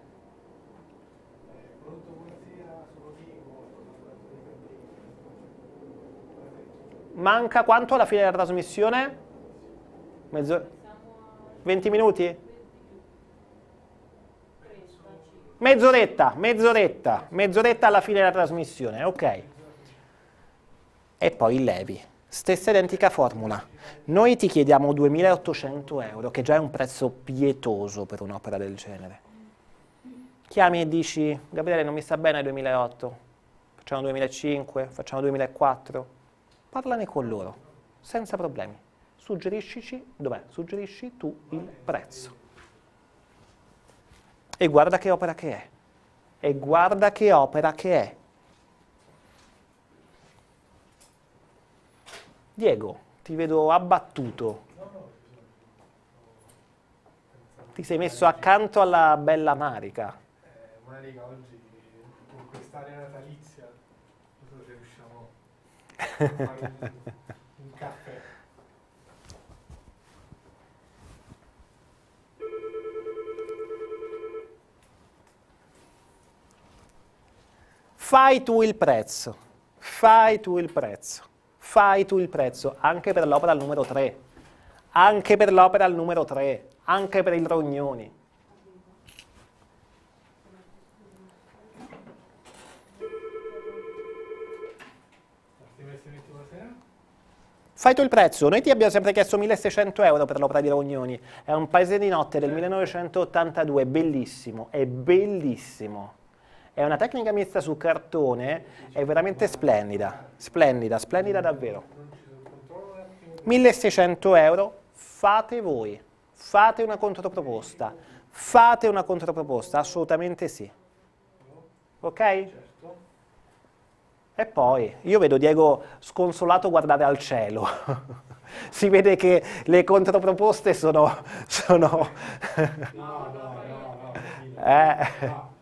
Manca quanto alla fine della trasmissione? Mezz'ora? 20 minuti? Mezz'oretta, mezz'oretta, mezz'oretta alla fine della trasmissione, ok. E poi il levi. Stessa identica formula. Noi ti chiediamo 2.800 euro, che già è un prezzo pietoso per un'opera del genere. Chiami e dici, Gabriele non mi sta bene 2008, facciamo 2005, facciamo 2004 parlane con loro, senza problemi. Suggeriscici, dov'è? Suggerisci tu il prezzo. E guarda che opera che è. E guarda che opera che è. Diego, ti vedo abbattuto. Ti sei messo accanto alla bella Marica. Eh, Marica oggi con quest'area natalizia Fai tu il prezzo, fai tu il prezzo, fai tu il prezzo, anche per l'opera al numero 3, anche per l'opera al numero 3, anche per il Rognoni. Fai tu il prezzo, noi ti abbiamo sempre chiesto 1600 euro per l'opera di Rognoni, è un paese di notte del 1982, è bellissimo, è bellissimo. È una tecnica messa su cartone, è veramente splendida, splendida, splendida davvero. 1600 euro, fate voi, fate una controproposta, fate una controproposta, assolutamente sì. Ok? E poi io vedo Diego sconsolato guardare al cielo. si vede che le controproposte sono. sono no, no, no, no. Eh. no.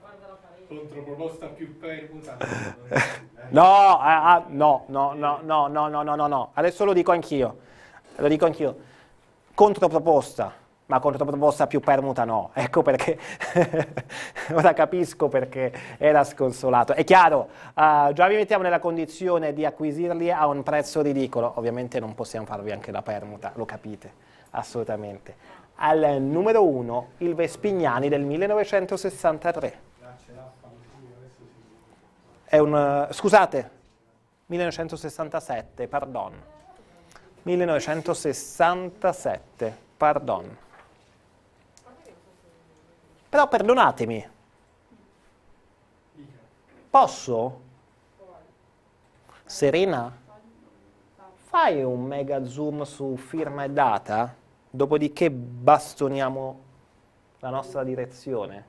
Controproposta più permuta. No, ah, ah, no, no, no, no, no, no, no, no. Adesso lo dico anch'io. Lo dico anch'io. Controproposta ma controproposta più permuta no. Ecco perché ora capisco perché era sconsolato. È chiaro, uh, già vi mettiamo nella condizione di acquisirli a un prezzo ridicolo. Ovviamente non possiamo farvi anche la permuta, lo capite, assolutamente. Al numero uno, il Vespignani del 1963. È un, eh, scusate, 1967, pardon. 1967, pardon. Però perdonatemi. Posso? Serena? Fai un mega zoom su firma e data, dopodiché bastoniamo la nostra direzione.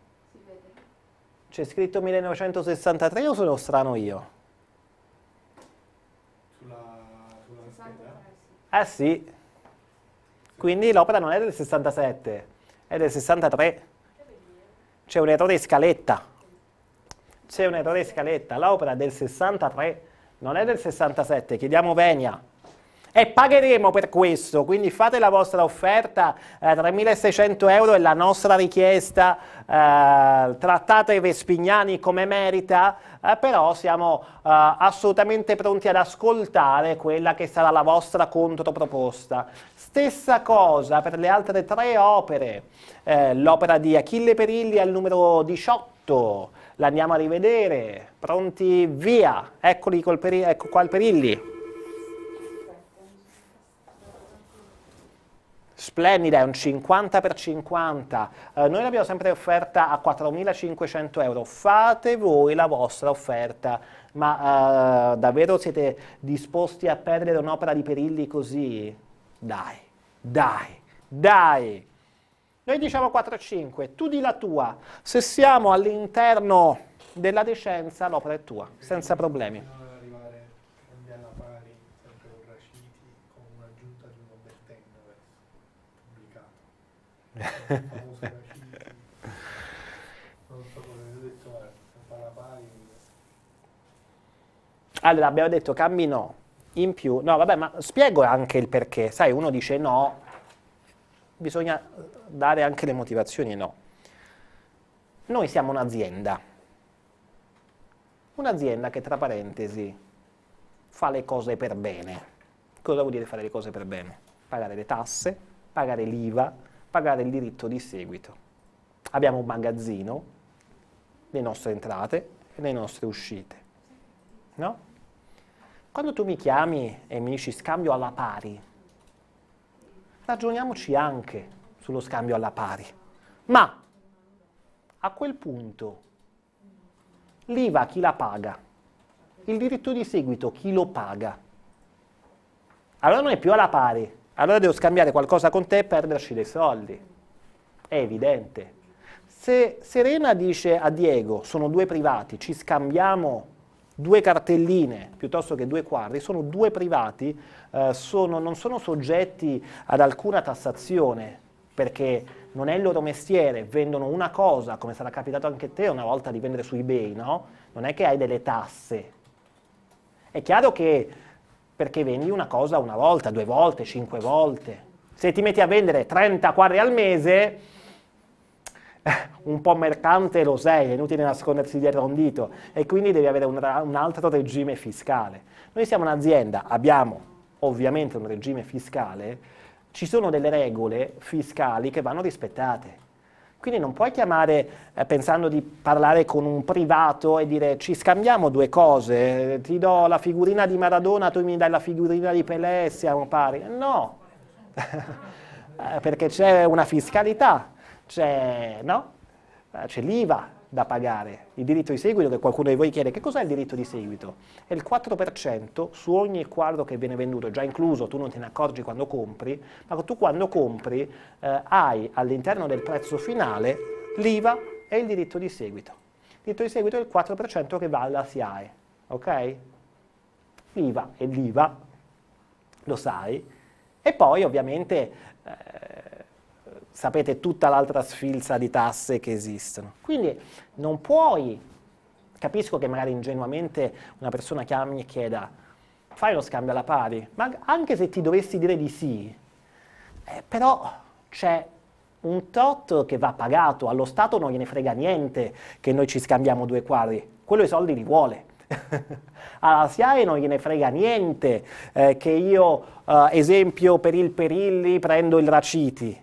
C'è scritto 1963 o sono strano io? Sulla, Eh sì. Quindi l'opera non è del 67, è del 63. C'è un errore in scaletta. C'è un errore in scaletta. L'opera del 63, non è del 67. Chiediamo Venia e pagheremo per questo, quindi fate la vostra offerta, eh, 3.600 euro è la nostra richiesta, eh, trattate Vespignani come merita, eh, però siamo eh, assolutamente pronti ad ascoltare quella che sarà la vostra controproposta. Stessa cosa per le altre tre opere, eh, l'opera di Achille Perilli al numero 18, l'andiamo a rivedere, pronti via, eccoli col peri ecco qua il Perilli. Splendida, è un 50 per 50, eh, noi l'abbiamo sempre offerta a 4.500 euro, fate voi la vostra offerta, ma eh, davvero siete disposti a perdere un'opera di Perilli così? Dai, dai, dai! Noi diciamo 4,5, tu di la tua, se siamo all'interno della decenza l'opera è tua, senza problemi. Eh, allora, abbiamo detto cambi no, in più. No, vabbè, ma spiego anche il perché. Sai, uno dice no, bisogna dare anche le motivazioni no. Noi siamo un'azienda. Un'azienda che, tra parentesi, fa le cose per bene. Cosa vuol dire fare le cose per bene? Pagare le tasse, pagare l'IVA, pagare il diritto di seguito. Abbiamo un magazzino, le nostre entrate e le nostre uscite. No? Quando tu mi chiami e mi dici scambio alla pari, ragioniamoci anche sullo scambio alla pari. Ma a quel punto l'IVA chi la paga? Il diritto di seguito chi lo paga? Allora non è più alla pari, allora devo scambiare qualcosa con te e perderci dei soldi. È evidente. Se Serena dice a Diego, sono due privati, ci scambiamo due cartelline piuttosto che due quadri, sono due privati, eh, sono, non sono soggetti ad alcuna tassazione, perché non è il loro mestiere, vendono una cosa, come sarà capitato anche a te una volta di vendere su eBay, no? Non è che hai delle tasse. È chiaro che perché vendi una cosa una volta, due volte, cinque volte. Se ti metti a vendere 30 quadri al mese, un po' mercante lo sei, è inutile nascondersi dietro un dito e quindi devi avere un, un altro regime fiscale. Noi siamo un'azienda, abbiamo ovviamente un regime fiscale, ci sono delle regole fiscali che vanno rispettate. Quindi non puoi chiamare eh, pensando di parlare con un privato e dire ci scambiamo due cose, ti do la figurina di Maradona, tu mi dai la figurina di Pelé, siamo pari. No, eh, perché c'è una fiscalità, c'è no? Eh, l'IVA, da pagare. Il diritto di seguito, che qualcuno di voi chiede, che cos'è il diritto di seguito? È il 4% su ogni quadro che viene venduto, già incluso, tu non te ne accorgi quando compri, ma tu quando compri eh, hai all'interno del prezzo finale l'IVA e il diritto di seguito. Il diritto di seguito è il 4% che va alla SIAE, ok? L'IVA e l'IVA, lo sai, e poi ovviamente... Eh, sapete tutta l'altra sfilza di tasse che esistono. Quindi non puoi, capisco che magari ingenuamente una persona chiami e chieda fai lo scambio alla pari, ma anche se ti dovessi dire di sì, eh, però c'è un tot che va pagato, allo Stato non gliene frega niente che noi ci scambiamo due quadri, quello i soldi li vuole. Alla SIAE non gliene frega niente eh, che io, eh, esempio, per il Perilli prendo il Raciti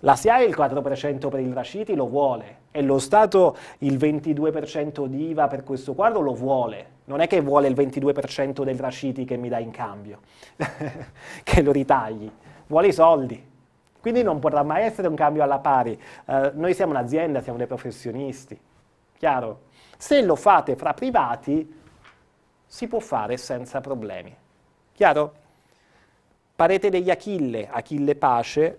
la SIAE il 4% per il Rashiti lo vuole e lo Stato il 22% di IVA per questo quadro lo vuole. Non è che vuole il 22% del Rashiti che mi dà in cambio, che lo ritagli, vuole i soldi. Quindi non potrà mai essere un cambio alla pari. Eh, noi siamo un'azienda, siamo dei professionisti, chiaro? Se lo fate fra privati si può fare senza problemi, chiaro? Parete degli Achille, Achille Pace,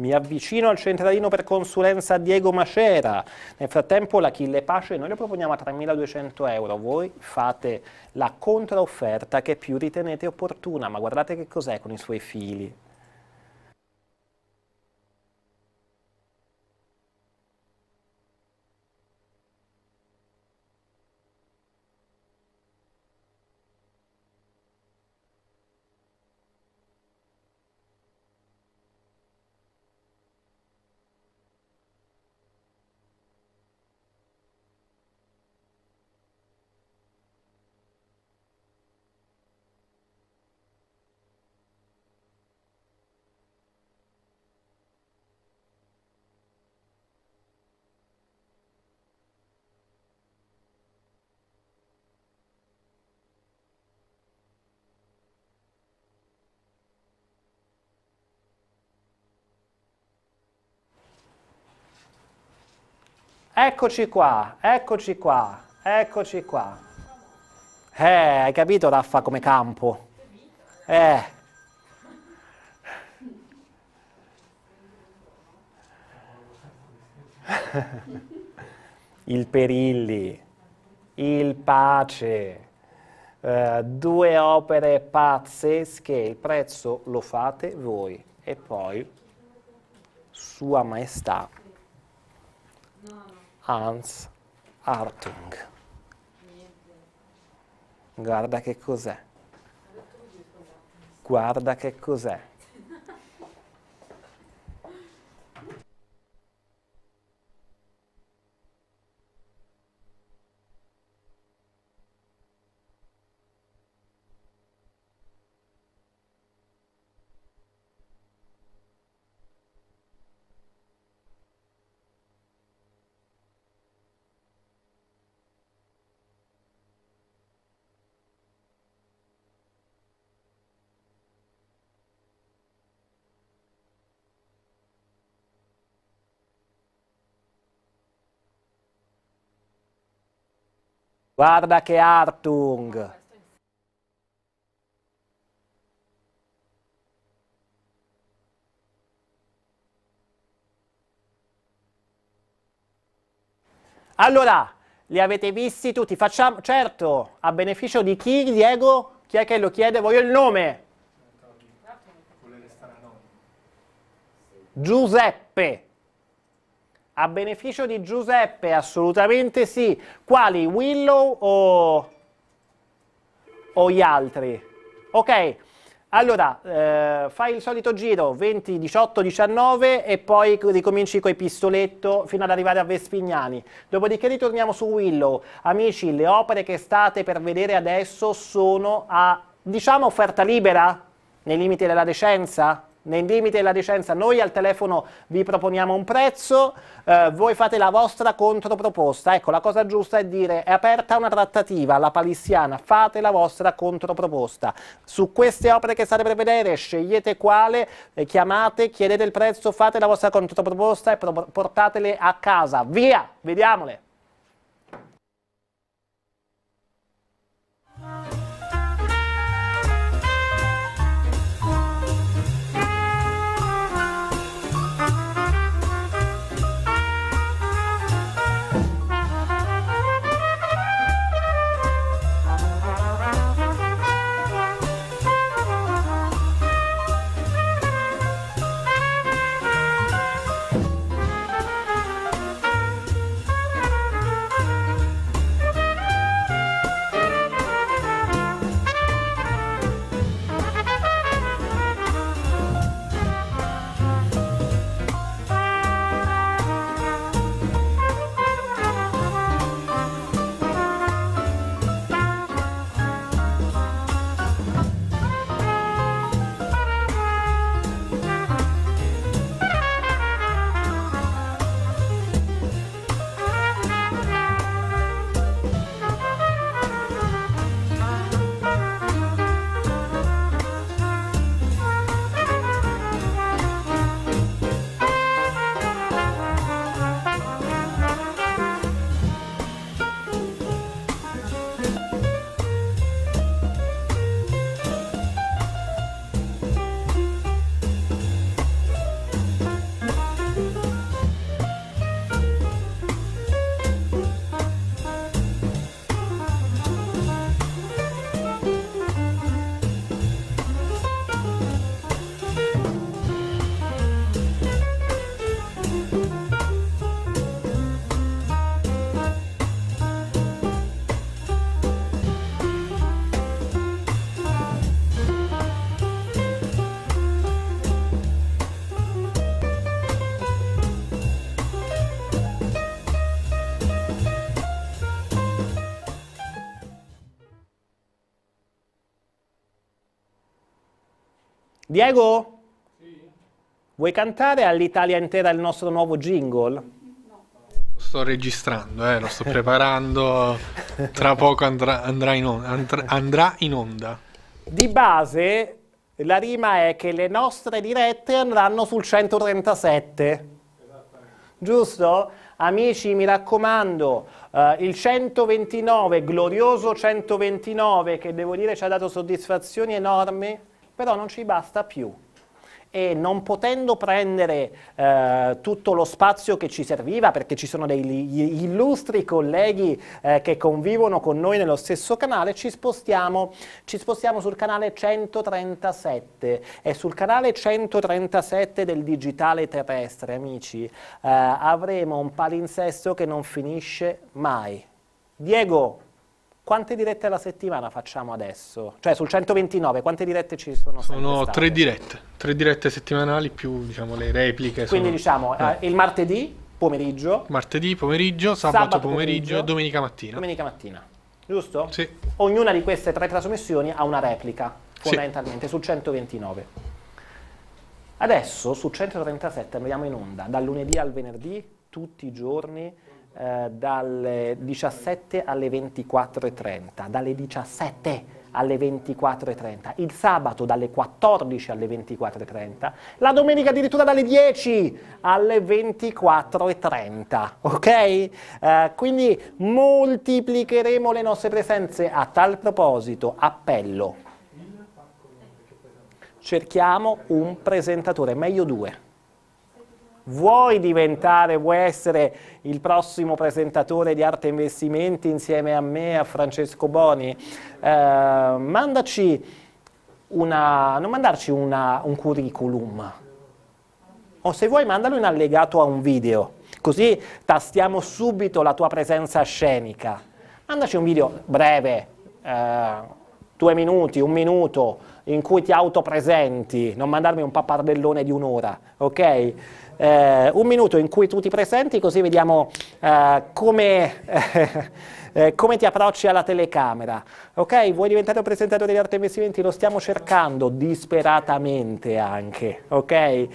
Mi avvicino al centralino per consulenza Diego Macera. Nel frattempo l'Achille Pace noi lo proponiamo a 3.200 euro. Voi fate la controfferta che più ritenete opportuna, ma guardate che cos'è con i suoi fili. Eccoci qua, eccoci qua, eccoci qua. Eh, hai capito Raffa come campo? Eh. il Perilli, il Pace, eh, due opere pazzesche, il prezzo lo fate voi e poi Sua Maestà Hans Artung. Guarda che cos'è. Guarda che cos'è. Guarda che Artung! Allora, li avete visti tutti? Facciamo, certo, a beneficio di chi, Diego? Chi è che lo chiede? Voglio il nome! Giuseppe. A beneficio di Giuseppe, assolutamente sì. Quali? Willow o, o gli altri? Ok, allora, eh, fai il solito giro, 20, 18, 19 e poi ricominci coi pistoletto fino ad arrivare a Vespignani. Dopodiché ritorniamo su Willow. Amici, le opere che state per vedere adesso sono a, diciamo, offerta libera, nei limiti della decenza? nei limiti della licenza noi al telefono vi proponiamo un prezzo, eh, voi fate la vostra controproposta. Ecco, la cosa giusta è dire è aperta una trattativa, alla palissiana, fate la vostra controproposta. Su queste opere che state per vedere scegliete quale, eh, chiamate, chiedete il prezzo, fate la vostra controproposta e portatele a casa. Via, vediamole! Diego? Sì. Vuoi cantare all'Italia intera il nostro nuovo jingle? No. Sto registrando, eh, lo sto preparando, tra poco andrà, andrà, in onda, andrà in onda. Di base la rima è che le nostre dirette andranno sul 137. Giusto? Amici, mi raccomando, eh, il 129, glorioso 129, che devo dire ci ha dato soddisfazioni enormi, però non ci basta più e non potendo prendere eh, tutto lo spazio che ci serviva, perché ci sono degli illustri colleghi eh, che convivono con noi nello stesso canale, ci spostiamo, ci spostiamo sul canale 137. E sul canale 137 del digitale terrestre, amici, eh, avremo un palinsesto che non finisce mai. Diego, quante dirette alla settimana facciamo adesso? Cioè sul 129 quante dirette ci sono? Sono tre dirette, tre dirette settimanali più diciamo, le repliche. Quindi sono... diciamo eh. Eh, il martedì pomeriggio. Martedì pomeriggio, sabato, sabato pomeriggio, e domenica mattina. Domenica mattina, giusto? Sì. Ognuna di queste tre trasmissioni ha una replica fondamentalmente sì. su 129. Adesso su 137 andiamo in onda dal lunedì al venerdì tutti i giorni eh, dalle 17 alle 24.30, dalle 17 alle 24.30, il sabato dalle 14 alle 24.30, la domenica addirittura dalle 10 alle 24.30, ok? Eh, quindi moltiplicheremo le nostre presenze. A tal proposito, appello, cerchiamo un presentatore, meglio due. Vuoi diventare, vuoi essere il prossimo presentatore di Arte Investimenti insieme a me, a Francesco Boni? Eh, mandaci una, non mandarci una, un curriculum, o se vuoi mandalo in allegato a un video, così tastiamo subito la tua presenza scenica. Mandaci un video breve, eh, due minuti, un minuto, in cui ti autopresenti, non mandarmi un pappardellone di un'ora, ok? eh, un minuto in cui tu ti presenti così vediamo eh, come, eh, come, ti approcci alla telecamera. Ok, vuoi diventare un presentatore di arte investimenti? Lo stiamo cercando disperatamente anche, ok? Eh,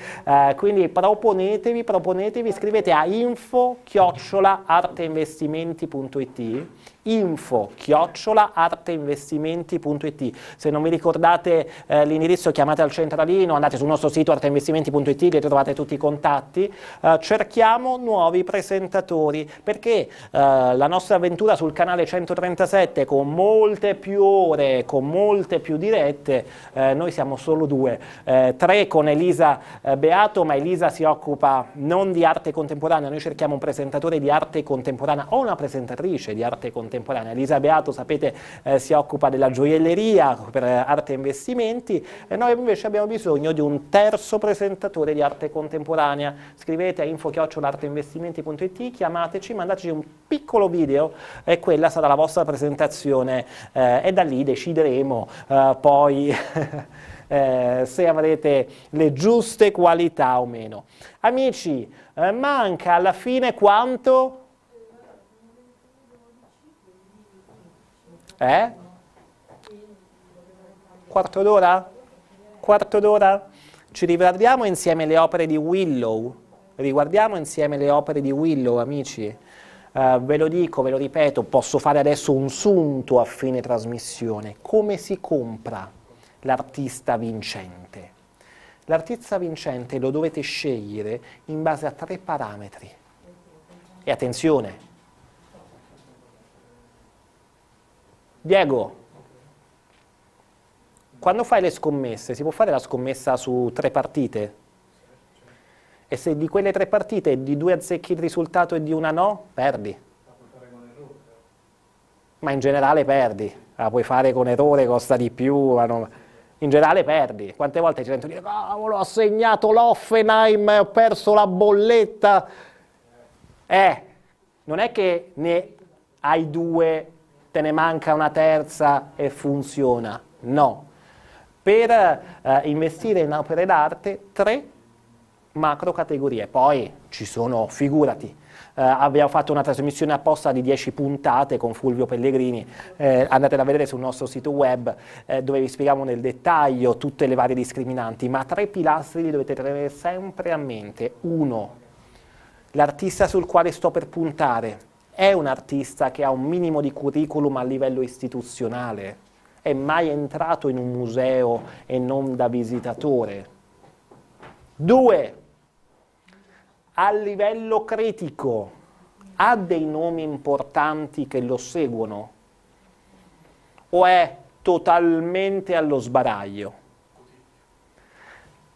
quindi proponetevi, proponetevi, scrivete a info-arteinvestimenti.it info chiocciola arteinvestimenti.it se non vi ricordate eh, l'indirizzo chiamate al centralino andate sul nostro sito arteinvestimenti.it lì trovate tutti i contatti eh, cerchiamo nuovi presentatori perché eh, la nostra avventura sul canale 137 con molte più ore con molte più dirette eh, noi siamo solo due eh, tre con Elisa eh, Beato ma Elisa si occupa non di arte contemporanea noi cerchiamo un presentatore di arte contemporanea o una presentatrice di arte contemporanea contemporanea. Elisa Beato, sapete, eh, si occupa della gioielleria per arte e investimenti e noi invece abbiamo bisogno di un terzo presentatore di arte contemporanea. Scrivete a info-arteinvestimenti.it, chiamateci, mandateci un piccolo video e quella sarà la vostra presentazione eh, e da lì decideremo eh, poi... Eh, se avrete le giuste qualità o meno. Amici, eh, manca alla fine quanto? Eh? Quarto d'ora? Quarto d'ora? Ci riguardiamo insieme le opere di Willow. Riguardiamo insieme le opere di Willow, amici. Uh, ve lo dico, ve lo ripeto, posso fare adesso un sunto a fine trasmissione. Come si compra l'artista vincente? L'artista vincente lo dovete scegliere in base a tre parametri. E attenzione, Diego, quando fai le scommesse, si può fare la scommessa su tre partite? E se di quelle tre partite di due azzecchi il risultato e di una no, perdi. Ma in generale perdi. La puoi fare con errore, costa di più. Non... In generale perdi. Quante volte ci sento dire, cavolo, ho segnato l'Offenheim, ho perso la bolletta. Eh, non è che ne hai due te ne manca una terza e funziona. No. Per eh, investire in opere d'arte, tre macro categorie. Poi ci sono, figurati, eh, abbiamo fatto una trasmissione apposta di 10 puntate con Fulvio Pellegrini, eh, andatela a vedere sul nostro sito web eh, dove vi spieghiamo nel dettaglio tutte le varie discriminanti, ma tre pilastri li dovete tenere sempre a mente. Uno, l'artista sul quale sto per puntare è un artista che ha un minimo di curriculum a livello istituzionale, è mai entrato in un museo e non da visitatore. Due, a livello critico, ha dei nomi importanti che lo seguono o è totalmente allo sbaraglio?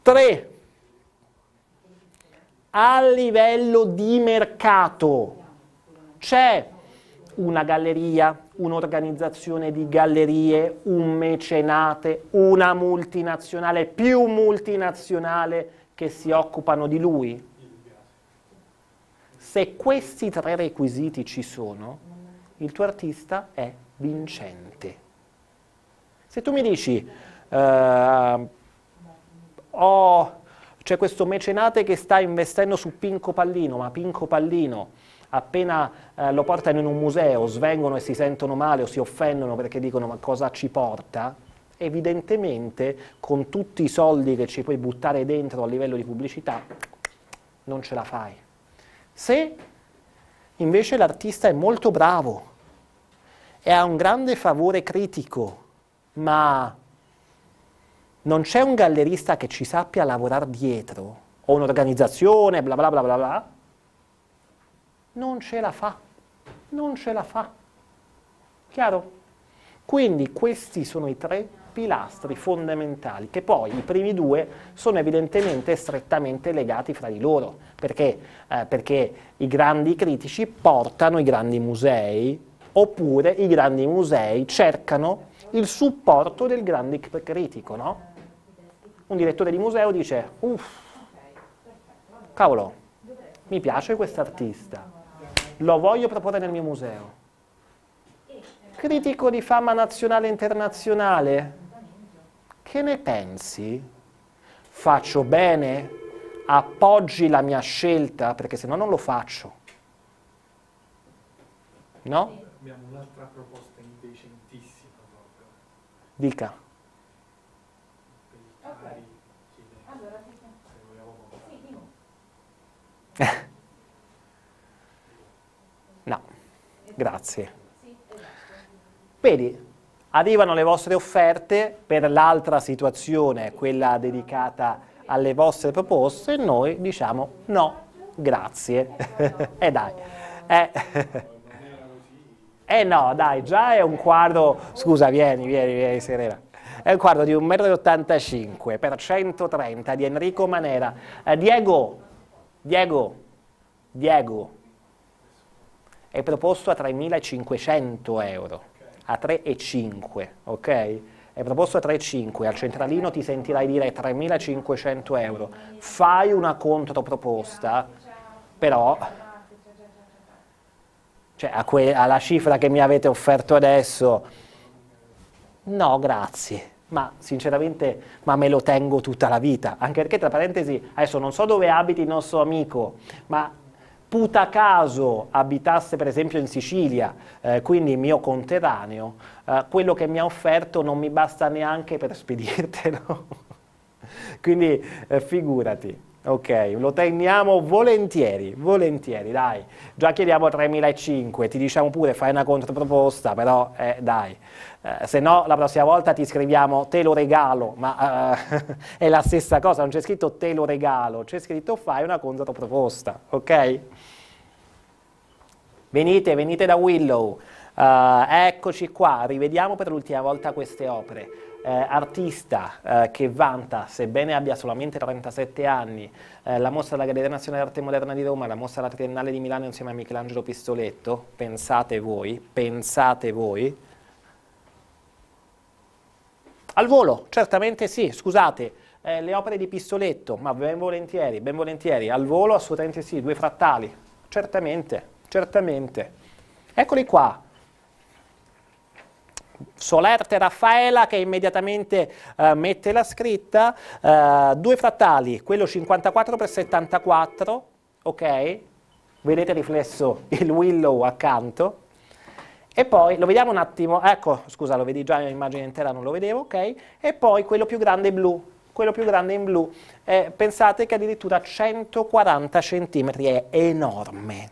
Tre, a livello di mercato, c'è una galleria, un'organizzazione di gallerie, un mecenate, una multinazionale, più multinazionale che si occupano di lui? Se questi tre requisiti ci sono, il tuo artista è vincente. Se tu mi dici, eh, oh, c'è questo mecenate che sta investendo su Pinco Pallino, ma Pinco Pallino appena eh, lo portano in un museo svengono e si sentono male o si offendono perché dicono ma cosa ci porta, evidentemente con tutti i soldi che ci puoi buttare dentro a livello di pubblicità non ce la fai. Se invece l'artista è molto bravo e ha un grande favore critico, ma non c'è un gallerista che ci sappia lavorare dietro, o un'organizzazione, bla bla bla bla bla, non ce la fa, non ce la fa. Chiaro? Quindi questi sono i tre pilastri fondamentali, che poi i primi due sono evidentemente strettamente legati fra di loro, perché, eh, perché i grandi critici portano i grandi musei, oppure i grandi musei cercano il supporto del grande critico, no? Un direttore di museo dice, uff, cavolo, mi piace quest'artista, lo voglio proporre nel mio museo. Critico di fama nazionale e internazionale, che ne pensi? Faccio bene? Appoggi la mia scelta? Perché se no non lo faccio. No? Abbiamo un'altra proposta indecentissima proprio. Dica. Yeah. Grazie. Vedi, arrivano le vostre offerte per l'altra situazione, quella dedicata alle vostre proposte, e noi diciamo no, grazie. e eh dai. Eh. eh. no, dai, già è un quadro, scusa, vieni, vieni, vieni, Serena. È un quadro di 1,85 m per 130 di Enrico Manera. Eh, Diego, Diego, Diego è proposto a 3.500 euro, a 3,5, ok? È proposto a 3,5, al centralino ti sentirai dire 3.500 euro, fai una controproposta, però cioè, alla cifra che mi avete offerto adesso, no grazie, ma sinceramente ma me lo tengo tutta la vita, anche perché tra parentesi, adesso non so dove abiti il nostro amico, ma puta caso abitasse per esempio in Sicilia, eh, quindi mio conterraneo, eh, quello che mi ha offerto non mi basta neanche per spedirtelo. quindi eh, figurati. Ok, lo teniamo volentieri, volentieri, dai. Già chiediamo 3.500, ti diciamo pure, fai una controproposta, però eh, dai. Eh, se no, la prossima volta ti scriviamo te lo regalo, ma eh, è la stessa cosa, non c'è scritto te lo regalo, c'è scritto fai una controproposta, ok? Venite, venite da Willow. Uh, eccoci qua, rivediamo per l'ultima volta queste opere eh, artista eh, che vanta, sebbene abbia solamente 37 anni, eh, la mostra della Galleria Nazionale d'Arte Moderna di Roma, la mostra della Triennale di Milano insieme a Michelangelo Pistoletto, pensate voi, pensate voi. Al volo, certamente sì, scusate, eh, le opere di Pistoletto, ma ben volentieri, ben volentieri, al volo assolutamente sì, due frattali, certamente, certamente. Eccoli qua solerte Raffaela che immediatamente eh, mette la scritta, eh, due frattali, quello 54 per 74, ok? Vedete riflesso il Willow accanto. E poi lo vediamo un attimo, ecco, scusa, lo vedi già nell'immagine intera, non lo vedevo, ok? E poi quello più grande blu, quello più grande in blu. Eh, pensate che addirittura 140 cm è enorme.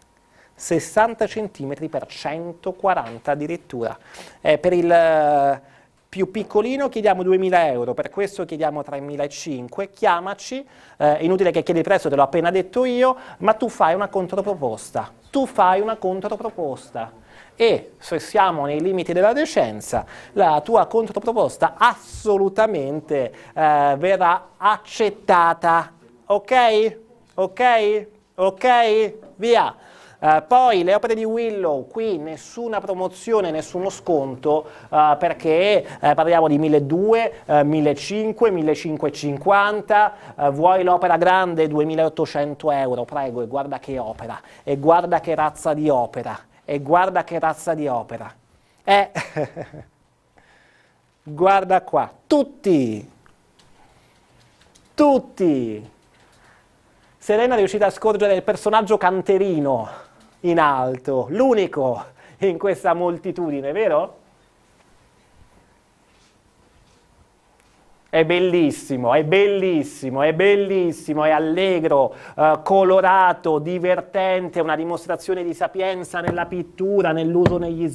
60 cm per 140 addirittura. Eh, per il eh, più piccolino chiediamo 2.000 euro, per questo chiediamo 3.500, chiamaci, eh, inutile che chiedi il prezzo, te l'ho appena detto io, ma tu fai una controproposta, tu fai una controproposta e se siamo nei limiti della decenza la tua controproposta assolutamente eh, verrà accettata, ok? Ok? Ok? Via! Eh, poi le opere di Willow, qui nessuna promozione, nessuno sconto, uh, perché uh, parliamo di 1200, 1500, 1550, vuoi l'opera grande 2800 euro, prego, e guarda che opera, e guarda che razza di opera, e guarda che razza di opera. Eh, guarda qua, tutti, tutti. Serena è riuscita a scorgere il personaggio canterino in alto, l'unico in questa moltitudine, vero? È bellissimo, è bellissimo, è bellissimo, è allegro, eh, colorato, divertente, una dimostrazione di sapienza nella pittura, nell'uso degli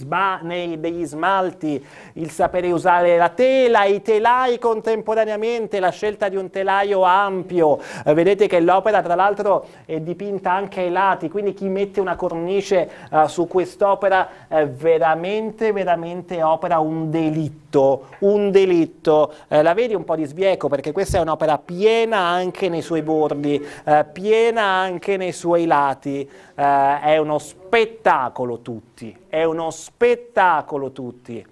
smalti, il sapere usare la tela, i telai contemporaneamente, la scelta di un telaio ampio. Eh, vedete che l'opera tra l'altro è dipinta anche ai lati, quindi chi mette una cornice eh, su quest'opera è veramente, veramente opera un delitto delitto, un delitto, eh, la vedi un po' di sbieco perché questa è un'opera piena anche nei suoi bordi, eh, piena anche nei suoi lati, eh, è uno spettacolo tutti, è uno spettacolo tutti,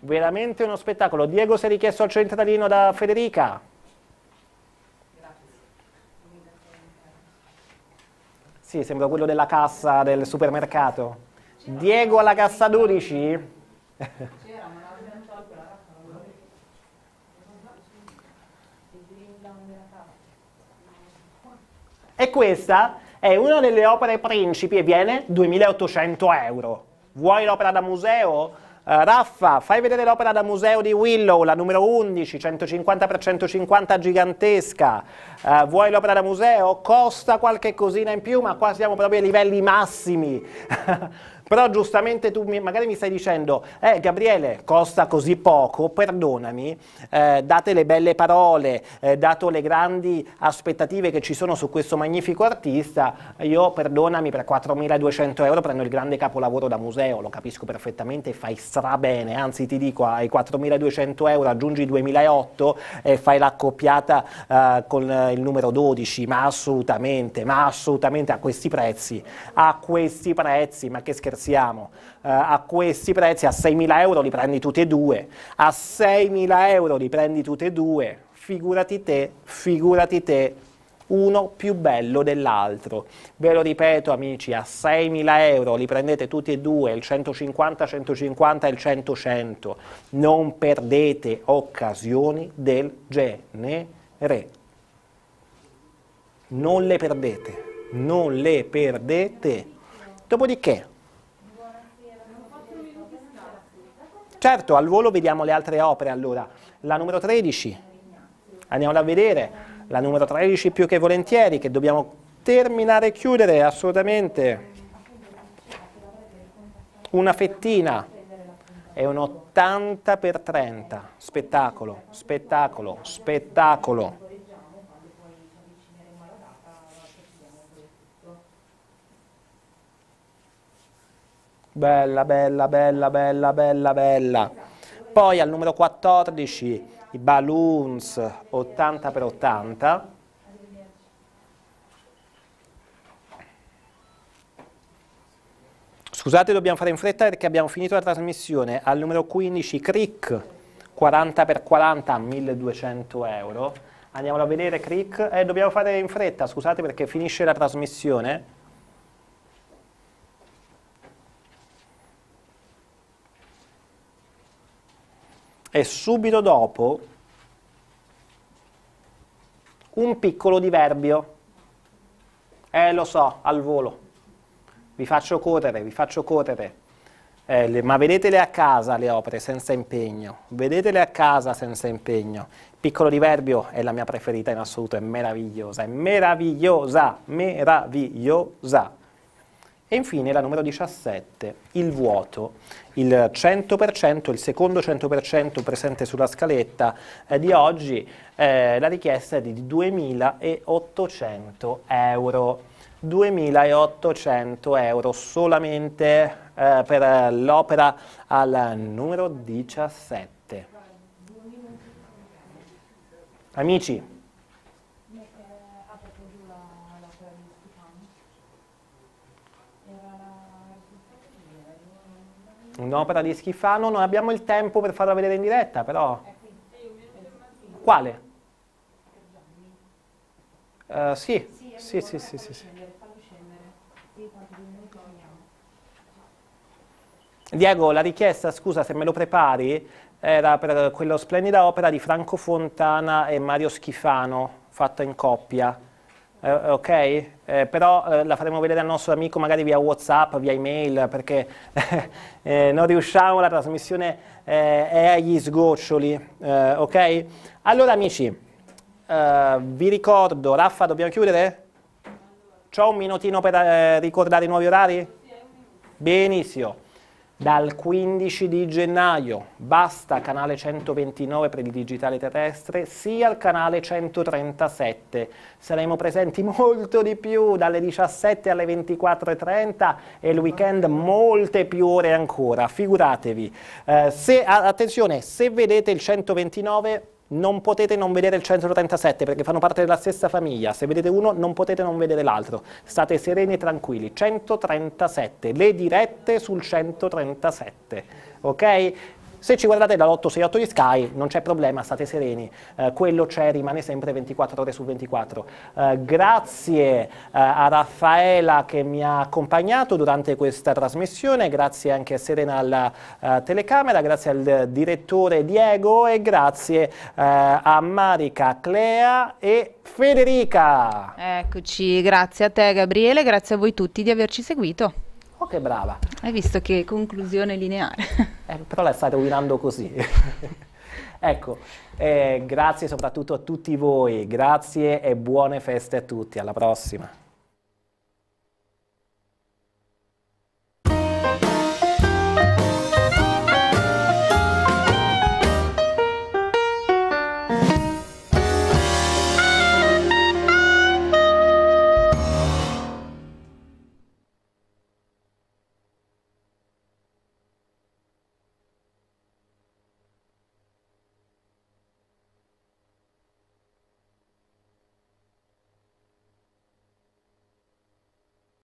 veramente uno spettacolo. Diego si è richiesto al centralino da Federica. Sì, sembra quello della cassa del supermercato. Diego alla cassa 12? E questa è una delle opere principi e viene 2800 euro. Vuoi l'opera da museo? Uh, Raffa, fai vedere l'opera da museo di Willow, la numero 11, 150x150 gigantesca. Uh, vuoi l'opera da museo? Costa qualche cosina in più, ma qua siamo proprio ai livelli massimi. Però giustamente tu mi, magari mi stai dicendo, eh Gabriele, costa così poco, perdonami, eh, date le belle parole, eh, dato le grandi aspettative che ci sono su questo magnifico artista, io perdonami per 4.200 euro prendo il grande capolavoro da museo, lo capisco perfettamente, fai strabene, anzi ti dico ai 4.200 euro aggiungi 2.008 e fai l'accoppiata eh, con il numero 12, ma assolutamente, ma assolutamente a questi prezzi, a questi prezzi, ma che scherzo scherziamo, eh, a questi prezzi a 6.000 euro li prendi tutti e due, a 6.000 euro li prendi tutti e due, figurati te, figurati te, uno più bello dell'altro. Ve lo ripeto amici, a 6.000 euro li prendete tutti e due, il 150, 150 e il 100, 100. Non perdete occasioni del genere. Non le perdete, non le perdete. Dopodiché, Certo, al volo vediamo le altre opere allora. La numero 13, andiamola a vedere. La numero 13 più che volentieri, che dobbiamo terminare e chiudere assolutamente. Una fettina è un 80 per 30. Spettacolo, spettacolo, spettacolo. Bella, bella, bella, bella, bella, bella. Poi al numero 14 i balloons 80x80. Scusate, dobbiamo fare in fretta perché abbiamo finito la trasmissione. Al numero 15 Crick 40x40 1200 euro. Andiamolo a vedere Crick. Eh, dobbiamo fare in fretta, scusate perché finisce la trasmissione. e subito dopo un piccolo diverbio. Eh, lo so, al volo. Vi faccio correre, vi faccio correre. Eh, le, ma vedetele a casa le opere senza impegno, vedetele a casa senza impegno. Piccolo diverbio è la mia preferita in assoluto, è meravigliosa, è meravigliosa, meravigliosa. E infine la numero 17, il vuoto il 100%, il secondo 100% presente sulla scaletta eh, di oggi, eh, la richiesta è di 2.800 euro. 2.800 euro solamente eh, per l'opera al numero 17. Amici, Un'opera di Schifano, non abbiamo il tempo per farla vedere in diretta, però... Quale? Uh, sì, sì, sì, sì, sì, sì. Diego, la richiesta, scusa se me lo prepari, era per quella splendida opera di Franco Fontana e Mario Schifano, fatta in coppia. Eh, eh, ok? Eh, però eh, la faremo vedere al nostro amico magari via Whatsapp, via email, perché eh, non riusciamo, la trasmissione eh, è agli sgoccioli, ok? Allora amici, vi ricordo, Raffa dobbiamo chiudere? C'ho un minutino per ricordare i nuovi orari? Benissimo. Dal 15 di gennaio basta canale 129 per il digitale terrestre, sia al canale 137. Saremo presenti molto di più dalle 17 alle 24.30 e il weekend molte più ore ancora, figuratevi. Eh, se, attenzione, se vedete il 129 non potete non vedere il 137 perché fanno parte della stessa famiglia, se vedete uno non potete non vedere l'altro, state sereni e tranquilli, 137, le dirette sul 137, ok? Se ci guardate dall'8 6 di Sky non c'è problema, state sereni, eh, quello c'è, rimane sempre 24 ore su 24. Eh, grazie eh, a Raffaela che mi ha accompagnato durante questa trasmissione, grazie anche a Serena alla eh, telecamera, grazie al direttore Diego e grazie eh, a Marica, Clea e Federica. Eccoci, grazie a te Gabriele, grazie a voi tutti di averci seguito. Oh che brava! Hai visto che conclusione lineare. eh, però la state rovinando così. ecco, eh, grazie soprattutto a tutti voi, grazie e buone feste a tutti, alla prossima.